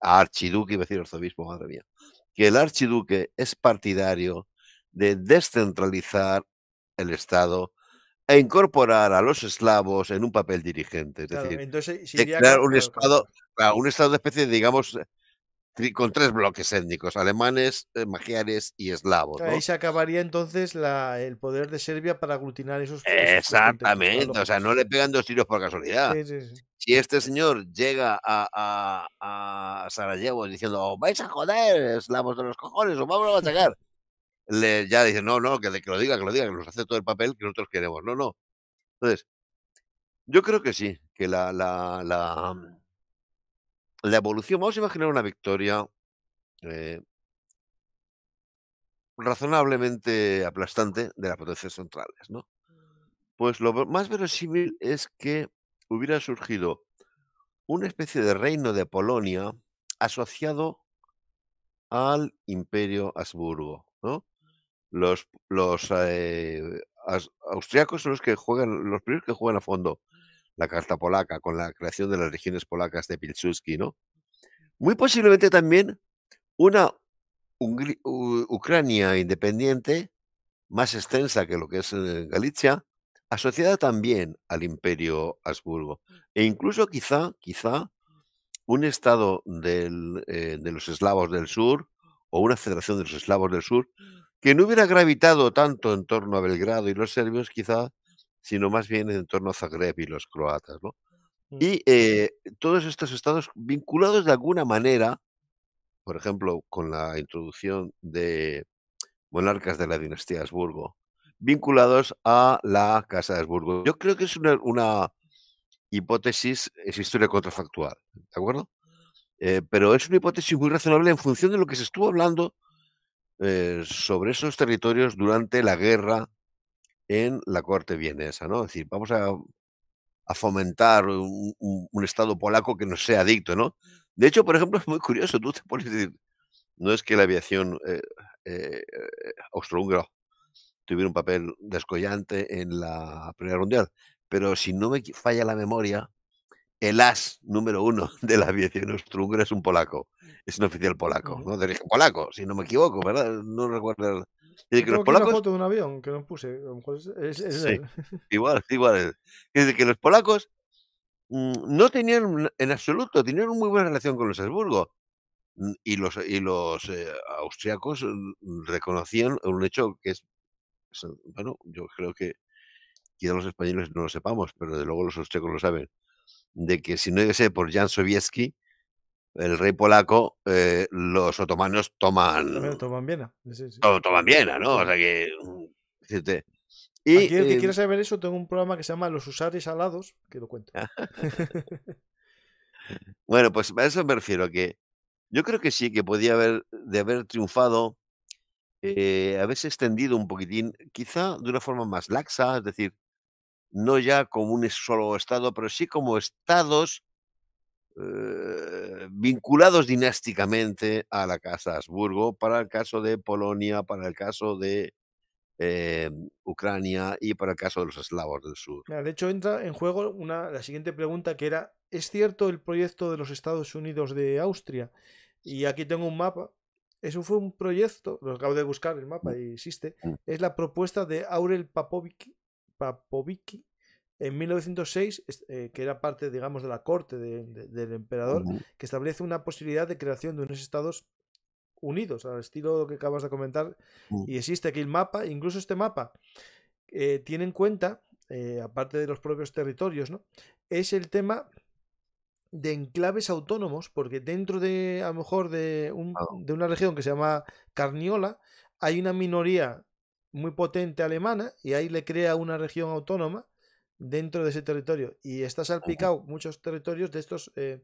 S3: archiduque, iba a decir arzobispo, madre mía, que el archiduque es partidario de descentralizar el Estado e incorporar a los eslavos en un papel dirigente. Es decir,
S1: si de crear un,
S3: estado, un Estado de especie, digamos, con tres bloques étnicos, alemanes, eh, magiares y eslavos. Ahí se
S1: acabaría entonces la, el poder de Serbia para aglutinar esos.
S3: Exactamente, o sea, no le pegan dos tiros por casualidad. Si este señor llega a, a, a Sarajevo diciendo, vais a joder, eslavos de los cojones, os vamos a machacar, le, ya dice, no, no, que, que lo diga, que lo diga, que nos hace todo el papel que nosotros queremos. No, no. Entonces, yo creo que sí, que la, la, la la evolución, vamos a imaginar una victoria eh, razonablemente aplastante de las potencias centrales, ¿no? Mm. Pues lo más verosímil es que hubiera surgido una especie de reino de Polonia asociado al imperio Habsburgo, ¿no? Mm. Los, los eh, austriacos son los que juegan, los primeros que juegan a fondo la Carta Polaca, con la creación de las regiones polacas de Pilsudski, ¿no? Muy posiblemente también una Ucrania independiente, más extensa que lo que es eh, Galicia, asociada también al imperio Habsburgo. E incluso quizá, quizá, un estado eh, de los eslavos del sur o una federación de los eslavos del sur que no hubiera gravitado tanto en torno a Belgrado y los serbios, quizá sino más bien en torno a Zagreb y los croatas. Mm. Y eh, todos estos estados vinculados de alguna manera, por ejemplo, con la introducción de monarcas de la dinastía Habsburgo, vinculados a la Casa de Habsburgo. Yo creo que es una, hipótesis, es historia contrafactual, ¿de acuerdo? Eh, pero es una hipótesis muy razonable en función de lo que se estuvo hablando eh, sobre esos territorios durante la guerra en la corte vienesa, ¿no? Es decir, vamos a, fomentar un, Estado polaco que no sea adicto, ¿no? De hecho, por ejemplo, es muy curioso, tú te puedes decir, no es que la aviación eh, eh, eh tuviera un papel descollante en la Primera Mundial, pero si no me falla la memoria, el as número uno de la aviación austrohúngara es un polaco, es un oficial polaco, ¿no? De polaco, si no me equivoco, ¿verdad? No recuerdo es que los polacos. Una
S1: foto de un avión que no puse. Igual, igual. es, es,
S3: igual, igual. que los polacos mm, no tenían en absoluto, tenían una muy buena relación con habsburgo mm, Y los, y los eh, austriacos mm, reconocían un hecho que es, bueno, yo creo que quizá los españoles no lo sepamos, pero de luego los austriacos lo saben, de que si no llegase por Jan Sobieski, el rey polaco, eh, los otomanos toman.
S1: Toman Viena. Toman Viena, ¿no? O sea
S3: que. Mm, y, el que eh,
S1: saber eso, tengo un programa que se llama Los Usares Alados, que lo cuento.
S3: bueno, pues a eso me refiero, que yo creo que sí, que podía haber, de haber triunfado, eh, haberse extendido un poquitín, quizá de una forma más laxa, es decir, no ya como un solo estado, pero sí como estados eh, vinculados dinásticamente a la Casa Habsburgo, para el caso de Polonia, para el caso de eh, Ucrania y para el caso de los eslavos del sur.
S1: de hecho, entra en juego una, la siguiente pregunta que era, ¿es cierto el proyecto de los Estados Unidos de Austria? Y aquí tengo un mapa. Eso fue un proyecto, lo acabo de buscar el mapa mm. y existe. Mm. Es la propuesta de Aurel Papovic, Papovic en 1906, eh, que era parte, digamos, de la corte del emperador, que establece una posibilidad de creación de unos estados unidos, al estilo que acabas de comentar, mm. y existe aquí el mapa, incluso este mapa eh, tiene en cuenta, eh, aparte de los propios territorios, es el tema de enclaves autónomos, porque dentro de, a lo mejor, de, de una región que se llama Carniola, hay una minoría muy potente alemana y ahí le crea una región autónoma dentro de ese territorio y está salpicado muchos territorios de estos eh,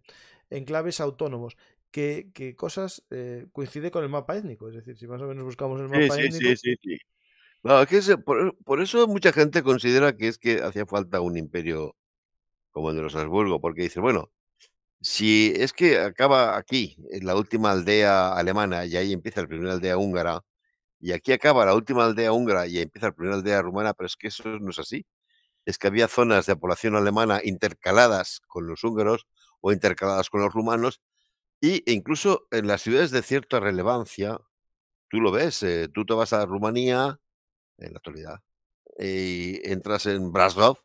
S1: enclaves autónomos. Que, cosas eh, coincide con el mapa étnico, es decir, si más o menos buscamos el mapa étnico.
S3: Sí, sí, por, eso mucha gente considera que es que hacía falta un imperio como el de los Habsburgo, porque dice, bueno, si es que acaba aquí, la última aldea alemana, y ahí empieza la primera aldea húngara, y aquí acaba la última aldea húngara y empieza la primera aldea rumana, pero es que eso no es así es que había zonas de población alemana intercaladas con los húngaros o intercaladas con los rumanos, y, e incluso en las ciudades de cierta relevancia, tú lo ves, eh, tú te vas a Rumanía, en la actualidad, y entras en Braslov,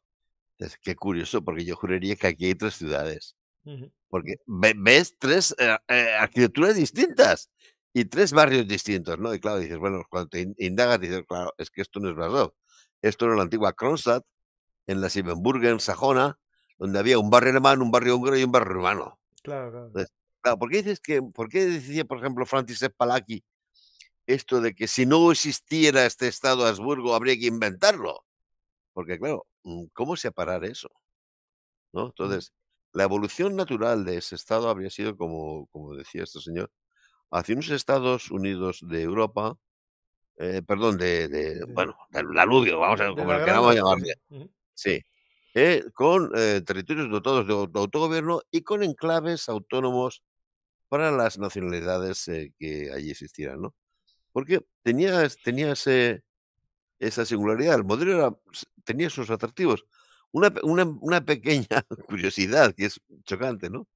S3: es, qué curioso, porque yo juraría que aquí hay tres ciudades, porque ves tres eh, eh, arquitecturas distintas y tres barrios distintos, ¿no? Y claro, dices, bueno, cuando te indagas, dices, claro, es que esto no es Braslov, esto era la antigua Kronstadt, en la en sajona, donde había un barrio alemán, un barrio húngaro y un barrio rumano. Claro, claro. ¿por, qué dices que, ¿Por qué decía, por ejemplo, Francis Palaki esto de que si no existiera este Estado Habsburgo habría que inventarlo? Porque, claro, mm, ¿cómo separar eso? ¿No? Mm. Entonces, la evolución natural de ese Estado habría sido, como, como decía este señor, hacia unos Estados Unidos de Europa, eh, perdón, de, de, bueno, del vamos a como queramos llamar Sí. Eh, con eh, territorios dotados de autogobierno y con enclaves autónomos para las nacionalidades eh, que allí existieran, ¿no? Porque tenía, esa singularidad, el modelo tenía sus atractivos. Una, una, pequeña curiosidad que es chocante, ¿no?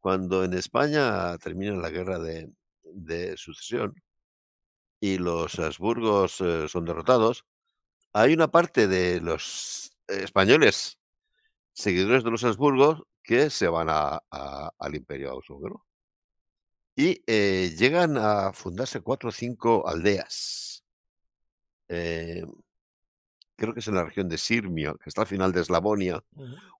S3: Cuando en España termina la guerra de, de sucesión y los Habsburgos son derrotados, hay una parte de los eh, españoles, seguidores de los Habsburgo, que se van al Imperio Austrohúngaro Y eh, llegan a fundarse cuatro o cinco aldeas. Eh, creo que es en la región de Sirmio, que está al final de Eslavonia.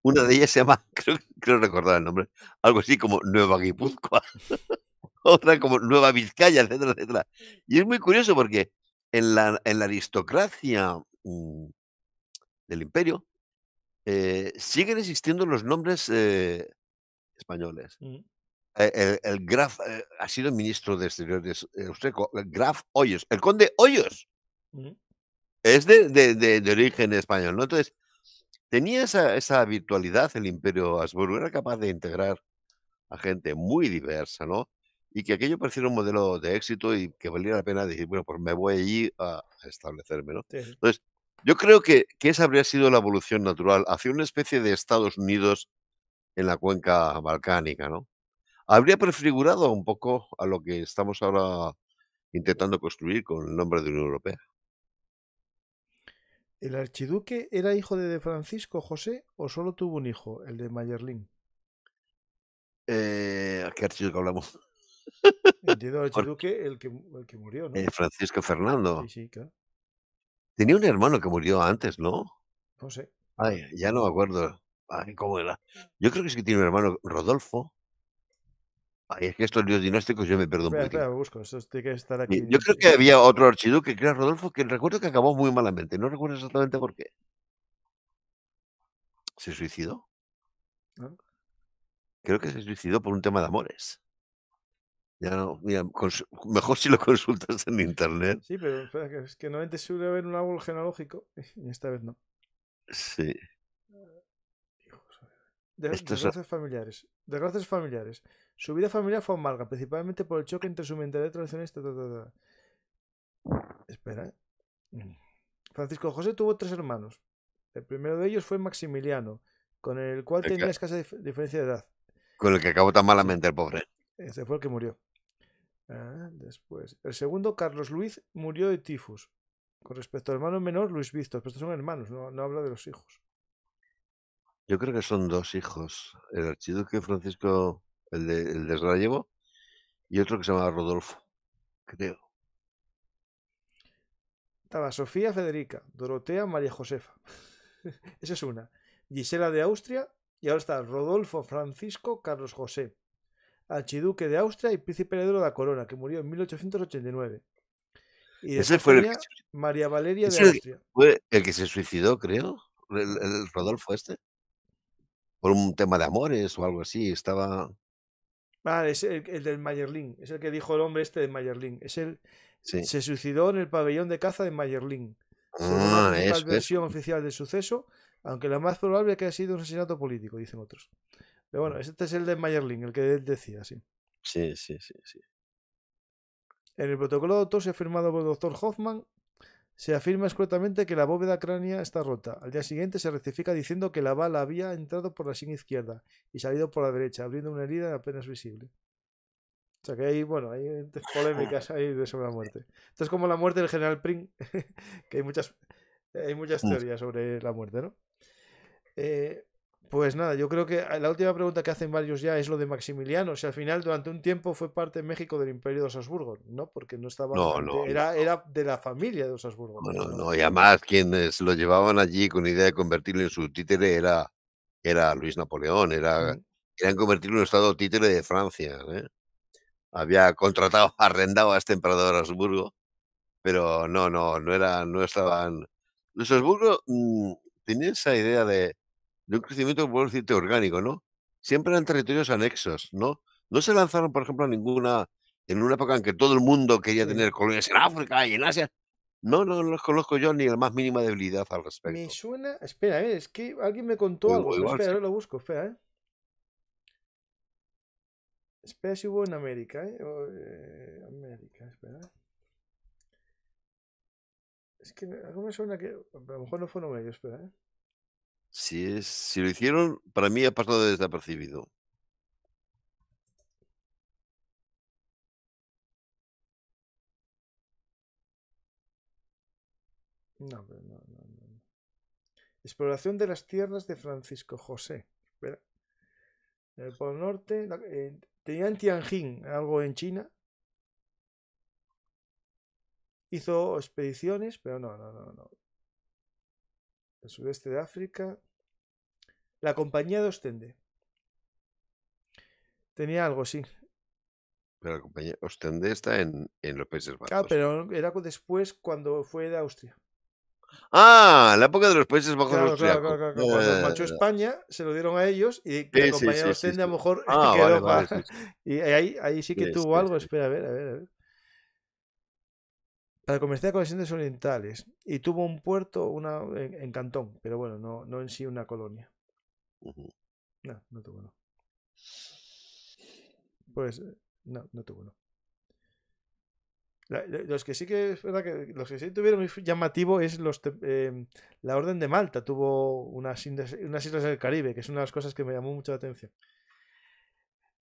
S3: Una de ellas se llama, creo, recordar el nombre, algo así como Nueva Guipúzcoa. Otra como Nueva Vizcaya, etcétera, etcétera. Y es muy curioso porque la, en la aristocracia mm, el imperio, eh, siguen existiendo los nombres eh, españoles. Mm. Eh, el, Graf ha sido ministro de Exteriores Usted el Graf Hoyos, el conde Hoyos, mm. es de, origen español, ¿no? Entonces, tenía esa, virtualidad el imperio Habsburgo, era capaz de integrar a gente muy diversa, ¿no? Y que aquello pareciera un modelo de éxito y que valía la pena decir, bueno, pues me voy allí a establecerme, ¿no? Entonces, yo creo que, esa habría sido la evolución natural hacia una especie de Estados Unidos en la cuenca balcánica, ¿no? Habría prefigurado un poco a lo que estamos ahora intentando construir con el nombre de Unión Europea.
S1: ¿El archiduque era hijo de Francisco José o solo tuvo un hijo, el de Mayerlín?
S3: Eh, ¿A qué archiduque hablamos?
S1: el archiduque, el que, murió, ¿no? Eh, Francisco Fernando. Sí, sí, claro.
S3: Tenía un hermano que murió antes, ¿no? Pues sí. Ay, ya no me acuerdo. Ay, cómo era. Yo creo que es que tiene un hermano, Rodolfo. Ay, es que estos líos dinásticos yo me perdono un busco. tiene que estar aquí. Yo creo que había otro archiduque que era Rodolfo, que recuerdo que acabó muy malamente. No recuerdo exactamente por qué. ¿Se suicidó? Creo que se suicidó por un tema de amores. Ya no, mira, mejor si lo consultas en internet.
S1: Sí, pero es que normalmente suele haber un árbol genealógico y esta vez no. Sí. De, desgracias es... familiares. Desgracias familiares. Su vida familiar fue amarga, principalmente por el choque entre su mentalidad tradicionalista. Ta, Espera. ¿eh? Mm. Francisco José tuvo tres hermanos. El primero de ellos fue Maximiliano, con el cual tenía escasa diferencia de edad.
S3: Con el que acabó tan malamente el pobre.
S1: Ese fue el que murió. Ah, después. El segundo, Carlos Luis, murió de tifus. Con respecto al hermano menor, Luis Víctor. Pero estos son hermanos, no, habla de los hijos.
S3: Yo creo que son dos hijos. El archiduque Francisco, el de, el y otro que se llama Rodolfo, creo.
S1: Estaba Sofía Federica, Dorotea María Josefa. Esa es una. Gisela de Austria y ahora está Rodolfo Francisco Carlos José archiduque de Austria y príncipe heredero de la corona, que murió en 1889. Y ese fue María Valeria de Austria.
S3: fue el que se suicidó, creo, el, Rodolfo este, por un tema de amores o algo así, estaba...
S1: Vale, ah, es el, del Mayerling es el que dijo el hombre este de Mayerling es el... Se suicidó en el pabellón de caza de Mayerling es la ah, versión oficial del suceso, aunque la más probable es que haya sido un asesinato político, dicen otros. Pero bueno, este es el de Mayerling, el que decía, sí. Sí, sí, sí, sí. En el protocolo de autopsia firmado por el doctor Hoffman, se afirma escuetamente que la bóveda cránea está rota. Al día siguiente se rectifica diciendo que la bala había entrado por la sien izquierda y salido por la derecha, abriendo una herida apenas visible. O sea que hay, bueno, hay polémicas ahí sobre la muerte. Esto es como la muerte del general Pring, que hay muchas, hay muchas mm. teorías sobre la muerte, ¿no? Eh, pues nada, yo creo que ah, la última pregunta que hacen varios ya es lo de Maximiliano. O si sea, al final durante un tiempo fue parte de México del Imperio de Habsburgo, ¿no? Porque no estaba. No, no, era, era de la familia de los
S3: Habsburgo. No, no, y además quienes lo llevaban allí con la idea de convertirlo en su títere era, era Luis Napoleón, era, mm. convertirlo en un estado títere de Francia. ¿eh? Había contratado, arrendado a este emperador Habsburgo, pero no, no, no, era, no estaban. Los mm, tenía esa idea de de un crecimiento, por decirte, orgánico, ¿no? Siempre eran territorios anexos, ¿no? No se lanzaron, por ejemplo, ninguna, en una época en que todo el mundo quería tener colonias en África y en Asia. No, no, los conozco yo ni la más mínima debilidad al respecto.
S1: Me suena, espera, eh, es que alguien me contó algo, espera, lo busco, espera, ¿eh? Espera si hubo en América, ¿eh? eh América, espera. Eh. Es que algo me suena que. A lo mejor no fueron ellos, espera, ¿eh?
S3: Si, es, si lo hicieron, para mí ha pasado desapercibido.
S1: No, no, no, Exploración de las tierras de Francisco José. Espera. El Polo Norte. tenía tenían Tianjin, algo en China. Hizo expediciones, pero no, no, no, no el sudeste de África. La compañía de Ostende. Tenía algo, sí.
S3: Pero la compañía Ostende está en, los Países ah, Bajos. Ah,
S1: pero era después cuando fue de Austria.
S3: Ah, la época de los Países Bajos claro, claro, claro, Cuando ah, marchó
S1: España, se lo dieron a ellos y la compañía de Ostende a lo mejor ah, quedó Y ahí, ahí sí que tuvo algo. Espera, a ver, a ver, a ver para comerciar con las orientales y tuvo un puerto una, en, Cantón, pero bueno, no, en sí una colonia. No, no tuvo no. Pues eh, no, no tuvo no. los que sí que es verdad que los que sí tuvieron muy llamativo es los em, la Orden de Malta tuvo unas, unas islas del Caribe, que es una de las cosas que me llamó mucho la atención.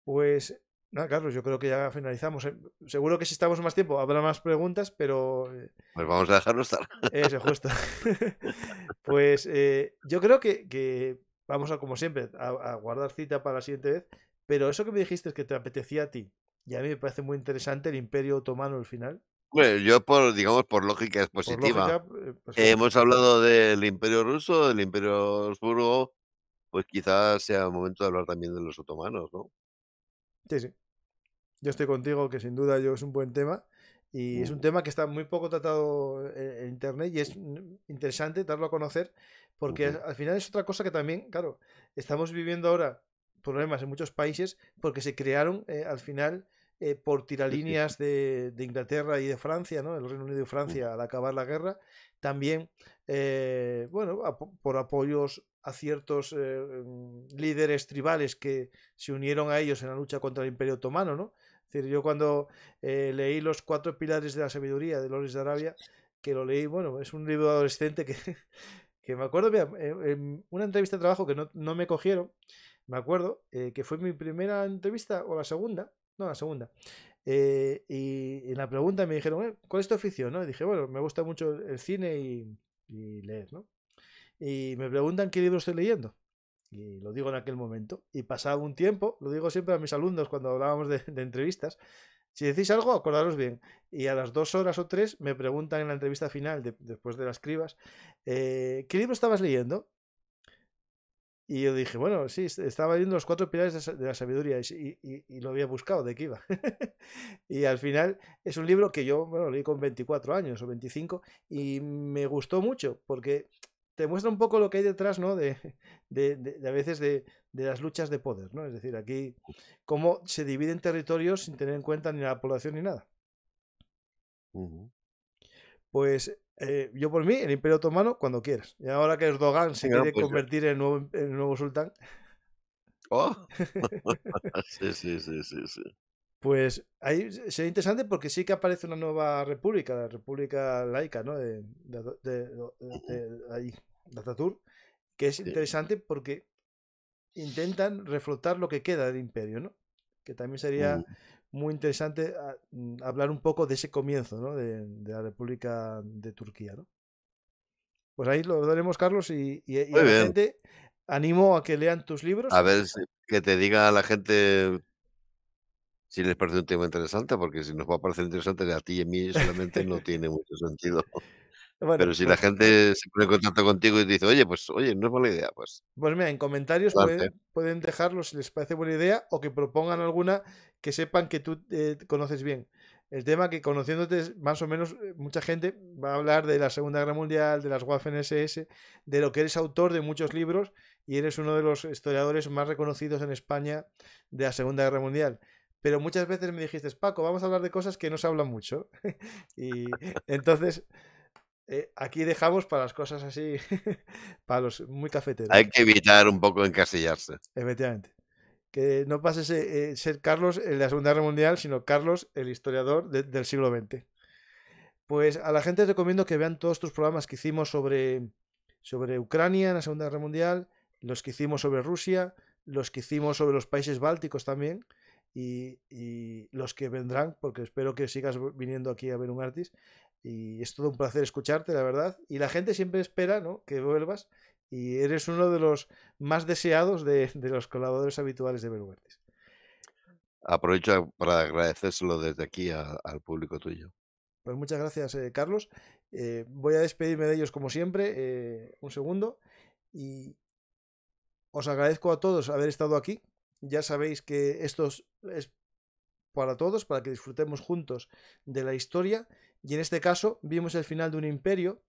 S1: Pues Carlos, yo creo que ya finalizamos. Eh. Seguro que si estamos más tiempo habrá más preguntas, pero. Eh,
S3: pues vamos a dejarlo estar. Eso, justo.
S1: pues eh, yo creo que, que, vamos a, como siempre, a, guardar cita para la siguiente vez. Pero eso que me dijiste es que te apetecía a ti, y a mí me parece muy interesante el Imperio Otomano al final.
S3: Bueno, pues yo por, digamos, por lógica expositiva. Eh, pues hemos hablado del Imperio Ruso, del Imperio Osburgo, pues quizás sea el momento de hablar también de los otomanos, ¿no?
S1: Sí, Yo estoy contigo, que sin duda yo es un buen tema. Y es un tema que está muy poco tratado e-, en Internet y es interesante darlo a conocer porque al final es otra cosa que también, claro, estamos viviendo ahora problemas en muchos países porque se crearon eh, al final eh, por tiralíneas de, de, Inglaterra y de Francia, ¿no? el Reino Unido y Francia al acabar la guerra, también eh, bueno, por apoyos a ciertos eh, mm, líderes tribales que se unieron a ellos en la lucha contra el Imperio Otomano, ¿no? Es decir, yo cuando eh, leí los cuatro pilares de la sabiduría de Lores de Arabia, que lo leí, bueno, es un libro adolescente que, que me acuerdo, eh, en una entrevista de trabajo que no, me cogieron, me acuerdo, que fue mi primera entrevista, o la segunda, no, la segunda, y en la pregunta me dijeron, ¿cuál es tu afición? ¿no? Y dije, bueno, me gusta mucho el cine y leer, ¿no? y me preguntan qué libro estoy leyendo. Y lo digo en aquel momento. Y pasado un tiempo, lo digo siempre a mis alumnos cuando hablábamos de, entrevistas, si decís algo, acordaros bien. Y a las dos horas o tres me preguntan en la entrevista final, después de las cribas, eh, ¿qué libro estabas leyendo? Y yo dije, bueno, sí, estaba leyendo los cuatro pilares de la sabiduría y, lo había buscado, de qué iba. y al final es un libro que yo, bueno, leí con 24 años o 25 y me gustó mucho porque te muestra un poco lo que hay detrás, ¿no? De, de, a veces de, las luchas de poder, ¿no? Es decir, aquí cómo se dividen territorios sin tener en cuenta ni la población ni nada. Pues eh, yo por mí, el Imperio Otomano, cuando quieras. Y ahora que Erdogan se quiere pues convertir en nuevo, nuevo sultán.
S3: Oh. sí, sí, sí, sí, sí.
S1: Pues ahí sería interesante porque sí que aparece una nueva república, la república laica, ¿no? De, de, de, que es interesante porque intentan reflotar lo que queda del imperio, ¿no? Que también sería mm. muy interesante ah, mm, hablar un poco de ese comienzo, ¿no? De, la república de Turquía, ¿no? Pues ahí lo daremos, Carlos, y, la gente animo a que lean tus libros. A ver,
S3: que te diga la gente si les parece un tema interesante, porque si nos va a parecer interesante a ti y a mí solamente no tiene mucho sentido.
S1: Pero si la pues
S3: gente se pone en contacto contigo y dice, oye, pues oye, no es mala idea, pues.
S1: Pues mira, en comentarios pueden, dejarlo si les parece buena idea o que propongan alguna que sepan que tú eh, conoces bien. El tema que conociéndote, más o menos, eh, mucha gente va a hablar de la Segunda Guerra Mundial, de las Waffen SS, de lo que eres autor de muchos libros y eres uno de los historiadores más reconocidos en España de la Segunda Guerra Mundial pero muchas veces me dijiste, Paco, vamos a hablar de cosas que no se hablan mucho. y entonces... Eh, aquí dejamos para las cosas así, para los muy cafeteros. Hay
S3: que evitar un poco encasillarse.
S1: Efectivamente. Que no pase eh, ser Carlos el de la Segunda Guerra Mundial, sino Carlos, el historiador del siglo XX. Pues a la gente recomiendo que vean todos tus programas que hicimos sobre, sobre Ucrania en la Segunda Guerra Mundial, los que hicimos sobre Rusia, los que hicimos sobre los países bálticos también y, los que vendrán, porque espero que sigas viniendo aquí a ver un artis. Y es todo un placer escucharte, la verdad. Y la gente siempre espera ¿no? que vuelvas y eres uno de los más deseados de, los colaboradores habituales de Benumartis.
S3: Aprovecho para agradecérselo desde aquí al público tuyo.
S1: Pues muchas gracias, eh, Carlos. Eh, voy a despedirme de ellos como siempre, eh, un segundo. Y os agradezco a todos haber estado aquí, ya sabéis que esto es para todos, para que disfrutemos juntos de la historia. Y en este caso vimos el final de un imperio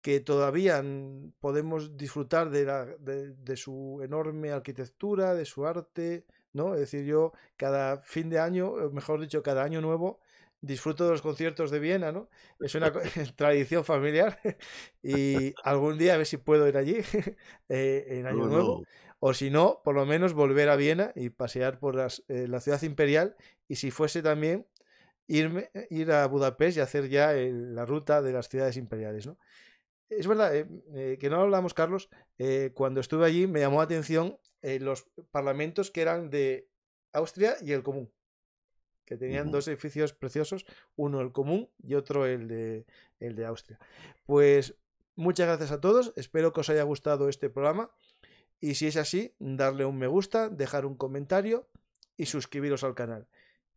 S1: que todavía podemos disfrutar de, la, de, su enorme arquitectura, de su arte, ¿no? Es decir, yo cada fin de año, mejor dicho, cada año nuevo, disfruto de los conciertos de Viena, ¿no? Es una tradición familiar y algún día a ver si puedo ir allí eh, en Año oh, Nuevo o si no, por lo menos volver a Viena y pasear por eh, la ciudad imperial y si fuese también eh, ir a Budapest y hacer ya la ruta de las ciudades imperiales. Es verdad eh, que no hablamos, Carlos, cuando estuve allí me llamó la atención los parlamentos que eran de Austria y el común que tenían dos edificios preciosos, uno el común y otro el de, el de Austria. Pues muchas gracias a todos, espero que os haya gustado este programa y si es así, darle un me gusta, dejar un comentario y suscribiros al canal.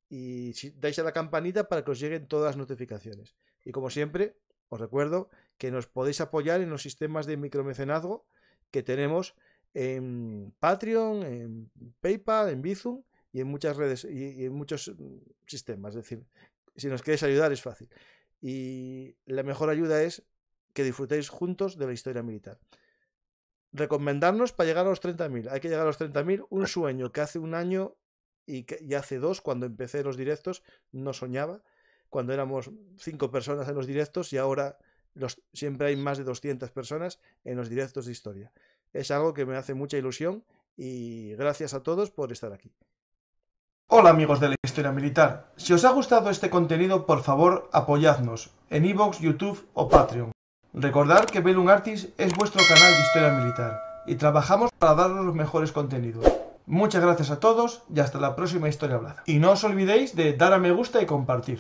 S1: Y si dais a la campanita para que os lleguen todas las notificaciones. Y como siempre, os recuerdo que nos podéis apoyar en los sistemas de micromecenazgo que tenemos en Patreon, en PayPal, en Bizum y en muchas redes y, en muchos mm, sistemas. Es decir, si nos queréis ayudar es fácil. Y la mejor ayuda es que disfrutéis juntos de la historia militar recomendarnos para llegar a los 30.000. Hay que llegar a los 30.000. Un sueño que hace un año y, que, hace dos, cuando empecé los directos, no soñaba. Cuando éramos cinco personas en los directos y ahora los, siempre hay más de 200 personas en los directos de historia. Es algo que me hace mucha ilusión y gracias a todos por estar aquí. Hola amigos de la historia militar. Si os ha gustado este contenido, por favor apoyadnos en iVoox, YouTube o Patreon. Recordad que Bellum Artis es vuestro canal de historia militar y trabajamos para daros los mejores contenidos. Muchas gracias a todos y hasta la próxima historia hablada. Y no os olvidéis de dar a me gusta y compartir.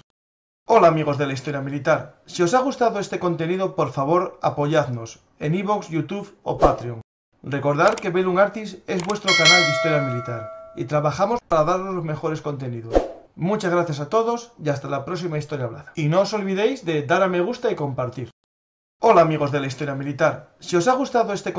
S1: Hola amigos de la historia militar, si os ha gustado este contenido por favor apoyadnos en iBox, YouTube o Patreon. Recordad que Bellum Artis es vuestro canal de historia militar y trabajamos para daros los mejores contenidos. Muchas gracias a todos y hasta la próxima historia hablada. Y no os olvidéis de dar a me gusta y compartir. Hola amigos de la historia militar, si os ha gustado este contenido